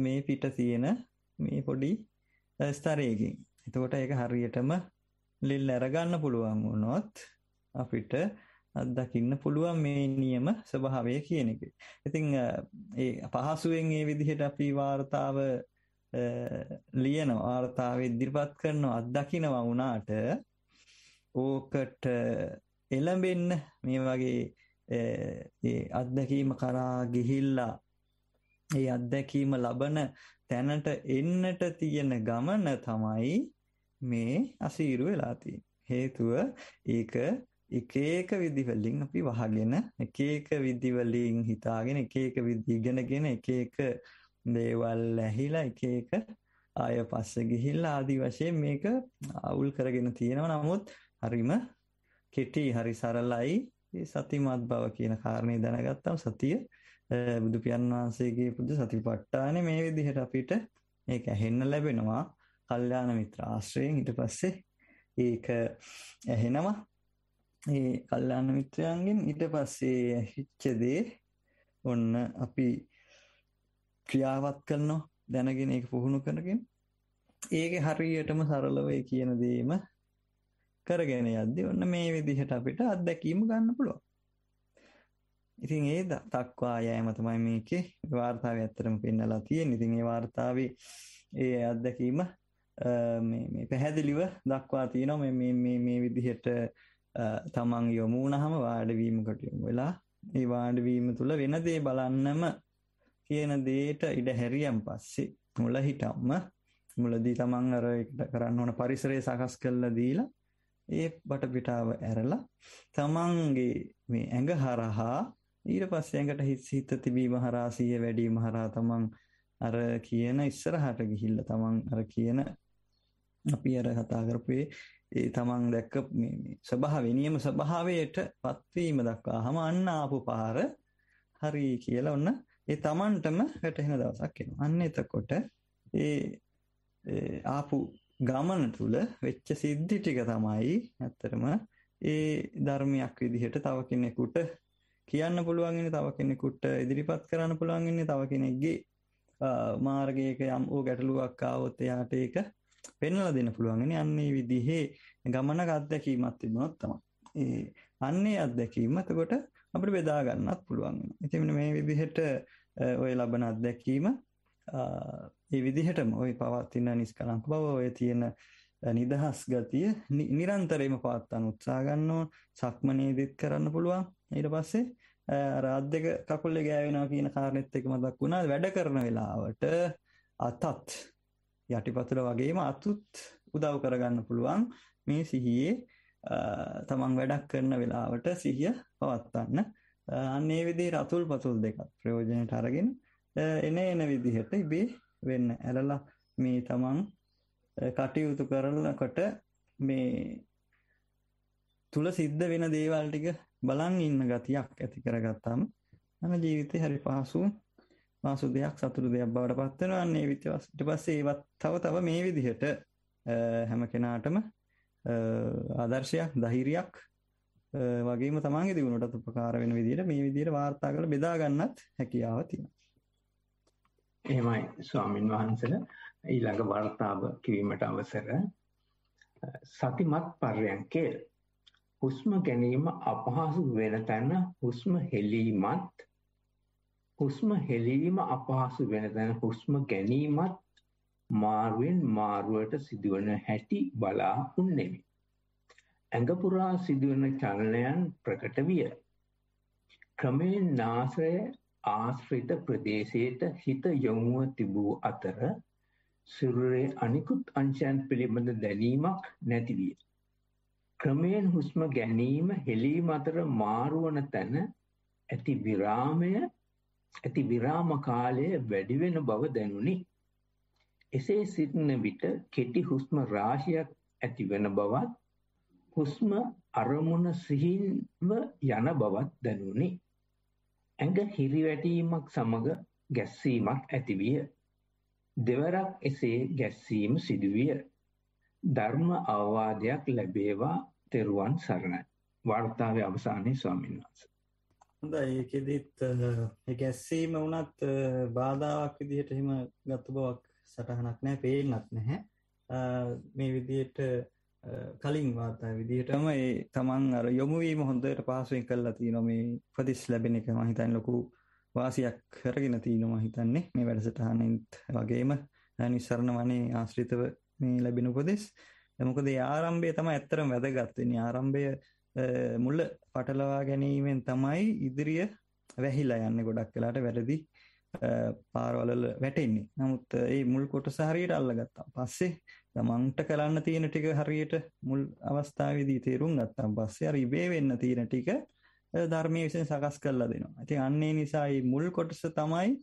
මේ පිට තියෙන මේ පොඩි ස්තරයකින්. එතකොට ඒක හරියටම ලිල් අරගන්න පුළුවන් වුණොත් අපිට අත්දකින්න පුළුවන් මේ නියම ස්වභාවය කියන එක. ඉතින් ඒ පහසුවෙන් මේ විදිහට අපි වார்த்தාව ලියන වார்த்தාව ඉදිරිපත් කරන අත්දකින්නවා වුණාට ඕකට එළඹෙන්න මේ වගේ ඒ අත්දැකීම කරා ගිහිල්ලා ඒ අත්දැකීම ලබන තැනට එන්නට තියෙන ගමන තමයි මේ අසීරු වෙලා හේතුව ඒක එක එක විදිවලින් අපි වහගෙන එක එක විදිවලින් හිතාගෙන එක එක විදි ඉගෙනගෙන එක එක දේවල් ඇහිලා එක එක ආය පස්සේ ගිහිල්ලා ආදි වශයෙන් මේක අවුල් කරගෙන තියෙනවා නමුත් හරිම කෙටි හරි සරලයි සතිමත් බව කියන කාරණේ දැනගත්තම සතිය බුදු පියන් වහන්සේගේ පුදු සතිපට්ඨානේ මේ විදිහට අපිට මේක ඇහෙන්න ලැබෙනවා කල්යාණ මිත්‍ර ආශ්‍රයෙන් ඊට පස්සේ ඒක ඇහෙනවා ඒ කල්ලාන්න මිත්‍රයන්ගෙන් ඊට පස්සේ හිච්චදේ ඔන්න අපි ක්‍රියාවත් කරනවා දැනගෙන ඒක පුහුණු කරගෙන ඒක හරියටම සරලව කියන දේම කරගෙන යද්දී ඔන්න මේ විදිහට අපිට අත්දැකීම ගන්න පුළුවන්. ඉතින් ඒ දක්වා යෑම තමයි මේකේ වාර්තාවේ ඇත්තටම පෙන්නලා තියෙන්නේ. ඉතින් ඒ වාර්තාවේ ඒ අත්දැකීම මේ මේ පැහැදිලිව දක්වා තියෙනවා මේ මේ මේ විදිහට තමන් යොමුණහම වාඩවීමකට යොමු වෙලා ඒ වාඩවීම තුළ වෙන දේ බලන්නම කියන දේට ඉඩ හැරියම් පස්සේ මුල හිටම්ම මුලදී තමන් අර කරන්න ඕන පරිසරය සකස් කල්ල දීලා ඒ බටපිටාව ඇරලා තමන්ගේ මේ ඇඟ හරහා ඊට පස්සයකට හිත් හිත තිබීම හරාසීය වැඩීම හරා තමන් අර කියන ඉස්සරහට ගිහිල්ල තමන් අර කියන අපි අර කතා කරපුේ ඒ තමන් දැක්ක මේ ස්වභාවය නියම ස්වභාවයට පත්වීම දක්වා හම අන්න ආපු පාර හරි කියලා ඔන්න ඒ තමන්ටම වැටහෙන දවසක් එනවා. අන්න එතකොට ඒ ආපු ගමන තුල වෙච්ච සිද්ධි ටික තමයි ඇත්තටම ඒ ධර්මයක් විදිහට තව කෙනෙකුට කියන්න පුළුවන් ඉන්නේ තව කෙනෙකුට ඉදිරිපත් කරන්න පුළුවන් ඉන්නේ තව කෙනෙක්ගේ මාර්ගයක යම් ඕ ගැටලුවක් ආවොත් එයාට ඒක පෙන්වලා දෙන්න පුළුවන්. එනි අන්නේ විදිහේ ගමනක අත්දැකීමක් තිබුණොත් තමයි. ඒ අන්නේ අත්දැකීම එතකොට අපිට බෙදා ගන්නත් පුළුවන් වෙනවා. ඉතින් මේ විදිහට ඔය ලබන අත්දැකීම ඒ විදිහටම ඔය පවතින නිස්කලංක බව ඔය තියෙන නිදහස් ගතිය නිරන්තරයෙන්ම පවත්වන්න උත්සාහ ගන්න ඕන. සක්මනේදිත් කරන්න පුළුවන්. ඊට පස්සේ රාත් දෙක කකුල්ල ගෑවෙනවා කියන කාරණෙත් එක මතක් වුණා. වැඩ කරන වෙලාවට අතත් යටිපතුල වගේම අතුත් උදව් කරගන්න පුළුවන් මේ සිහියේ තමන් වැඩක් කරන වෙලාවට සිහිය පවත්වන්න අන්නේ විදිහේ රතුල් පතුල් දෙකක් ප්‍රයෝජනට අරගෙන එන එන විදිහට ඉබේ වෙන්න ඇරලා මේ තමන් කටයුතු කරනකොට මේ තුල සිද්ධ වෙන දේවල් ටික බලන් ඉන්න ගතියක් ඇති කරගත්තාම අන ජීවිතේ හරි පහසුවෙන් මාසු දෙයක් සතුරු දෙයක් බවට පත් වෙනවා. අන්න ඒ විදිහට ඊට පස්සේ ඒවත් තව තව මේ විදිහට හැම කෙනාටම ආදර්ශයක්, ධෛර්යයක් වගේම තමන්ගේ දියුණුවටත් උපකාර වෙන විදිහට මේ විදිහට වාර්තා කරලා බෙදා ගන්නත් හැකියාව තියෙනවා. එහෙමයි ස්වාමින් වහන්සේලා ඊළඟ වර්තාව කිරීමට අවසර සතිමත් පර්යන්කේ හුස්ම ගැනීම අපහසු වෙන තැන හුස්ම හෙලීමත් හුස්ම හෙලීම අපහසු වෙන තැන හුස්ම ගැනීමත් මාරුවෙන් මාරුවට සිදුවන හැටි බලා උන්නෙමි. ඇඟපුරා සිදුවන චලනයන් ප්‍රකට විය. ක්‍රමයෙන් නාසය ආශ්‍රිත ප්‍රදේශයට හිත යොමුව තිබූ අතර සිරුරේ අනිකුත් අංශයන් පිළිබඳ දැනීමක් නැති විය. ක්‍රමයෙන් හුස්ම ගැනීම හෙලීම අතර මාරුවන තැන ඇති විරාමය ඇති විරාම කාලය වැඩි වෙන බව දැනුනි. එසේ සිටින විට කෙටි හුස්ම රාශියක් ඇති වෙන බවත් හුස්ම අරමුණ සිහින්ව යන බවත් දැනුනි. ඇඟ හිරිවැටීමක් සමග ගැස්සීමක් ඇතිවිය. දෙවරක් එසේ ගැස්සීම සිදුවිය. ධර්ම අවවාදයක් ලැබේවා තෙරුවන් සරණයි. වාර්තාවේ අවසානයේ ස්වාමීන් වහන්සේ හොඳ ඒකෙදිත් ගැස්සීම වනත් බාධාවක් විදිහට හිම ගත්තු බවක් සටහනක් නෑ පේනත් නැහැ මේ විදියට කලින් වාතා විදිහටම ඒ තමන් අර යොමුවීම හොඳට පහසුවෙන් කරලා තියෙනවා මේ ප්‍රතිස් ලැබෙන එක මම හිතන්නේ ලොකු වාසියක් කරගෙන තියෙනවා මම හිතන්නේ මේ වැඩසටහනෙත් වගේම නිස්සරණ වනේ ආශ්‍රිතව මේ ලැබෙන උපදෙස් මොකද ඒ ආරම්භය තමයි ඇත්තටම වැදගත් වෙන්නේ ආරම්භය මුල පටලවා ගැනීමෙන් තමයි ඉදිරිය වැහිලා යන්න ගොඩක් කලාට වැරදි පාරවලල වැටෙන්නේ නමුත් ඒ මුල් කොටස හරියට අල්ලගත්තා පස්සේ තමන්ට කරන්න තියෙන ටික හරියට මුල් අවස්ථාවේදී තේරුම් ගත්තම් පස්සේ හරි ඉබේ වෙන්න තියෙන ටික ධර්මයේ විසින් සකස් කරලා දෙනවා. ඉතින් අන්නේ නිසා මේ මුල් කොටස තමයි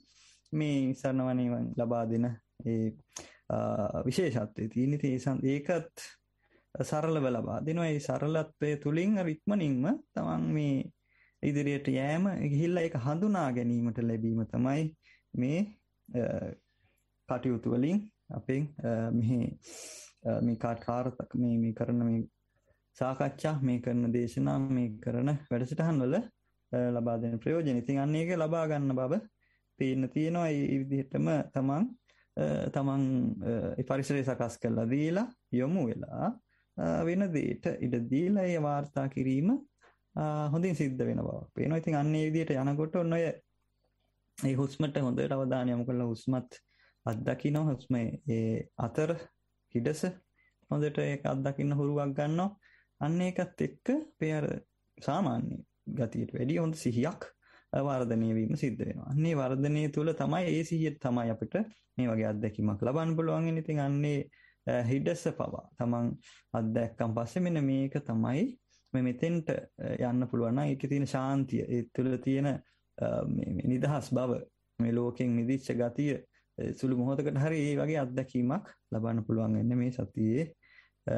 මේ ඉස්සරණ වනේවන් ලබා දෙන ඒ විශේෂත්වය තියෙන ඉතින් ඒකත් සරලව ලබා දෙනවා ඒ සරලත්වය තුළින් රික්මනින්ම තමන් මේ ඉදිරියට යෑම ගිහිල්ලා ඒක හඳුනා ගැනීමට ලැබීම තමයි මේ කටයුතු වලින් අපෙන් මෙහි මේ කාර්කාරතක මේ මේ කරන මේ සාකච්ඡා මේ කරන දේශනා මේ කරන වැඩසටහන් වල ලබා දෙන ප්‍රයෝජන. ඉතින් අන්න ඒක ලබා ගන්න බව පේන්න තියෙනවා. ඒ විදිහටම තමන් තමන් ඒ පරිසරය සකස් කරලා දීලා යොමු වෙලා වෙන දේට ඉඩ දීලා ඒ වාර්තා කිරීම හොඳින් සිද්ධ වෙන බව පේනවා. ඉතින් අන්න ඒ විදිහට යනකොට ඔන්න ඔය ඒ හුස්මට හොඳට අවධානය යොමු කරලා හුස්මත් අත්දකින්න හුස්ම ඒ අතර හිඩස හොඳට ඒක අත්දකින්න හුරුවක් ගන්නවා. අන්න ඒකත් එක්ක පෙර සාමාන්‍ය ගතියට වැඩිය හොඳ සිහියක් වර්ධනය වීම සිද්ධ වෙනවා. අන්නේ වර්ධනය තුළ තමයි ඒ සිහිය තමයි අපිට මේ වගේ අත්දැකීමක් ලබන්න පුළුවන්. ඉතින් අන්නේ හිඩස පවා තමන් අත්දැක්කම් පස්සේ මෙන්න මේක තමයි මේ මෙතෙන්ට යන්න පුළුවන් නම් ඒකේ තියෙන ශාන්තිය ඒ තුළ තියෙන නිදහස් බව මේ ලෝකෙන් මිදිච්ච ගතිය සුළු මොහොතකට හරි ඒ වගේ අත්දැකීමක් ලබන්න පුළුවන් වෙන්නේ මේ සතියේ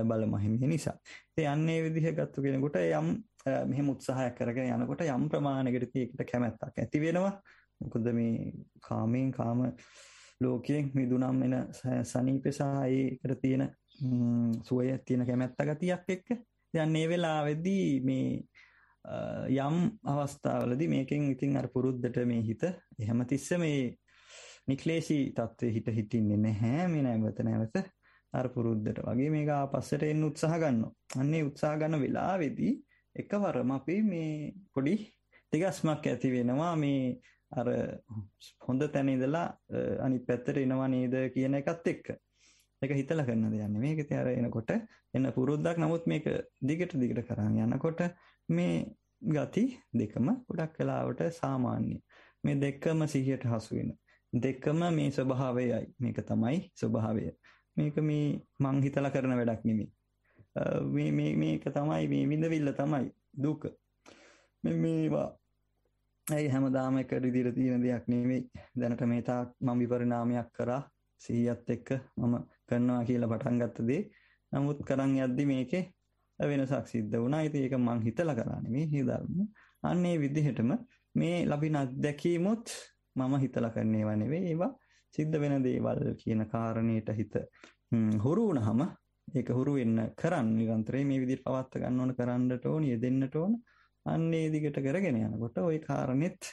බලමහිමිය නිසා. ඉතින් යන්නේ විදිහ ගත්තු කෙනෙකුට යම් මෙහෙම උත්සාහයක් කරගෙන යනකොට යම් ප්‍රමාණයකට ඒකට කැමැත්තක් ඇති වෙනවා. මොකද මේ කාමයෙන් කාම ලෝකයෙන් විදුනම් එන සනීපෙසාඒකට තියෙන සුවය තියෙන කැමැත්ත ගතියක් එක්ක යන්නේ වෙලා වෙද්දී මේ යම් අවස්ථාවලදි මේකෙන් ඉතින් අර පුරුද්දට මේ හිත එහෙම තිස්ස මේ නික්ලේශී තත්ත්වය හිට හිටින්නේ නැහැ මේ නැවත නැවත අර පුරුද්දට වගේ මේක ආපස්සට එන්න උත්සාහ ගන්නවා අන්නේ උත්සාහ ගන්න වෙලාවේදී එකවරම අපි මේ පොඩි තිගස්මක් ඇති වෙනවා මේ අර හොඳ තැන ඉඳලා අනිත් පැත්තට එනවා නේද කියන එකත් එක්ක. ඒක හිතලා කරන්න දෙයක් මේක ඉතින් අර එනකොට එන පුරුද්දක් නමුත් මේක දිගට දිගට කරන් යනකොට මේ ගති දෙකම ගොඩක් වෙලාවට සාමාන්‍ය. මේ දෙකම සිහියට හසු දෙකම මේ ස්වභාවයයි. මේක තමයි ස්වභාවය. මේක මේ මං හිතලා කරන වැඩක් නෙමෙයි. මේ මේ මේක තමයි මේ විඳවිල්ල තමයි දුක. මේ මේවා ඇයි හැමදාම එක විදිහට තියෙන දෙයක් නෙමෙයි. දැනට මේ තාක් මම විපරිණාමයක් කරා සිහියත් එක්ක මම කරනවා කියලා පටන් ගත්ත දේ. නමුත් කරන් යද්දි මේකේ වෙනසක් සිද්ධ වුණා. ඉතින් ඒක මං හිතලා කරා නෙමෙයි මේ ධර්ම. අන්න ඒ විදිහටම මේ ලැබෙන අත්දැකීමුත් මම හිතලා කරන ඒවා නෙවෙයි. ඒවා සිද්ධ වෙන දේවල් කියන කාරණයට හිත හුරු වුණාම ඒක හුරු වෙන්න කරන්න නිරන්තරයෙන් මේ විදිහට පවත්වා ගන්න ඕන කරන්නට ඕන යෙදෙන්නට ඕන. අන්නේ දිගට කරගෙන යනකොට ওই කාරණෙත්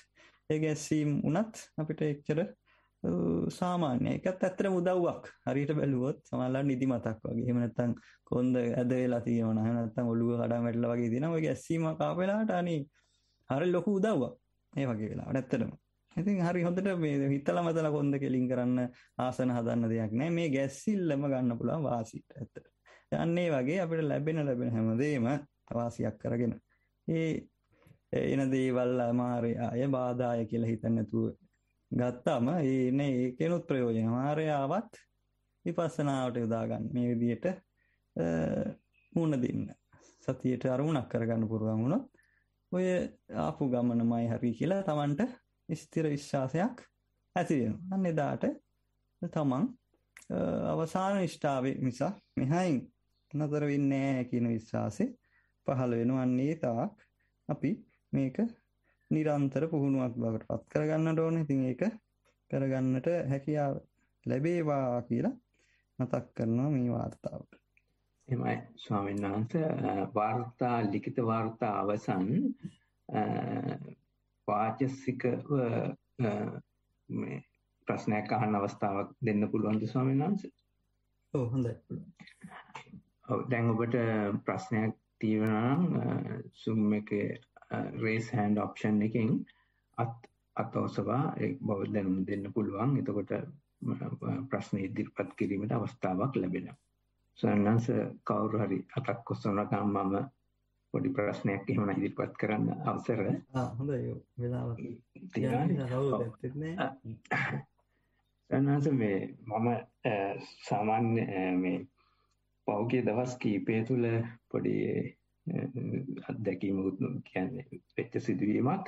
ඒ ගැස්සීම් වුණත් අපිට එච්චර සාමාන්‍ය එකත් ඇත්තට උදව්වක් හරියට බැලුවොත් සමහරවල් නිදිමතක් වගේ එහෙම නැත්නම් කොන්ද ඇද වෙලා තියෙනවා එහෙම නැත්නම් ඔළුව කඩන් වැටලා වගේ දෙනවා ඔය ගැස්සීම කාපෙලාට අනේ හරි ලොකු උදව්වක් ඒ වගේ වෙලාවට ඇත්තටම ඉතින් හරි හොඳට මේ හිතලා මතලා කොන්ද කෙලින් කරන්න ආසන හදන්න දෙයක් නැහැ මේ ගැස්සිල්ලම ගන්න පුළුවන් වාසියට ඇත්තට යන්නේ වගේ අපිට ලැබෙන ලැබෙන හැමදේම වාසියක් කරගෙන ඒ එන දේවල් අමාරය අය බාධාය කියලා හිතන්නතුව ගත්තාම ඒන ඒකනුත් ප්‍රයෝජන මාරයාවත් විපස්සනාවට යොදාගන්න මේ විදියට මුණ දෙන්න සතියට අරමුණක් කරගන්න පුරුවන් වුණොත් ඔය ආපු ගමනමයි හරි කියලා තමන්ට ස්ථිර විශ්වාසයක් ඇතිවෙන අන්න එදාට තමන් අවසාන නිෂ්ඨාවේ නිසා මෙහයින් නතර වෙන්නේ නැහැ කියන විශ්වාසය පහළ වෙනවන්නේ තාක් අපි මේක නිරන්තර පුහුණුවක් බවට පත් කරගන්නට ඕන ඉතින් ඒක කරගන්නට හැකියාව ලැබේවා කියලා මතක් කරනවා මේ වාර්තාවට. එමයි ස්වාමීන් වහන්සේ වාර්තා ලිඛිත වාර්තා අවසන් වාචසිකව මේ ප්‍රශ්නයක් අහන්න අවස්ථාවක් දෙන්න පුළුවන්ද ස්වාමීන් වහන්සේ? ඔව් හොඳයි පුළුවන්. ඔව් දැන් ඔබට ප්‍රශ්නයක් තියෙනවා සුම් එකේ රේස් හෑන්ඩ් ඔප්ෂන් එකෙන් අත් අත ඔසවා බව දැනුම් දෙන්න පුළුවන් එතකොට ප්‍රශ්න ඉදිරිපත් කිරීමට අවස්ථාවක් ලැබෙන. සන්නන්ස කවුරු හරි අතක් ඔසවනකම් මම පොඩි ප්‍රශ්නයක් එහෙම ඉදිරිපත් කරන්න අවසර හොඳයි වෙලාව සන්නන්ස මේ මම සාමාන්‍ය මේ පෞගේ දවස් කීපය තුළ පොඩි අත්දැකීමකුත් කියන්නේ වෙච්ච සිදුවීමක්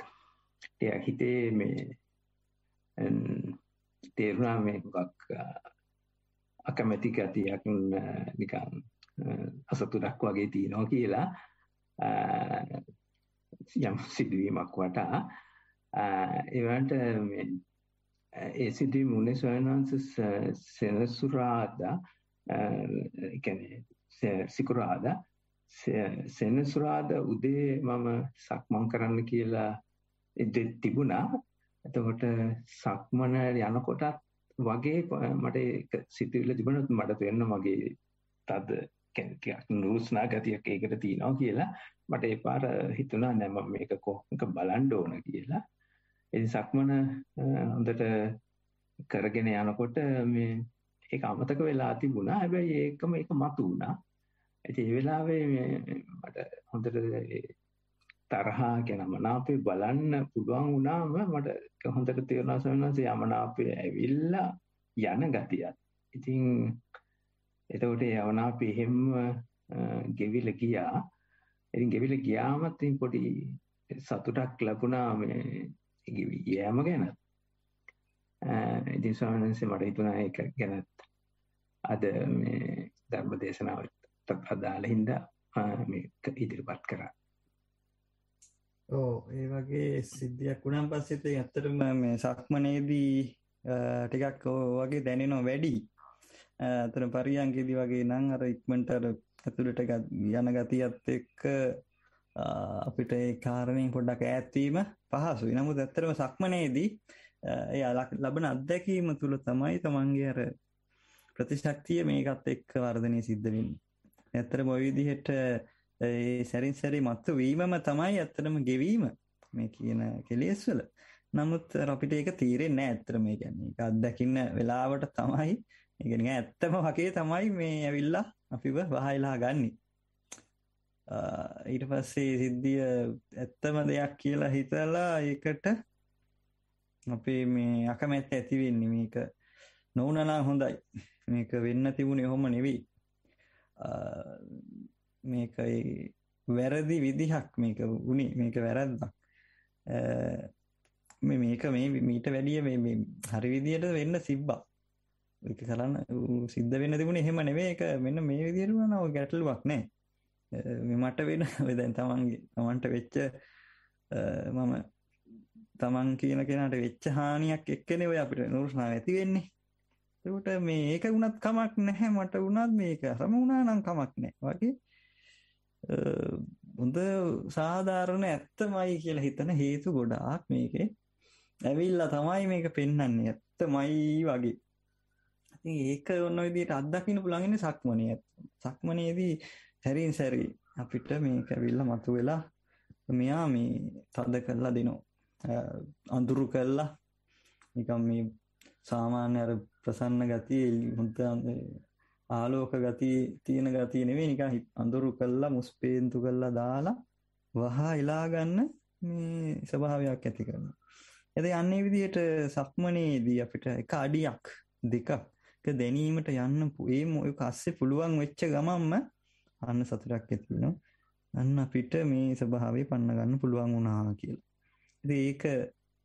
එයා හිතේ මේ තේරුණා මේ මොකක් අකමැති ගතියක් නිකන් අසතුටක් වගේ තියෙනවා කියලා යම් සිදුවීමක් වටා එවන්ට ඒ සිදුවීම උනේ ස්වාමීන් වහන්සේ සෙනසුරාදා එකන ehm, eh, සිකුරාද සෙනසුරාද උදේ මම සක්මන් කරන්න කියලා තිබුණා එතකොට සක්මන යනකොටත් වගේ මට සිතුවිල්ල තිබුණත් මට වෙන්න මගේ තද කැනකයක් නුරුස්නා ගතියක් ඒකට තියෙනවා කියලා මට ඒ පාර හිතුණා නෑ මම මේක කොහොමද බලන්න ඕන කියලා. ඉතින් සක්මන හොඳට කරගෙන යනකොට මේ ඒක අමතක වෙලා තිබුණා. හැබැයි ඒකම එක මතු වුණා. ඉතින් ඒ වෙලාවේ මට හොඳට තරහා ගැන මනාපේ බලන්න පුළුවන් වුණාම මට හොඳට තේරුණා සමහරවිට යමනාපේ ඇවිල්ලා යන ගතියක්. ඉතින් එතකොට ඒ යමනාපේ හැම ගෙවිල ගියා. ඉතින් ගෙවිල ගියාමත් ඉතින් පොඩි සතුටක් ලැබුණා මේ යෑම ගැන. ඉතින් ස්වාමීන්වහන්සේ මට හිතුණා ඒක ගැනත් අද මේ ධර්ම දේශනාවට අදාළ හින්දා මේ ඉදිරිපත් කරා. ඕ ඒ වගේ සිද්ධියක් වුණාන් පස්සේ ඉතින් ඇත්තටම මේ සක්මනේදී ටිකක් වගේ දැනෙනවා වැඩි. අතන පරියන්කේදී වගේ නම් අර ඉක්මනට අර ඇතුළට යන ගතියත් එක්ක අපිට ඒ කාරණේ පොඩ්ඩක් ඈත් වීම පහසුයි. නමුත් ඇත්තටම සක්මනේදී එයා ලබන අත්දැකීම තුළ තමයි තමන්ගේ අර ප්‍රතිශක්තිය මේකත් එක්ක වර්ධනය සිද්ධවෙන්න. ඇත්තර බොවිදිහට සැරින් සැරි මත්තු වීමම තමයි ඇත්තටම ගෙවීම මේ කියන කෙලෙස්වල නමුත් අපිට ඒක තීරෙන්නේ ඇත්තට මේ කියන්නේ ඒක අත්දකින්න වෙලාවට තමයි ඒ කියන්නේ ඇත්තම වගේ තමයි මේ ඇවිල්ලා අපිව වහයලා ගන්නෙ ඊට පස්සේ සිද්ධිය ඇත්තම දෙයක් කියලා හිතලා ඒකට අපේ මේ අකමැත්ත ඇති වෙන්නේ මේක නොවුනනම් හොඳයි. මේක වෙන්න තිබුණේ ඔහොම නෙවෙයි. මේක වැරදි විදිහක් මේක වුණේ මේක වැරද්දක්. මේ මේක මේ මීට වැඩිය මේ මේ හරි විදියට වෙන්න තිබ්බා. ඒක කරන්න සිද්ධ වෙන්න තිබුණේ එහෙම නෙවෙයි. ඒක මෙන්න මේ විදියට වුණා ඔය ගැටලුවක් නෑ. මේ මට වෙන දැන් තමන්ගේ තමන්ට වෙච්ච මම තමන් කියන කෙනට වෙච්ච හානියක් එක්කනෙ ඔය අපිට නුරුස්නා ඇති වෙන්නේ එතකොට මේ ඒක වුණත් කමක් නැහැ මට වුණත් මේක අරම වුණා නම් කමක් නැහැ වගේ හොඳ සාධාරණ ඇත්තමයි කියලා හිතන හේතු ගොඩාක් මේකේ ඇවිල්ලා තමයි මේක පෙන්වන්නේ ඇත්තමයි වගේ ඉතින් ඒක ඔන්න ඔය විදිහට අත්දකින්න පුළුවන් ඉන්නේ සක්මනේ සක්මනේදී සැරින් සැරි අපිට මේක ඇවිල්ලා මතුවෙලා මෙයා මේ තද කරලා දෙනවා අඳුරු කල්ලා නිකම් මේ සාමාන්‍ය අර ප්‍රසන්න ගතිය හොඳ ආලෝක ගති තියෙන ගතිය නෙවෙයි නිකන් අඳුරු කල්ලා මුස්පේන්තු කල්ලා දාලා වහා ඉලා ගන්න මේ ස්වභාවයක් ඇති කරනවා. එතකොට යන්නේ විදිහට සක්මනේදී අපිට එක අඩියක් දෙකක් දැනීමට යන්න ඒ ඔය කස්සේ පුළුවන් වෙච්ච ගමන්ම අන්න සතුටක් ඇති වෙනවා. අන්න අපිට මේ ස්වභාවය පන්න ගන්න පුළුවන් වුණා කියලා. ඒක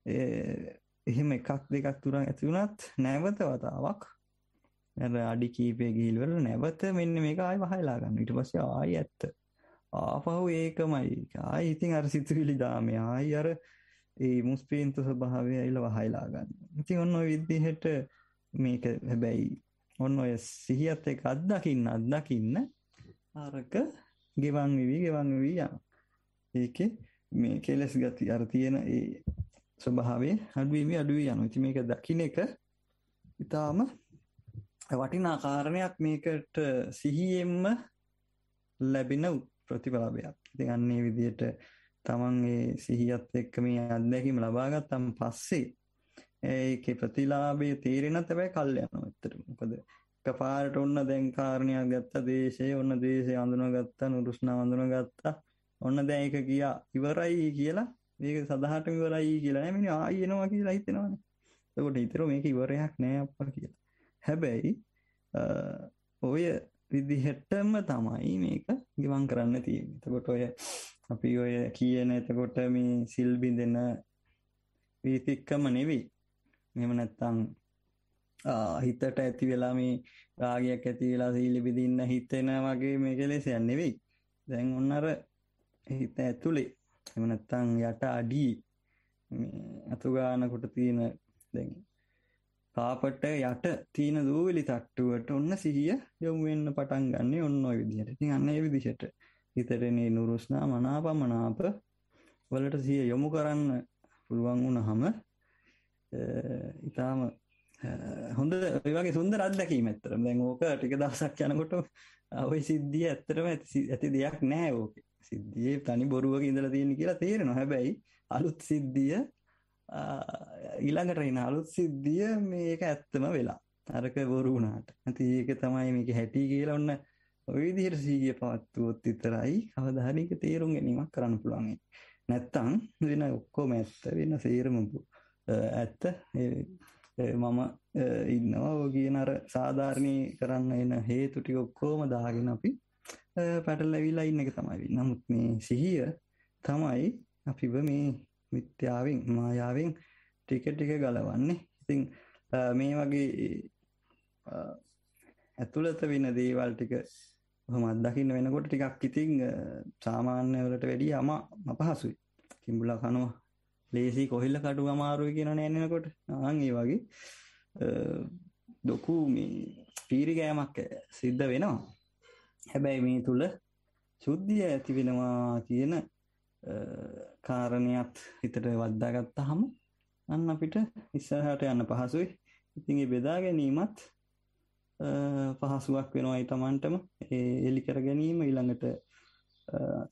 එහෙම එකක් දෙකක් තුරන් ඇතිවුණත් නැවත වතාවක් අඩි කීපය ගිල්වල නැවත මෙන්න මේක ආය වහලාගන්න ඉට පස්ස ආය ඇත්ත ආපහු ඒකමයි ආය ඉතින් අර සිතුවිලි දාමය ආයි අර ඒ මුස්පීන්තු ස්වභාවය ඇල්ල වහයිලාගන්න ඉතින් ඔන්න විද්දිහට මේක හැබැයි ඔන්න ඔය සිහියත් එක අත්දකින්න අත්දකින්න ආරක ගෙවන් වී ගෙවන් වී යන ඒකේ මේ කෙලස් ගති අර තියෙන ඒ ස්වභාවයේ අඩුවීමේ අඩුවී යනවා. ඉතින් මේක දකින්න එක ඊටාම වටිනා කාරණයක් මේකට සිහියෙන්ම ලැබෙන ප්‍රතිඵලයක්. ඉතින් අන්න ඒ විදිහට තමන් ඒ සිහියත් එක්ක මේ අත්දැකීම ලබා ගත්තන් පස්සේ ඒකේ ප්‍රතිලාභයේ තීරණත් හැබැයි කල් යනවා ඇත්තටම. මොකද එකපාරට ඔන්න දැන් කාරණයක් ගත්තා දේශේ ඔන්න දේශේ අඳුනගත්තා නුරුස්නා අඳුනගත්තා ඔන්න දැන් ඒක ගියා ඉවරයි කියලා මේක සදහටම ඉවරයි කියලා නෑ මිනිහා ආයි එනවා කියලා හිතෙනවනේ. එතකොට හිතර මේක ඉවරයක් නෑ අප්පා කියලා. හැබැයි ඔය විදිහටම තමයි මේක ගිවන් කරන්න තියෙන්නේ. එතකොට ඔය අපි ඔය කියන එතකොට මේ සිල් බිඳෙන වීතික්කම නෙවෙයි. මෙහෙම නැත්තම් හිතට ඇති වෙලා මේ රාගයක් ඇති වෙලා සීලි බිඳින්න හිතෙන වගේ මේ කෙලෙසයක් නෙවෙයි. දැන් ඔන්න අර හිත ඇතුළේ එම නැත්තං යට අඩී අතුගානකොට තියෙන දැන් පාපට යට තියෙන දූවිලි තට්ටුවට ඔන්න සිහිය යොමු වෙන්න පටන් ගන්න ඔන්න ඔය විදිහට. ඉතින් අන්න ඒ විදිහට හිතටනේ නුරුස්නා මනාපමනාප වලට සිහිය යොමු කරන්න පුළුවන් වුණාම ඊටාම හොඳ ඒ වගේ සුන්දර අත්දැකීම් ඇත්තටම. දැන් ඕක ටික දවසක් යනකොට ওই සිද්ධිය ඇත්තටම ඇති දෙයක් නෑ ඕකේ. සිද්ධියේ තනි බොරුවක ඉඳලා තියෙන කියලා තේරෙනවා. හැබැයි අලුත් සිද්ධිය ඊළඟට එන අලුත් සිද්ධිය මේක ඇත්තම වෙලා. අරක බොරු වුණාට. නැති ඒක තමයි මේක හැටි කියලා ඔන්න ඔය විදිහට සීගිය පවත්වුවොත් විතරයි කවදා හරි ඒක තේරුම් ගැනීමක් කරන්න පුළුවන්. නැත්තම් වෙන ඔක්කොම ඇත්ත වෙන සේරම ඇත්ත මම ඉන්නවා ඔය කියන අර සාධාරණී කරන්න එන හේතු ටික ඔක්කොම දාගෙන අපි පැටල් ඇවිලා ඉන්න එක තමයි නමුත් මේ සිහිය තමයි අපිබ මේ මිත්‍යාවෙන් මායාවෙන් ටික ටික ගලවන්නේ ඉතිං මේ වගේ ඇතුළත වෙන දේවල් ටික හොමත් දකින්න වෙනකොට ටිකක් ඉතිං සාමාන්‍යවලට වැඩිය අම අපහසුයි කිම්බුල කනුව ලේසි කොහිල්ල කටු අමාරුයි කියෙන නෑනකොට ආගේ වගේ ලොකු මේ පීරිගෑමක් සිද්ධ වෙනවා හැබැයි මේ තුල ශුද්ධිය ඇති වෙනවා කියන කාරණයක් හිතට වද්දාගත්තාම අන්න අපිට ඉස්සරහට යන්න පහසුයි. ඉතින් ඒ බෙදා ගැනීමත් පහසුවක් වෙනවායි Tamanටම ඒ එලි කර ගැනීම ඊළඟට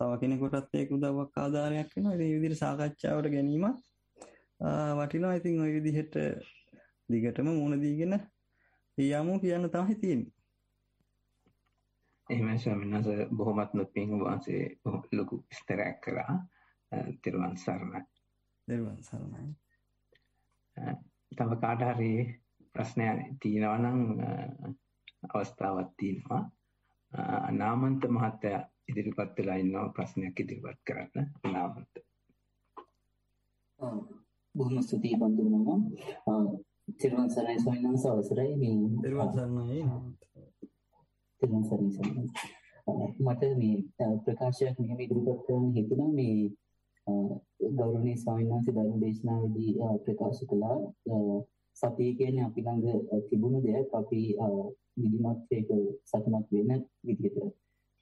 තව කෙනෙකුටත් ඒක උදව්වක් ආධාරයක් වෙනවා. ඒ විදිහට සාකච්ඡාවට ගැනීම වටිනවා. ඉතින් ওই විදිහට දිගටම මුණ දීගෙන යමු කියන තමයි තියෙන්නේ. එහෙමයි ස්වාමීන් වහන්සේ බොහොමත්ම පිං වහන්සේ ලොකු විස්තරයක් කළා. තිරුවන් සරණයි. තිරුවන් සරණයි. තව කාට හරි ප්‍රශ්නයක් තියෙනවා නම් අවස්ථාවක් තියෙනවා. නාමන්ත මහත්තයා ඉදිරිපත් වෙලා ඉන්නවා ප්‍රශ්නයක් ඉදිරිපත් කරන්න. නාමන්ත. බොහොම ස්තුතියි බඳුනම. තිරුවන් සරණයි ස්වාමීන් වහන්සේ අවසරයි මේ. තිරුවන් සරණයි. තිරුවන් සරණයි සම්මත මට මේ ප්‍රකාශයක් මෙහෙම ඉදිරිපත් කරන්න හිතුණා මේ ගෞරවනීය ස්වාමීන් වහන්සේ ධර්ම දේශනාවේදී ප්‍රකාශ කළා සතිය කියන්නේ අපි ළඟ තිබුණු දෙයක් අපි විධිමත් ඒක සතුටක් වෙන විදිහට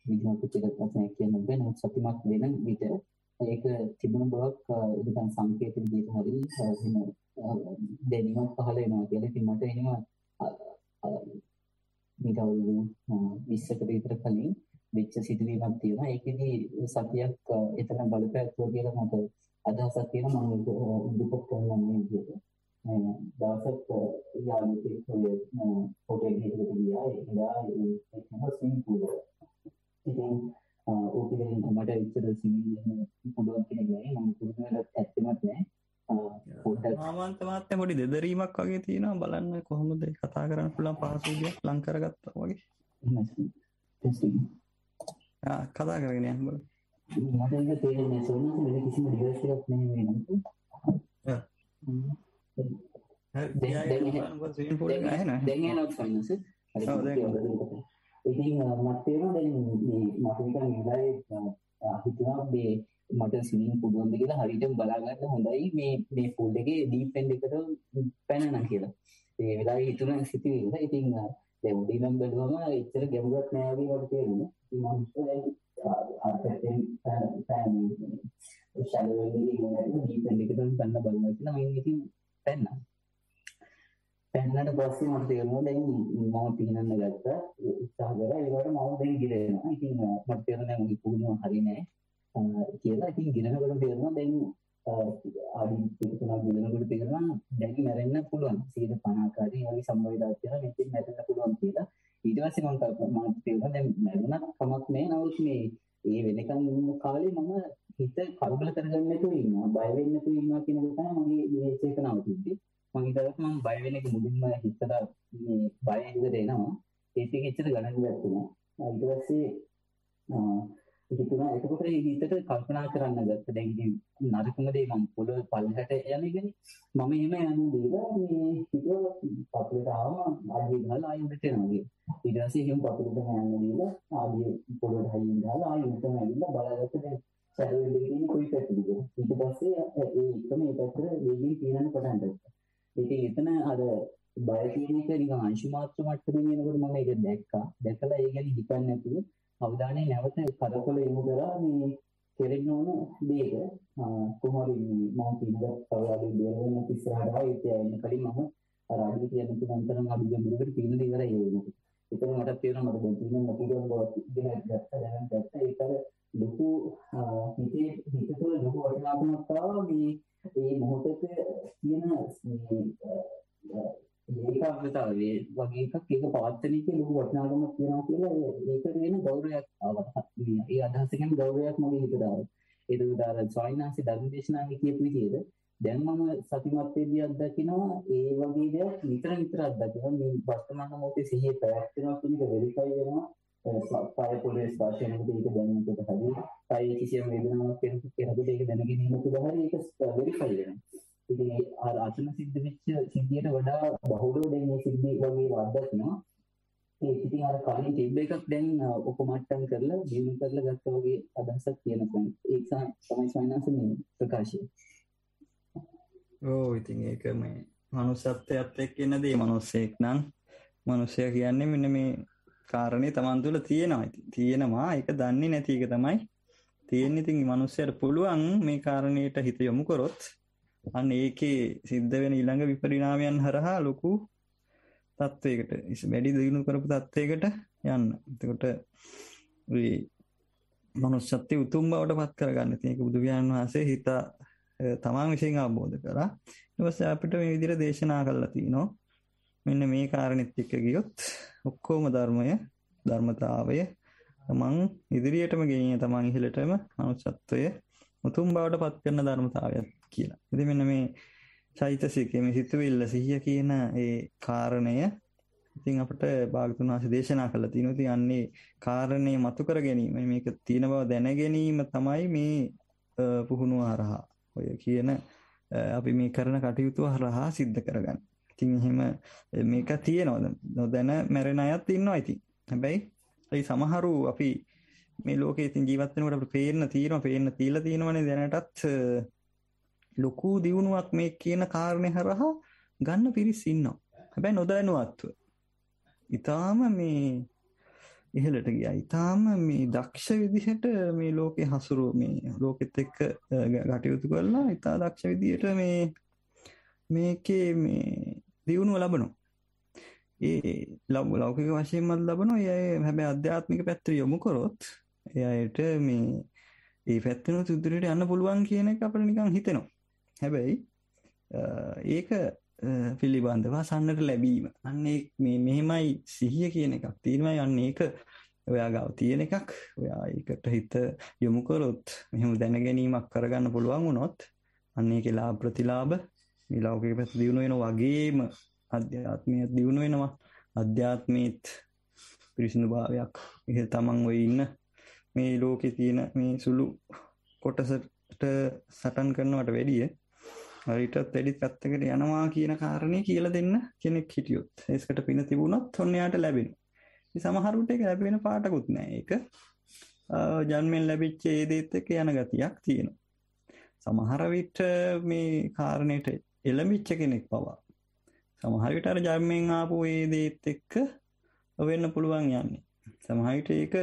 විධිමත් කියලා තමයි කියන්න බෑ නමුත් සතුටක් වෙන විට ඒක තිබුණ බවක් නිකන් සංකේත විදිහට හරි එහෙම දැනීමක් පහළ වෙනවා කියලා ඉතින් මට එහෙම මීට අවුරුදු 20කට විතර කලින් වෙච්ච සිදුවීමක් තියෙනවා. ඒකෙදී සතියක් එතන බලපෑවා කියලා මට අදහසක් තියෙනවා මම දුක කරනවා මේ විදිහට. දවසක් යාළුවෙක් ඔය පොතේ ගිහින් ගියා. එදා ඒකම සිම්පුල. ඉතින් ඔකෙන් මට ඉච්චර සිම්පුල පුළුවන් කියන ගමන් මම පුරුදු වෙලත් ඇත්තමත් නැහැ. මාන්තමාත්‍ය පොඩි දෙදරීමක් වගේ තියෙනවා බලන්න කොහොමද කතා කරන්න පුළන් පහසුගිය ලංකරගත්ත වගේ කතා කරගෙන යන්න බල ඉතින් මත්තේම දැන් මේ මතක නිදායේ හිතනවා මේ මට සිලින් පුළුවන්ද කියලා හරිටම බලාගන්න හොඳයි මේ මේ ෆෝල්ඩ් එකේ ඩීප් එන්ඩ් එකට පැනන කියලා. ඒ වෙලාවේ හිතුණ සිතුවිල්ල. ඉතින් දැන් උඩින් නම් බැලුවම එච්චර ගැඹුරක් නෑ වගේ මට තේරුණා. මම හිතුවා අර්ථයෙන් පෑනේ ෂැලෝ එකේ ඉන්නේ ඩීප් එන්ඩ් එකට පැනලා බලනවා කියලා මම ඉතින් පැන්නා. පැන්නට පස්සේ මට තේරුණා දැන් මම පිනන්න ගත්තා. උත්සාහ කරා ඒකට මම දැන් ගිරෙනවා. ඉතින් මට තේරුණා මම පුහුණුව හරියන්නේ නෑ. කියලා ඉතින් ගිනනකොට තේරෙනවා දැන් ආදි තුනක් ගිනනකොට තේරෙනවා දැන් මැරෙන්න පුළුවන් 150ක හරි වගේ සම්භාවිතාවක් තියෙනවා මෙතෙන් මැරෙන්න පුළුවන් කියලා ඊට පස්සේ මම කල්පනා මාත් තේරෙනවා දැන් මැරුණා කමක් නැහැ නමුත් මේ ඒ වෙනකම් කාලේ මම හිත කලබල කරගන්න නැතුව ඉන්නවා බය වෙන්න නැතුව ඉන්නවා කියන එක තමයි මගේ මේ චේතනාව තිබ්බේ මම හිතවත් මම බය වෙන එක මුලින්ම හිතට මේ බය හිතට එනවා ඒක එච්චර ගණන් ගත්තේ නෑ ඊට පස්සේ හිතුණා එතකොට ඒ හිතට කල්පනා කරන්න ගත්තා දැන් ඉතින් නරකම දේ මම පොළොව පල්ලහැට යන එකනේ මම එහෙම යන දේලා මේ හිතුව පතුලට ආවම ආදී ගහලා ආයෙ උඩට එනවා ඊට පස්සේ එහෙම පතුලටම යන්න දීලා ආදී පොළොවට හයින් ගහලා ආයෙ උඩටම ඇවිල්ලා බලාගත්ත දැන් සැරවෙල් දෙකේ කොයි පැත්තද ඊට පස්සේ ඒ එකම ඒ පැත්තට වේගින් පීනන්න පටන් ගත්තා ඉතින් එතන අර බය කියන එක නිකන් අංශු මාත්‍ර මට්ටමේ එනකොට මම ඒක දැක්කා දැකලා ඒ ගැන හිතන්නේ නැතුව අවධානය නැවත පදකොළ යොමු කරලා මේ කෙරෙන්න ඕන දේක කොහොමද මේ මම කියන සවාලේ දෙවන ඉස්සරහට ආයෙත් යන්න කලින් මම අර අඩිය කියන තුනන් තරම් අඩු ගැඹුරකට පින්න දේ ඉවරයි ඒක. ඒකම මට තේරෙනවා මට දැන් තියෙන මොකද බවත් ඉගෙන ගත්තා දැනන් ගත්තා ඒකල ලොකු හිතේ හිත තුළ ලොකු වටිනාකමක් ආවා මේ මේ මොහොතේ තියෙන මේ ඒකාග්‍රතාවයේ වගේ එකක් ඒක පවත්තන එකේ ලොකු වටිනාකමක් තියෙනවා කියලා ඒකට වෙන ගෞරවයක් ආවා. ඒ අදහස ගැන ගෞරවයක් මගේ හිතට ආවා. ඒ දුදාර සොයිනාසි ධර්මදේශනාවේ කියපු විදිහට දැන් මම සතිමත් වෙදී අත්දකිනවා ඒ වගේ දේවල් නිතර නිතර අත්දකිනවා මේ වර්තමාන මොහොතේ සිහිය පැවැත්වෙනවා කියන එක වෙරිෆයි වෙනවා පාය පොළේ ස්පර්ශයෙන් මේක දැනෙනකොට හරි පාය කිසියම් වේදනාවක් වෙනකොට ඒක දැනගෙන ඉන්නකොට හරි ඒක වෙරිෆයි වෙනවා ඒ අර අතන සිද්ධ වෙච්ච සිද්ධියට වඩා බහුලව දැන් මේ සිද්ධිය වගේ වර්ධනවා. ඒ ඉතින් අර කලින් තිබ්බ එකක් දැන් ඔපමට්ටම් කරලා දිනු කරලා ගත්තා වගේ අදහසක් තියෙනවා. ඒක තමයි සයින්ස් මේ ප්‍රකාශය. ඔව් ඉතින් ඒක මේ මනුස්සත්වයත් එක්ක එන දේ මනුස්සයෙක් නම් මනුස්සයා කියන්නේ මෙන්න මේ කාරණේ Taman තුල තියෙනවා. තියෙනවා. ඒක දන්නේ නැති එක තමයි තියෙන්නේ. ඉතින් මනුස්සයට පුළුවන් මේ කාරණේට හිත යොමු කරොත් අන්න ඒකේ සිද්ධ වෙන ඊළඟ විපරිණාමයන් හරහා ලොකු තත්ත්වයකට වැඩි දියුණු කරපු තත්ත්වයකට යන්න. එතකොට මනුෂ්‍යත්වය උතුම් බවට පත් කරගන්න තියෙන එක බුදුරජාණන් වහන්සේ හිත තමන් විසින් අවබෝධ කරා. ඊට පස්සේ අපිට මේ විදිහට දේශනා කළා තිනෝ. මෙන්න මේ කාරණෙත් එක්ක ගියොත් ඔක්කොම ධර්මය ධර්මතාවය තමන් ඉදිරියටම ගෙනියන තමන් ඉහළටම මනුෂ්‍යත්වය උතුම් බවට පත් කරන ධර්මතාවයක් කියලා. ඉතින් මෙන්න මේ චෛතසිකයේ මේ සිතුවිල්ල සිහිය කියන ඒ කාරණය ඉතින් අපිට භාගතුන් වහන්සේ දේශනා කළා තියෙනවා. ඉතින් අන්නේ කාරණේ මතු කර ගැනීම මේක තියෙන බව දැන ගැනීම තමයි මේ පුහුණුව හරහා ඔය කියන අපි මේ කරන කටයුතු හරහා සිද්ධ කරගන්න. ඉතින් එහෙම මේක තියෙනවා. නොදැන මැරෙන අයත් ඉන්නවා ඉතින්. හැබැයි ඒ සමහරු අපි මේ ලෝකයේ ඉතින් ජීවත් වෙනකොට අපිට පේන්න තියෙනවා, පේන්න තියලා තියෙනවනේ දැනටත් ලොකු දියුණුවක් මේ කියන කාරණය හරහා ගන්න පිරිස් ඉන්නවා හැබැයි නොදැනුවත්ව ඉතාම මේ ඉහලට ගියා ඉතාම මේ දක්ෂ විදිහට මේ ලෝකෙ හසුරු මේ ලෝකෙත් එක්ක ගටයුතු කරලා ඉතා දක්ෂ විදිහට මේ මේකේ මේ දියුණුව ලබනවා ඒ ලබ ලෞකික වශයෙන්මත් ලබන යය හැබැ අධ්‍යාත්මික පැත්‍ර යොමු කොරොත් එයට මේ ඒ පැත්තන සුදුරට යන්න පුළුවන් කියන එක අපට නිකං හිතෙනවා හැබැයි ඒක පිළිබඳව අසන්නට ලැබීම අන්නේ මේ මෙහෙමයි සිහිය කියන එකක් තියෙනවා යන්නේ ඒක ඔයා ගාව තියෙන එකක් ඔයා ඒකට හිත යොමු කරොත් මෙහෙම දැන ගැනීමක් කරගන්න පුළුවන් වුණොත් අන්න ඒකේ ලාභ ප්‍රතිලාභ මේ ලෞකික පැත්ත දියුණු වෙනවා වගේම අධ්‍යාත්මය දියුණු වෙනවා අධ්‍යාත්මීත් පිරිසිදු භාවයක් ඉහ තමන් ඔය ඉන්න මේ ලෝකේ තියෙන මේ සුළු කොටසට සටන් කරනවට වැඩිය හරිටත් වැඩි පැත්තකට යනවා කියන කාරණය කියලා දෙන්න කෙනෙක් හිටියොත් ඒස්කට පින තිබුණොත් ඔන්නයාට ලැබෙන සමහරුට එක ලැබෙන පාටකුත් නෑ ඒක ජන්මෙන් ලැබිච්ච ඒදේත් එක යන ගතියක් තියෙනවා සමහරවිට මේ කාරණයට එළමිච්ච කෙනෙක් පවා සමහරිට අර ජන්මෙන් ආපු ඒදේත් එක්ක වෙන්න පුළුවන් යන්නේ සමහරිට ඒක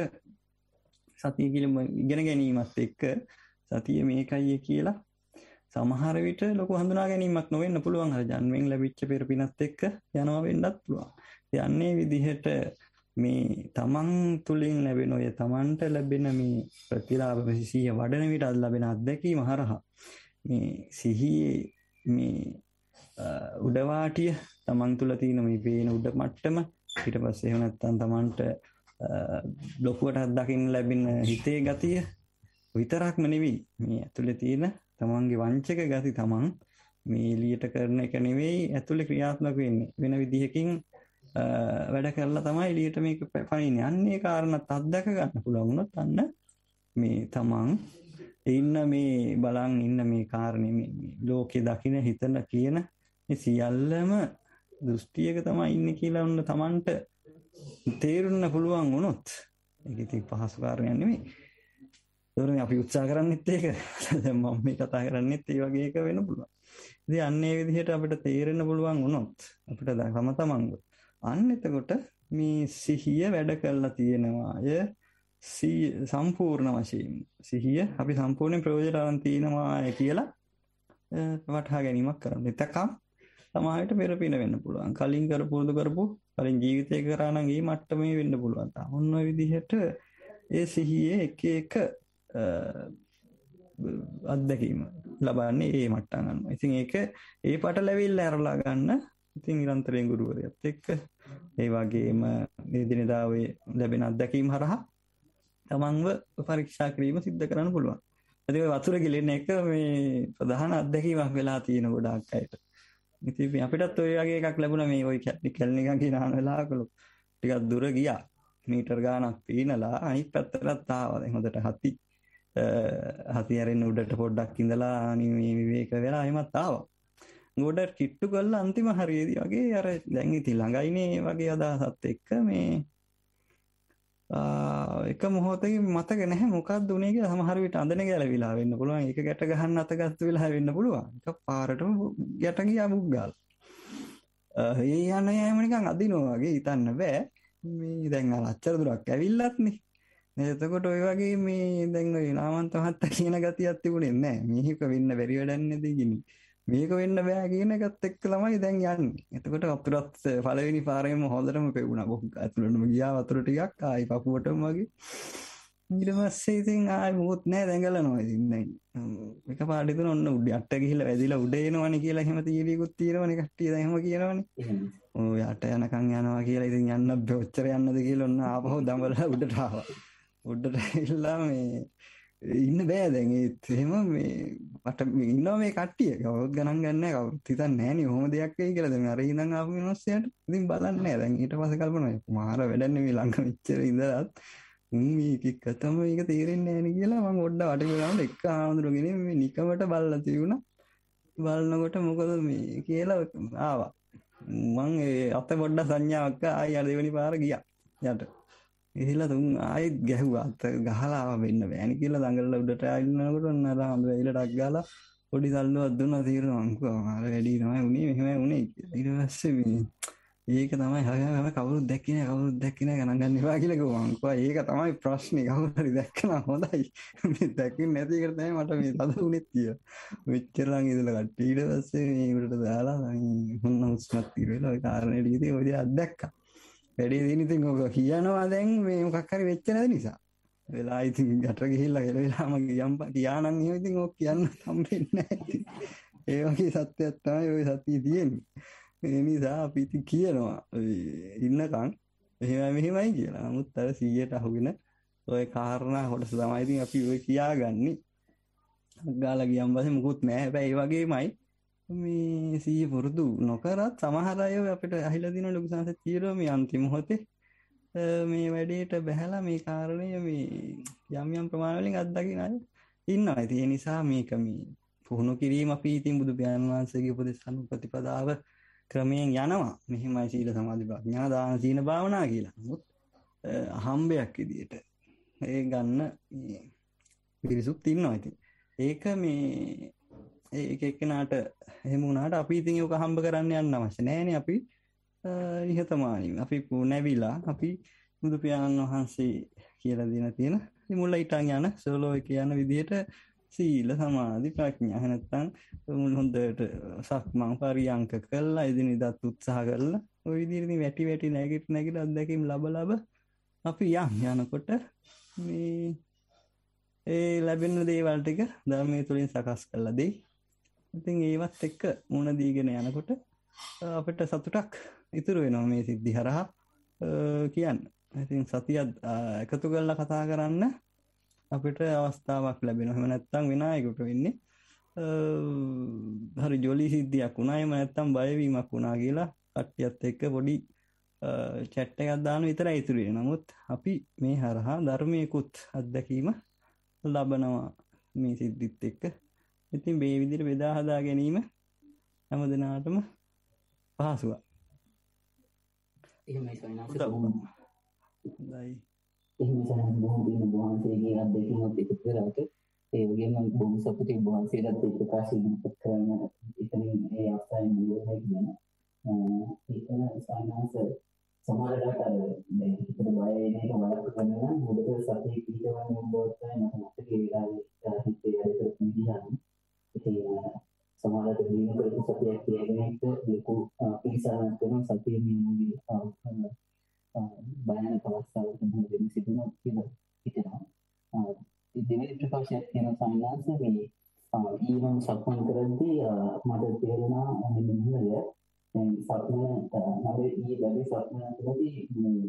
සතිය කිලම ඉගෙන ගැනීමත් එක්ක සතිය මේකයිය කියලා සමහර විට ලොකු හඳුනා ගැනීමක් නොවෙන්න පුළුවන් හර ජන්මෙන් ලැබිච්ච පෙරපිනත් එක්ක යනවා වෙන්නත් පුළුවන් යන්නේ විදිහට මේ තමන් තුළින් ලැබෙන ඔය තමන්ට ලැබෙන මේ ප්‍රතිලාභ සිහිය වඩන විට අත් ලැබෙන අත්දැකීම හරහා මේ සිහියේ මේ උඩවාටිය තමන් තුළ තියෙන මේ පේන උඩ මට්ටම ඊට පස්සේ එහෙම නැත්නම් තමන්ට බ්ලොකුවට අත්දකින්න ලැබෙන හිතේ ගතිය විතරක්ම නෙවෙයි මේ ඇතුලේ තියෙන තමන්ගේ වංචක ගති තමන් මේ එලියට කරන එක නෙවෙයි ඇතුලේ ක්‍රියාත්මක වෙන්නේ වෙන විදිහකින් වැඩ කරලා තමයි එලියට මේක පනින්න යන්නේ කාරණත් අත්දක ගන්න පුළුවන් වුණොත් අන්න මේ තමන් ඉන්න මේ බලන් ඉන්න මේ කාරණේ මේ ලෝකේ දකින හිතන කියන මේ සියල්ලම දෘෂ්ටියක තමයි ඉන්නේ කියලා ඔන්න තමන්ට තේරුන්න පුළුවන් වුණොත් ඒක ඉතින් පහසු කාරණයක් නෙමෙයි ඒරනේ අපි උත්සා කරන්නෙත් ඒක [LAUGHS] මම මේ කතා කරන්නෙත් ඒ වගේ එක වෙන්න පුළුවන්. ඉතින් අන්න ඒ විදිහට අපිට තේරෙන්න පුළුවන් වුණොත් අපිට තම තමන්ව අන්න එතකොට මේ සිහිය වැඩ කරලා තියෙනවාය සම්පූර්ණ වශයෙන් සිහිය අපි සම්පූර්ණ ප්‍රයෝජන අරන් තියෙනවාය කියලා වටහා ගැනීමක් කරන්න. එතකම් සමායට පෙරපින වෙන්න පුළුවන්. කලින් කරපුරුදු කරපු කලින් ජීවිතය කරා නම් ඒ මට්ටමේ වෙන්න පුළුවන්. ඔන්න ඔය විදිහට ඒ සිහියේ එක එක අත්දැකීම ලබන්නේ ඒ මට්ටාගන්න ඉතින් ඒක ඒ පට ලැවිල් ඇරලා ගන්න ඉතින් නිරන්තරයෙන් ගුරුවරයත් එක්ක ඒ වගේම නීදිනිදාවේ ලැබෙන අත්දැකීම් හරහා තමන්ව පරීක්ෂා කිරීම සිද්ධ කරන්න පුළුවන් ඇති වතුර ගෙලෙන එක මේ ප්‍රධාන අත්දැකීමක් වෙලා තියෙන ගොඩාක් අයට ඉති අපිටත් ඔය වගේ එකක් ලැබුණ මේ ඔයි කැට්ටි කෙල්නිකන් කියනාන වෙලා කළු ටිකත් දුර ගියා මීටර් ගානක් පීනලා අනිත් පැත්තරත් තාවද හොඳට හති හතියරෙන් උඩට පොඩ්ඩක් ඉඳලා නිවේක වෙලා එමත් ආව ගොඩ කිට්ටු කල්ල අන්තිම හරියේද වගේ අර දැන්ගිති ළඟයිනේ වගේ අදහසත් එක්ක මේ එක මොහොතක මතක නැහැ මොකක්ද උනේක සමහර විට අඳන ගැල වෙලා වෙන්න පුළුවන් එක ගැට ගහන්න අතගත්තු වෙලා වෙන්න පුළුවන් එක පාරටම ගැට ගියා මුග්ගල් ඒ යන යෑම නිකන් අදිනවා වගේ හිතන්න බෑ මේ දැන් අර අච්චර දුරක් ඇවිල්ලත් නේ එතකොට ඔය වගේ මේ දැන් ඔය නාමන්ත මහත්තයා කියන ගතියක් තිබුණේ නැහැ. මේක වෙන්න බැරි වැඩන්නේ දෙගිනි. මේක වෙන්න බෑ කියන එකත් එක්ක ළමයි දැන් යන්නේ. එතකොට වතුරත් පළවෙනි පාරේම හොඳටම පෙවුණා. බොක් අතුලනම ගියා වතුර ටිකක් ආයි පපුවටම වගේ. ඊට පස්සේ ඉතින් ආයි මොකුත් නැහැ දැඟලනවා ඉතින් දැන්. එක පාඩ ඉතින් ඔන්න උඩ යට ගිහිල්ලා වැදිලා උඩ එනවනේ කියලා එහෙම තීරියකුත් තියෙනවනේ කට්ටිය දැන් එහෙම කියනවනේ. ඔය යට යනකම් යනවා කියලා ඉතින් යන්න බෑ ඔච්චර යන්නද කියලා ඔන්න ආපහු දඹලා උඩට ආවා. උඩට ඉල්ලා මේ ඉන්න බෑ දැන් ඒත් එහෙම මේ මට ඉන්නවා මේ කට්ටිය කවුරුත් ගණන් ගන්නෑ කවුරුත් හිතන්නේ නෑනේ ඔහොම දෙයක් වෙයි කියලා දැන් අර ඉඳන් ආපු මිනිස්සයාට ඉතින් බලන්නේ නෑ දැන් ඊට පස්සේ කල්පනා කරනවා මාර වැඩන්නේ මේ ළඟ මෙච්චර ඉඳලාත් මේක තමයි මේක තේරෙන්නේ නෑනේ කියලා මම ඔඩ වටේ ගානට එක ආනඳුරගෙන මේ නිකමට බලලා තියුණා බලනකොට මොකද මේ කියලා ආවා මං ඒ අත පොඩ්ඩක් සංඥාවක් ආයි අර දෙවෙනි පාර ගියා යට එහිලා තුන් ආයෙත් ගැහුවා අත ගහලා වෙන්න බෑන කියලා දඟල්ලා උඩට ආන්නකොට ඔන්න අර හඳුරයිල ටක් ගාලා පොඩි තල්ලුවක් දුන්නා තීරණ අංකව අර වැඩි තමයි උනේ මෙහෙමයි උනේ කියලා ඊට පස්සේ මේ ඒක තමයි හැම කවුරුත් දැක්කේ නෑ කවුරුත් දැක්කේ නෑ ගණන් ගන්න එපා කියලා කිව්වා අංකවා ඒක තමයි ප්‍රශ්නේ කවුරු හරි දැක්කනම් හොඳයි මේ දැක්කේ නැති එකට තමයි මට මේ තද උනේත් කියලා මෙච්චර ලඟ ඉඳලා කට්ටිය ඊට පස්සේ මේ උඩට දාලා මම හුස්මත් తీරෙලා ඒ කාරණේ ඊට ඔය අත්දැක්කා වැඩේ දනිති ක කියනවා දැන් මේ මොකක්කරි වෙච්චනද නිසා වෙලා ඉති ගට ගිහිල්ල ගෙලවෙලාම යම්ප කියානන් ඉති ඕ කියන්න සම්පෙන්න ඇති ඒවගේ සත්‍යයත්තම ඔය සතිය තියෙන්නේ එනිසා අපිති කියනවා ඉන්නකං එහෙම මෙහෙමයි කියලා මුත් අර සීයට අහුගෙන ඔය කාරණා හොටස තමයිති අපි ඔය කියා ගන්නේ ගාල ගියම් බස මුකුත් නෑ බැයි වගේමයි මේ සී පුරුදු නොකරත් සමහරය අපට අහිලදින ලොකුසාස තීරම අන්තිමහොතේ මේ වැඩේට බැහැලා මේ කාරණය මේ යම් යම් ප්‍රමාණවලින් අත්දකින ඉන්න ඇති නිසා මේකම පුහුණු කිරීම පීතින් බුදු ප්‍යාන් වහන්සේගේ උපදෙස්සනු ප්‍රතිපදාව ක්‍රමයෙන් යනවා මෙහෙමයි සීල සමාධි ප්‍රඥා දාන සීන භාවනා කියලා නමුත් හම්බයක් ඉදියට ඒ ගන්න පිරිසුත් ඉන්නවා ඇති ඒක මේ ඒක එක්කෙනට හෙමුණට අපි ඉතින් යෝක හම්බ කරන්න යන්න අවශ්‍ය නෑන අපි ඉහතමානින් අපි නැවිලා අපි බුදුපාණන් වහන්සේ කියල දෙන තියෙන මුල්ල ඉටන් යන සෝලෝ කියන්න විදියට සීල සමාධි ප්‍රඥා හැනත්තන් මුල් හොඳට සක්මං පරියංක කල්ලා ඉදිනි දත් උත්සාහ කරලා ඔයදිරනි වැටි වැටි නැගට නැගට අදැකම් ලබ ලබ අපි යම් යනකොට මේ ඒ ලැබෙන දේවල්ටික ධර්මය තුළින් සකස් කල්ලදී ඉතින් ඒවත් එක්ක මුණ දීගෙන යනකොට අපට සතුටක් ඉතුරු වෙනවා මේ සිද්ධි හරහා කියන්න ඉතින් සතියත් එකතු කරලා කතා කරන්න අපිට අවස්ථාවක් ලැබෙන හම නැත්තං වෙනයකුට වෙන්නේ හරි ජොලි සිද්ධියක් වුණායම ඇත්තම් බයවීමක් වුණා කියලා කට්ටියත් එක්ක පොඩි චැට්ට ගත්දාන විතර ඉතුරේ නමුත් අපි මේ හරහා ධර්මයකුත් අත්දැකීම ලබනවා මේ සිද්ධිත් එක්ක ඉතින් බේවිදිර බෙදාහදා ගැනීම හැම දෙනාටම පහසුවක් වහන්සේගේ අදකින් එකතු කරට ඒවගේ බොම සපති වහන්සේලත් ප්‍රකාශ පත් කරන්න එතනින් ඒ අස්සායි ියෝදැක් ගැන ඒකන සන්හස සමහරට අර හිතට බයන එක වලක් කරන්න හොදට සතිය පීටවන්න බෝත්තයි මහමත්තගේ වෙලා හිතේ වැඩ විදිහන්න ඉතින් සමහරවිට දීන කරපු සතියක් තියගෙන ඉන්න ලොකු පිළිසරණක් වෙනවා සතිය මේ මුගේ භයානක අවස්ථාවකට මුහුණ දෙන්න සිදුනා කියලා හිතෙනවා. දෙවෙනි ප්‍රකාශයක් තියෙන සම්මාස මේ ඊමන් සක්මන් කරද්දී මට තේරුණා මෙන්න මෙහෙමද දැන් සක්මන මගේ ඊ බැලි සක්මන කරද්දී මම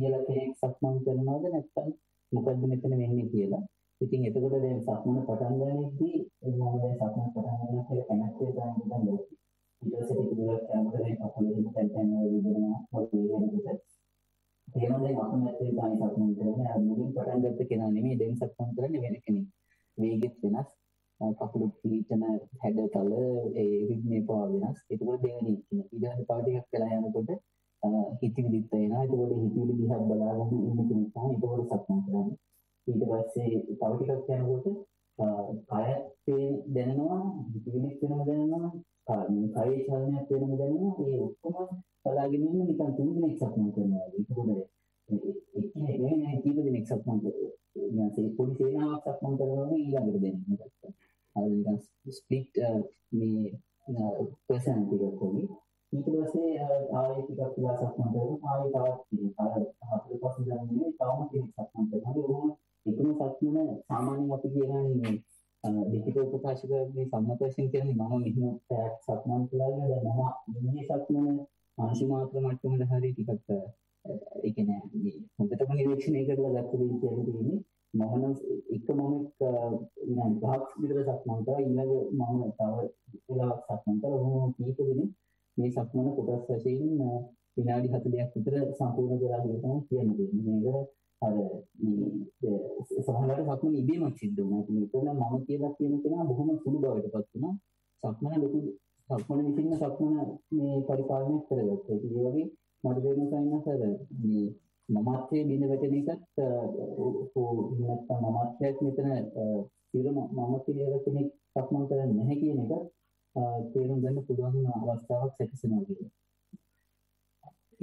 කියලා කෙනෙක් සක්මන් කරනවද නැත්නම් මොකද්ද මෙතන වෙන්නේ කියලා ඉතින් එතකොට දැන් සක්මන පටන් ගන්නදී මම දැන් සක්මන පටන් ගන්න කියලා කැමැත්තේ දැන් ඉඳන් දැක්කේ. ඊට පස්සේ ටිකක් කැමරේ කකුලේ හිත තැන් වල විදිනවා පොඩි වෙනකොට. ඒනම් දැන් අකමැත්තේ දැන් සක්මන කරන්නේ අර මුලින් පටන් ගත්ත කෙනා නෙමෙයි දැන් සක්මන කරන්නේ වෙන කෙනෙක්. වේගෙත් වෙනස්. කකුල පීඨන හැඩතල ඒ රිද්මේ පාව වෙනස්. ඒකවල දෙවෙනි ඉන්න. ඊළඟ පාව ටිකක් කළා යනකොට හිතවිලිත් එනවා. ඒකවල හිතවිලි දිහා බලාගෙන ඉන්න කෙනෙක් තමයි ඒකවල සක්මන් කරන්නේ. ඊට පස්සේ තව ටිකක් යනකොට කය පේන දැනෙනවා හිතවිලික් වෙනව දැනෙනවා කයේ චලනයක් වෙනව දැනෙනවා ඒ ඔක්කොම බලාගෙන ඉන්න නිකන් තුන් දිනක් සක්මන් කරනවා ඒකෝනේ එක්කේ නේ නේ කීප දිනක් සක්මන් කරනවා ඒ පොඩි සේනාවක් සක්මන් කරනවා නේ ඊළඟට දැනෙනවා අර නිකන් ස්ප්ලිට් මේ පර්සනල් එක කොහොමද ඊට පස්සේ ආයෙ ටිකක් වෙලා සක්මන් කරනවා ආයෙ තවත් ටිකක් ආයෙ හතර පස්සේ දැනෙන්නේ තවම ටිකක් සක්මන් කරනවා එකම සත්‍යම සාමාන්‍යයෙන් අපි කියන්නේ ලිඛිත උපකාශක මේ සම්මත වශයෙන් කියන්නේ මම මෙහෙම පැයක් සක්මන් කළා කියලා මම මේ සක්මන මානසික මාත්‍ර මට්ටමට හරිය ටිකක් ඒ කියන්නේ මේ හොඳටම නිරීක්ෂණය කරලා දැක්ක දේ කියන්නේ මම නම් එක මම එක් විනාඩි 5ක් විතර සක්මන් කරා ඊළඟ මම තව වෙලාවක් සක්මන් කරා ඔහොම කීප වෙනේ මේ සක්මන කොටස් වශයෙන් විනාඩි 40ක් විතර සම්පූර්ණ කරලා දෙනවා කියන්නේ මේක අර මේ සමහරවිට සක්මන ඉබේමත් සිද්ධ වුණා. ඒක නිතරම මම කියලා කියන කෙනා බොහොම සුළු බවටපත් වුණා. සක්මන ලොකු සක්මන විසින්ම සක්මන මේ පරිපාලනය කරගත්තා. ඒක ඒ වගේ මට වෙන සයින්ස් අර මේ මමත්වයේ බිඳ වැටෙන එකත් නැත්නම් මමත්වයක් මෙතන ඉරම මම කියලා කෙනෙක් සක්මන් කරන්නේ නැහැ කියන එක තේරුම් ගන්න පුළුවන් අවස්ථාවක් සැකසෙනවා කියන්නේ.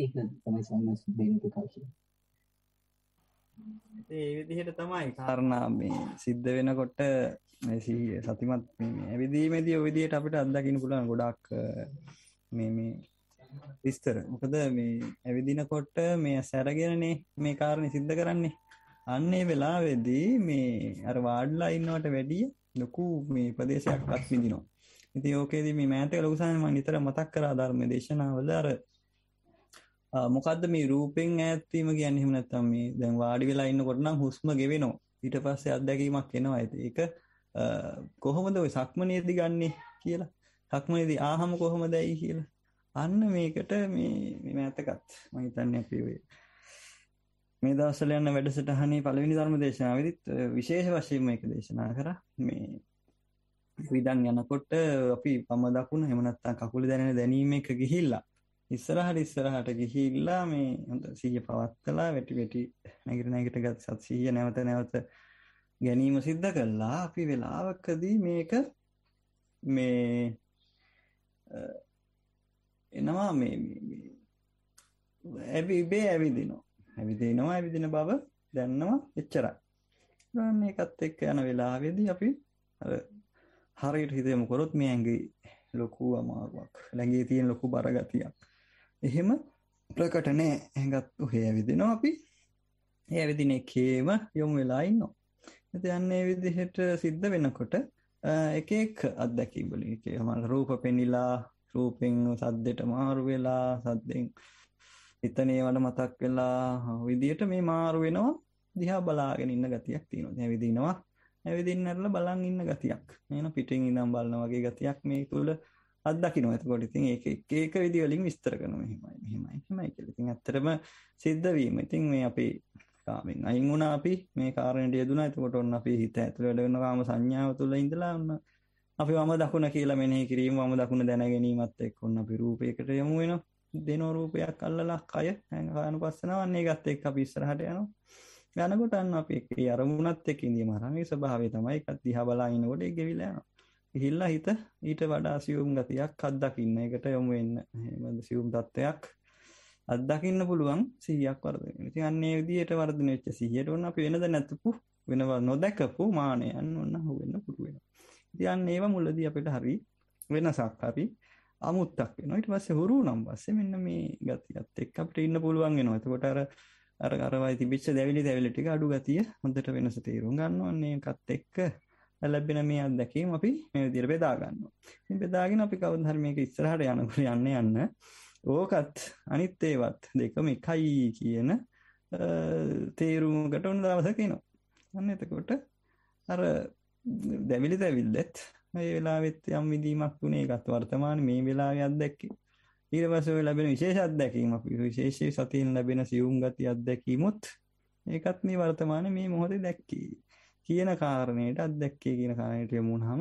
ඒක තමයි සම්මස් දෙන්නේ කල්පනා. ඒ විදිහට තමයි කාරණා මේ සිද්ධ වෙනකොට සතිමත් ඇවිදීමේදී ඔවිදියට අපිට අත්දකින්න පුළුවන් ගොඩක් මේ මේ විස්තර මොකද මේ ඇවිදිනකොට මේ සැරගෙනනේ මේ කාරණේ සිද්ධ කරන්නේ අන්නේ වෙලාවේදී මේ අර වාඩිලා ඉන්නවට වැඩිය ලොකු මේ ප්‍රදේශයක් අත්විඳිනවා ඉතින් ඕකේදී මේ මෑතක ලොකු සාමෙන් මම නිතර මතක් කරා ධර්ම දේශනාවල අර මොකක්ද මේ රූපෙන් ඇත්වීම කියන්න එහෙම නැත්තම් මේ දැන් වාඩි වෙලා ඉන්නකොට නම් හුස්ම ගෙවෙනවා ඊට පස්සේ අත්දැකීමක් එනවා ඒක කොහොමද ඔය සක්මනේදී ගන්නෙ කියලා සක්මනේදී ආහම කොහොමද ඇයි කියලා අන්න මේකට මේ මෑතකත් මම හිතන්නේ අපි ඔය මේ දවස්වල යන වැඩසටහනේ පළවෙනි ධර්ම දේශනාවෙදිත් විශේෂ වශයෙන් මේක දේශනා කරා මේ විදන් යනකොට අපි පම දකුණ එහෙම නැත්නම් කකුල දැනෙන දැනීම එක ගිහිල්ලා ඉස්සරහට ඉස්සරහට ගිහිල්ලා මේ හොඳ සීය පවත්තලා වෙටි වෙටි නැගිට නැගිට ගත් සත්සීය නැවත නැවත ගැනීම සිද්ධ කළා අපි වෙලාවකදී මේක මේ එනවා මේ ඇවි ඉබේ ඇවිදිනවා ඇවිදිනවා ඇවිදින බව දැන්නවා එච්චරයි දැන් මේකත් එක්ක යන වෙලාවේදී අපි අර හරියට හිතෙමු කරොත් මේ ඇඟේ ලොකු අමාරුවක්. ළඟේ තියෙන ලොකු බරගතියක්. එහෙම ප්‍රකටනෑ හැඟත්තු හේවිදිනවා අපි ඇවිදින එකේම යොමු වෙලා ඉන්නවා. ඇති යන්නේ විදිහට සිද්ධ වෙනකොට එක එක් අත්දැකීම් වලින් ඒ මට රූප පෙනිලා රූපෙන් සද්දෙට මාරු වෙලා සද්දෙන් හිතනේ වල මතක් වෙලා විදියට මේ මාරු වෙනවා දිහා බලාගෙන ඉන්න ගතියක් තියෙනවා. දැන් විදිනවා. ඇවිදින්න බලන් ඉන්න ගතියක්. එන පිටින් ඉඳන් බලන වගේ ගතියක් මේ තුල අත්දකින්න එතකොට ඉතින් ඒක එක එක විදි වලින් විස්තර කරනවා මෙහෙමයි මෙහෙමයි මෙහෙමයි කියලා. ඉතින් ඇත්තටම සිද්ධ වීම. ඉතින් මේ අපි කාමෙන් අයින් වුණා අපි මේ කාරණයට යෙදුණා. එතකොට ඔන්න අපි හිත ඇතුළේ වැඩ කරන කාම සංඥාව තුළ ඉඳලා ඔන්න අපි වම දකුණ කියලා මෙනෙහි කිරීම වම දකුණ දැන ගැනීමත් එක්ක ඔන්න අපි රූපයකට යමු වෙනවා. දෙනෝ රූපයක් අල්ලලා කය කානුපස්සනවන්නේ ඒකත් එක්ක අපි ඉස්සරහට යනවා. යනකොට අන්න අපි ඒ අරමුණත් එක්ක ඉඳීම හරහා මේ ස්වභාවය තමයි ඒකත් දිහා බලා ඉනකොට ඒ ගෙවිලා යනවා. ඉහිල්ලා හිත ඊට වඩා සියුම් ගතියක් අත්දකින්න එකට යොමු වෙන්න හමද සියුම් තත්ත්වයක් අත්දකින්න පුළුවන් සීයක් වර්ධ ති අන්නේ විදියට වර්ධන වෙච්ච සිහියට ඔන්න අප වෙනද නැතපු වෙනවා නොදැකපු මානයන් ඔන්න හුවෙන්න පුළුවෙන තියන් ඒවා මුලදී අපිට හරි වෙනසක් අපි අමුත්තක් වෙන ඊට පස්සේ හුරු නම් පස්සේ මෙන්න මේ ගතියත් එක්ක අපිට ඉන්න පුළුවන් වෙනවා එතකොට අර අර අරවයි තිබිච්ච දැවිලි දැවිලි ටික අඩු ගතිය හොඳට වෙනස තේරුම් ගන්නවන්නේ කත් එක්ක ලැබෙන මේ අත්දැකීම අපි මේ විදිහට බෙදා ගන්නවා. ඉතින් බෙදාගෙන අපි කවදාවත් මේක ඉස්සරහට යනකොට යන්න යන්න ඕකත් අනිත් ඒවත් දෙකම එකයි කියන තේරුමකට ඔන්න දවසක් එනවා. අන්න එතකොට අර දැවිලි දැවිල්ලෙත් මේ වෙලාවෙත් යම් විදීමක් තුනේ ඒකත් වර්තමාන මේ වෙලාවේ අත්දැකීම. ඊට පස්සේ ඔය ලැබෙන විශේෂ අත්දැකීම අපි විශේෂ සතියෙන් ලැබෙන සියුම් ගති අත්දැකීමුත් ඒකත් මේ වර්තමානයේ මේ මොහොතේ දැක්කී. කියන කාරණයට අත්දැක්කේ කියන කාරණයට යමුණාම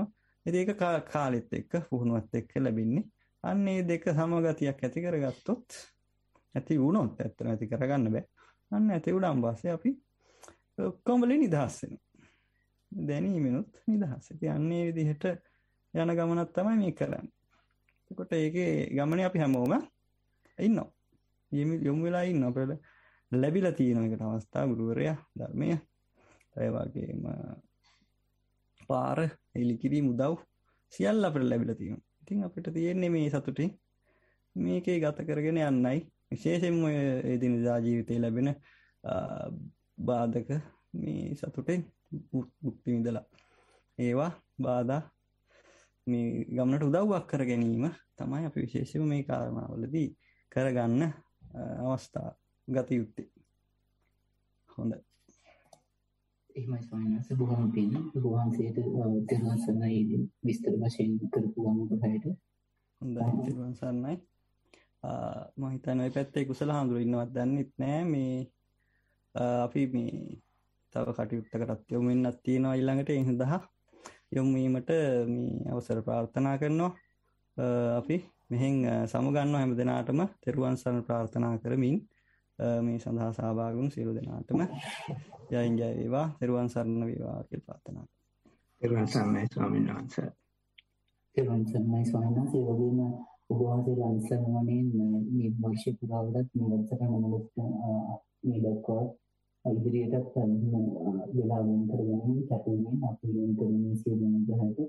ඉතින් ඒක කාලෙත් එක්ක පුහුණුවත් එක්ක ලැබෙන්නේ අන්න ඒ දෙක සමගතියක් ඇති කරගත්තොත් ඇති වුණොත් ඇත්තම ඇති කරගන්න බෑ අන්න ඇති උඩන් පස්සේ අපි ඔක්කොම වලින් නිදහස් වෙනවා දැනීමෙනුත් නිදහස් ඉතින් අන්න ඒ විදිහට යන ගමනක් තමයි මේ කරන්නේ එතකොට ඒකේ ගමනේ අපි හැමෝම ඉන්නවා යමු වෙලා ඉන්නවා අපිට ලැබිලා තියෙන එකට අවස්ථා ගුරුවරයා ධර්මයේ ඒ වගේම පාර එලිකිරී මුදව් සියල් අපට ලැබිල තියෙන ඉතින් අපිට තියෙන්නේ මේ සතුටින් මේකේ ගත කරගෙන යන්නයි විශේෂෙන්ම ඒදිනිදා ජීවිතය ලැබෙන බාධක මේ සතුටෙන් බුක්ති විදලා ඒවා බාධා මේ ගමනට උදව්වක් කර ගැනීම තමයි අපි විශේෂම මේ කාරණාවලදී කරගන්න අවස්ථා ගතයුත්තේ හොඳයි එහෙමයි ස්වාමීනස බොහොම පින් වහන්සේට තෙරුවන් සරණයි විස්තර වශයෙන් කරපු අනුග්‍රහයට හොඳයි තෙරුවන් සරණයි මම හිතන්නේ පැත්තේ කුසල හඳුරු ඉන්නවත් දන්නෙත් නෑ මේ අපි මේ තව කටයුත්තකටත් යොමු වෙන්නත් තියෙනවා ඊළඟට ඒ සඳහා යොමු වීමට මේ අවසර ප්‍රාර්ථනා කරනවා අපි මෙහෙන් සමුගන්නවා හැම දිනාටම තෙරුවන් සරණ ප්‍රාර්ථනා කරමින් මේ සඳහා සභාගුම් සියලු දෙනාටම යයින් ජය වේවා තෙරුවන් සරණ වේවා කියලා ප්‍රාර්ථනා කරනවා තෙරුවන් සරණයි ස්වාමීන් වහන්සේ තෙරුවන් සරණයි ස්වාමීන් වහන්සේ වගේම ඔබ වහන්සේලා අන්සමෝණයෙන් මේ වර්ෂය පුරාවටත් මේ වැඩසටහන මොකක්ද මේ දක්වා ඉදිරියටත් වෙලාවෙන් කරගෙන කැපවීමෙන් අපි වෙන කරන්නේ සියලුම දහයට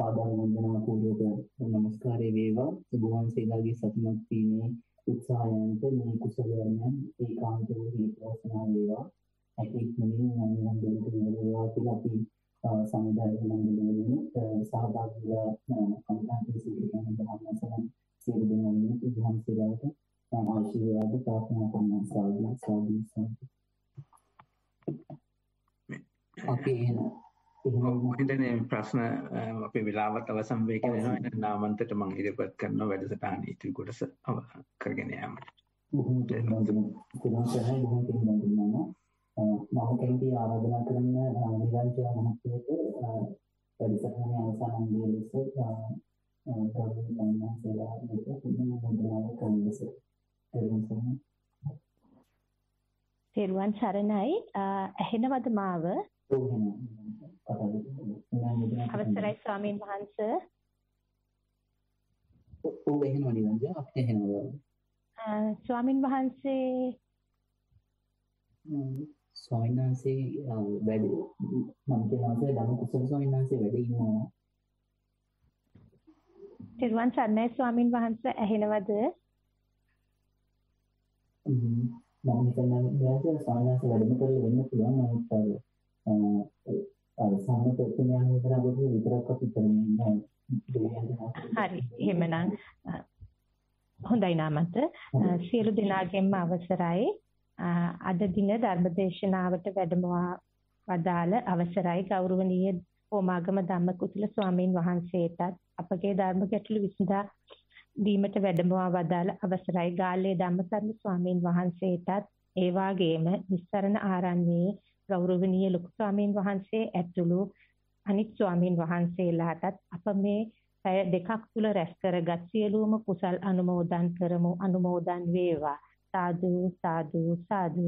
පාදා වන්දනා පූර්වක නමස්කාරය වේවා ඔබ වහන්සේලාගේ සතුටක් වීමේ උත්සාහයන්ට මේ කුසලයන් ඒකාන්ත වූ හේතුවසනා වේවා. ඇතෙක් මුලින් යම් යම් දෙයක් වේවා කියලා අපි සමුදාය මණ්ඩලයෙන් සහභාගී වෙලා කම්පැනි සිටින බහමසලන් සියලු දෙනාම පුදුහම් සේවාවට ආශිර්වාද ප්‍රාර්ථනා කරනවා සාදු සාදු සාදු. අපි එහෙනම් හිතන්නේ ප්‍රශ්න අපේ වෙලාවත් අවසන් වෙයි කියලා එනවා. එහෙනම් නාමන්තට මම ඉදිරිපත් කරන වැඩසටහන ඉදිරි කොටස කරගෙන යෑමට. බොහොම දෙනතුන් කුමන සහය බොහොම දෙනතුන් මම කැමති ආරාධනා කරන නිරන්තර මහත්මියට වැඩසටහනේ අවසන් අංගයේ ලෙස ගෞරවයෙන් මහන්සියලා මේක පුදුම මුද්‍රාව කන්දස දෙවන්සම තෙරුවන් සරණයි ඇහෙනවද මාව අවසරයි ස්වාමීන් වහන්ස. ඔව් එහෙනවා නිරංජ අපිට එහෙනවා. ස්වාමින් වහන්සේ ස්වාමීන් වහන්සේ වැඩ මම කියනවා ධම්ම කුසල ස්වාමීන් වහන්සේ වැඩ ඉන්නවා. තිරුවන් සරණයි ස්වාමින් වහන්සේ ඇහෙනවද? මම හිතන්නේ ස්වාමීන් වහන්සේ වැඩම කරලා වෙන්න පුළුවන් නමුත් සම්මත උපඥාන විතර ගොඩේ විතරක් අපි කරන්නේ හරි එහෙමනම් හොඳයි නාමත සියලු දෙනාගෙන්ම අවසරයි අද දින ධර්මදේශනාවට වැඩමවා වදාළ අවසරයි ගෞරවනීය ඕමාගම ධම්මකුසල ස්වාමීන් වහන්සේටත් අපගේ ධර්ම ගැටළු විසඳා දීමට වැඩමවා වදාළ අවසරයි ගාල්ලේ ධම්මසරණ ස්වාමීන් වහන්සේටත් ඒ වාගේම නිස්සරණ ආරණ්‍යයේ ගෞරවනීය ලොකු ස්වාමීන් වහන්සේ ඇතුළු අනිත් ස්වාමීන් වහන්සේලාටත් අප මේ පැය දෙකක් තුල රැස් කරගත් සියලුම කුසල් අනුමෝදන් කරමු අනුමෝදන් වේවා සාදු සාදු සාදු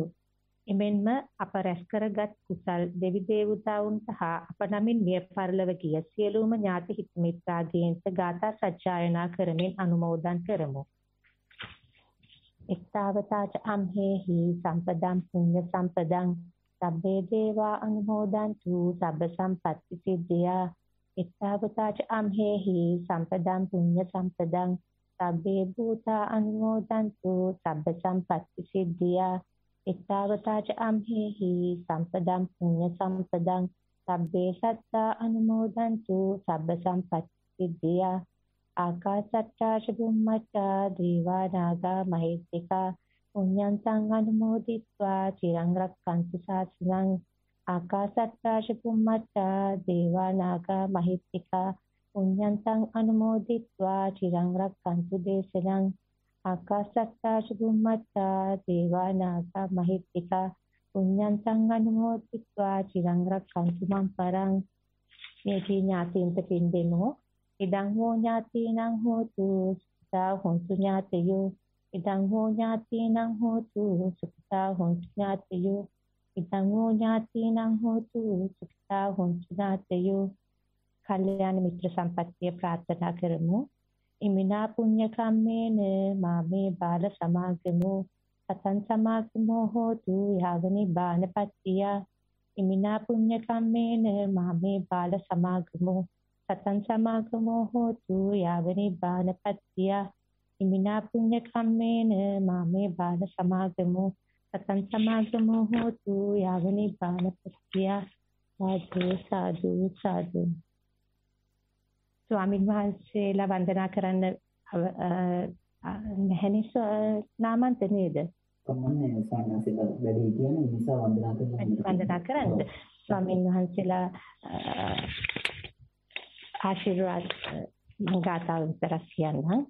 එමෙන්ම අප රැස් කරගත් කුසල් දෙවි දේවතාවුන්ට හා අප නමින් මිය පරලව ගිය සියලුම ඥාති හිත මිත්‍රාදීන්ට ගාථා සජ්ජායනා කරමින් අනුමෝදන් කරමු එක්තාවතාච අම්හෙහි සම්පදම් පුඤ්ඤ සම්පදම් සබ්බේ දේවා අනුමෝදන්තු සබ්බ සම්පත්ති සිද්ධියා එත්තාවතාච අම්හෙහි සම්පදම් පුඤ්ඤ සම්පදම් සබ්බේ භූතා අනුමෝදන්තු සබ්බ සම්පත්ති සිද්ධියා එත්තාවතාච අම්හෙහි සම්පදම් පුඤ්ඤ සම්පදම් සබ්බේ සත්තා අනුමෝදන්තු සබ්බ සම්පත්ති සිද්ධියා ආකාසට්ටාච බුම්මට්ටා දේවා නාගා මහිත්‍තිකා පුඤ්ඤන්තං අනුමෝදිත්වා චිරං රක්ඛන්තු ශාසනං ආකාසත්තා චුම්මත්තා දේවා නාග මහිත්‍තිකා පුඤ්ඤන්තං අනුමෝදිත්වා චිරං රක්ඛන්තු දේශනං ආකාසත්තා චුම්මත්තා දේවා නාග මහිත්‍තිකා පුඤ්ඤන්තං අනුමෝදිත්වා චිරං රක්ඛන්තු මං පරං මේ ඥාතීන්ට පින් දෙමු ඉදං හෝ ඥාතීනං හෝතු සා හොන්තු ඥාතයෝ ඉදං හෝ ඥාතීනං හෝතු සුඛිතා හොන්තු ඥාතයෝ ඉදං හෝ ඥාතීනං හෝතු සුඛිතා හොන්තු ඥාතයෝ කල්යාණ මිත්‍ර සම්පත්තිය ප්‍රාර්ථනා කරමු. ඉමිනා පුඤ්ඤ කම්මේන මාමේ බාල සමාගමෝ සතං සමාගමෝ හෝතු යාවනි බානපත්තිය. ඉමිනා පුඤ්ඤ කම්මේන මාමේ බාල සමාගමෝ සතං සමාගමෝ හෝතු යාවනි බානපත්තිය. ඉමිනා පුඤ්ඤ කම්මේන මාමේ බාල සමාගමෝ සතන් සමාගමෝ හෝතු යාව නිබාන ප්‍රත්‍යා සාදු සාදු සාදු ස්වාමීන් වහන්සේලා වන්දනා කරන්න නැහෙනිස නාමන්ත නේද? කොහොමද සානසෙලා වැඩි කියන නිසා වන්දනා කරන්න. වන්දනා කරන්න. ස්වාමීන් වහන්සේලා ආශිර්වාද ගාථා විතරක් කියන්නම්.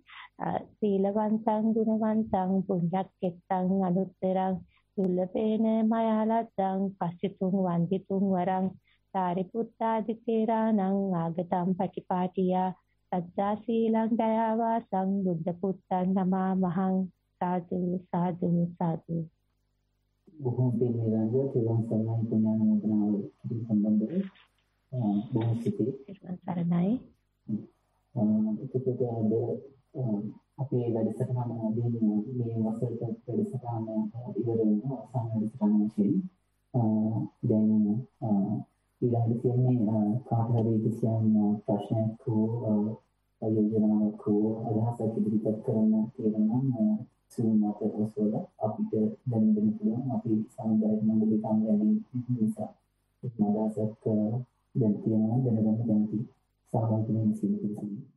සීලවන්තං ගුණවන්තං පුඤ්ඤක්කෙත්තං අනුත්තරං දුල්ලපේන මයාලත්තං පස්සිතුං වන්දිතුං වරං සාරිපුත්තාදිතේරාණං ආගතං පටිපාටියා සද්දා සීලං දයාවාසං බුද්ධ පුත්තං නමා මහං සාදු සාදු සාදු බොහෝ පින් නිරන්ද තිරුවන් සරණයි පුණ්‍යානුමෝදනාව කිරීම සම්බන්ධව බොහෝ සිතේ සරණයි එතකොට අද අපේ වැඩසටහන අදින් මේ වසරට වැඩසටහන ඉවර වෙන අවසන් වැඩසටහන වශයෙන් දැන් ඊළඟට කියන්නේ කාට හරි කිසියම් ප්‍රශ්නයක් හෝ යෝජනාවක් හෝ අදහසක් ඉදිරිපත් කරන්න තියෙනවා නම් සූම් මත ඔසවල අපිට දැන් දෙන්න පුළුවන් අපි සමුදායක මණ්ඩලයේ සම්බන්ධයෙන් නිසා ඒක අදහසක් දැන් තියෙනවා දැනගන්න කැමති සහභාගී වෙන්න සිද්ධ වෙනවා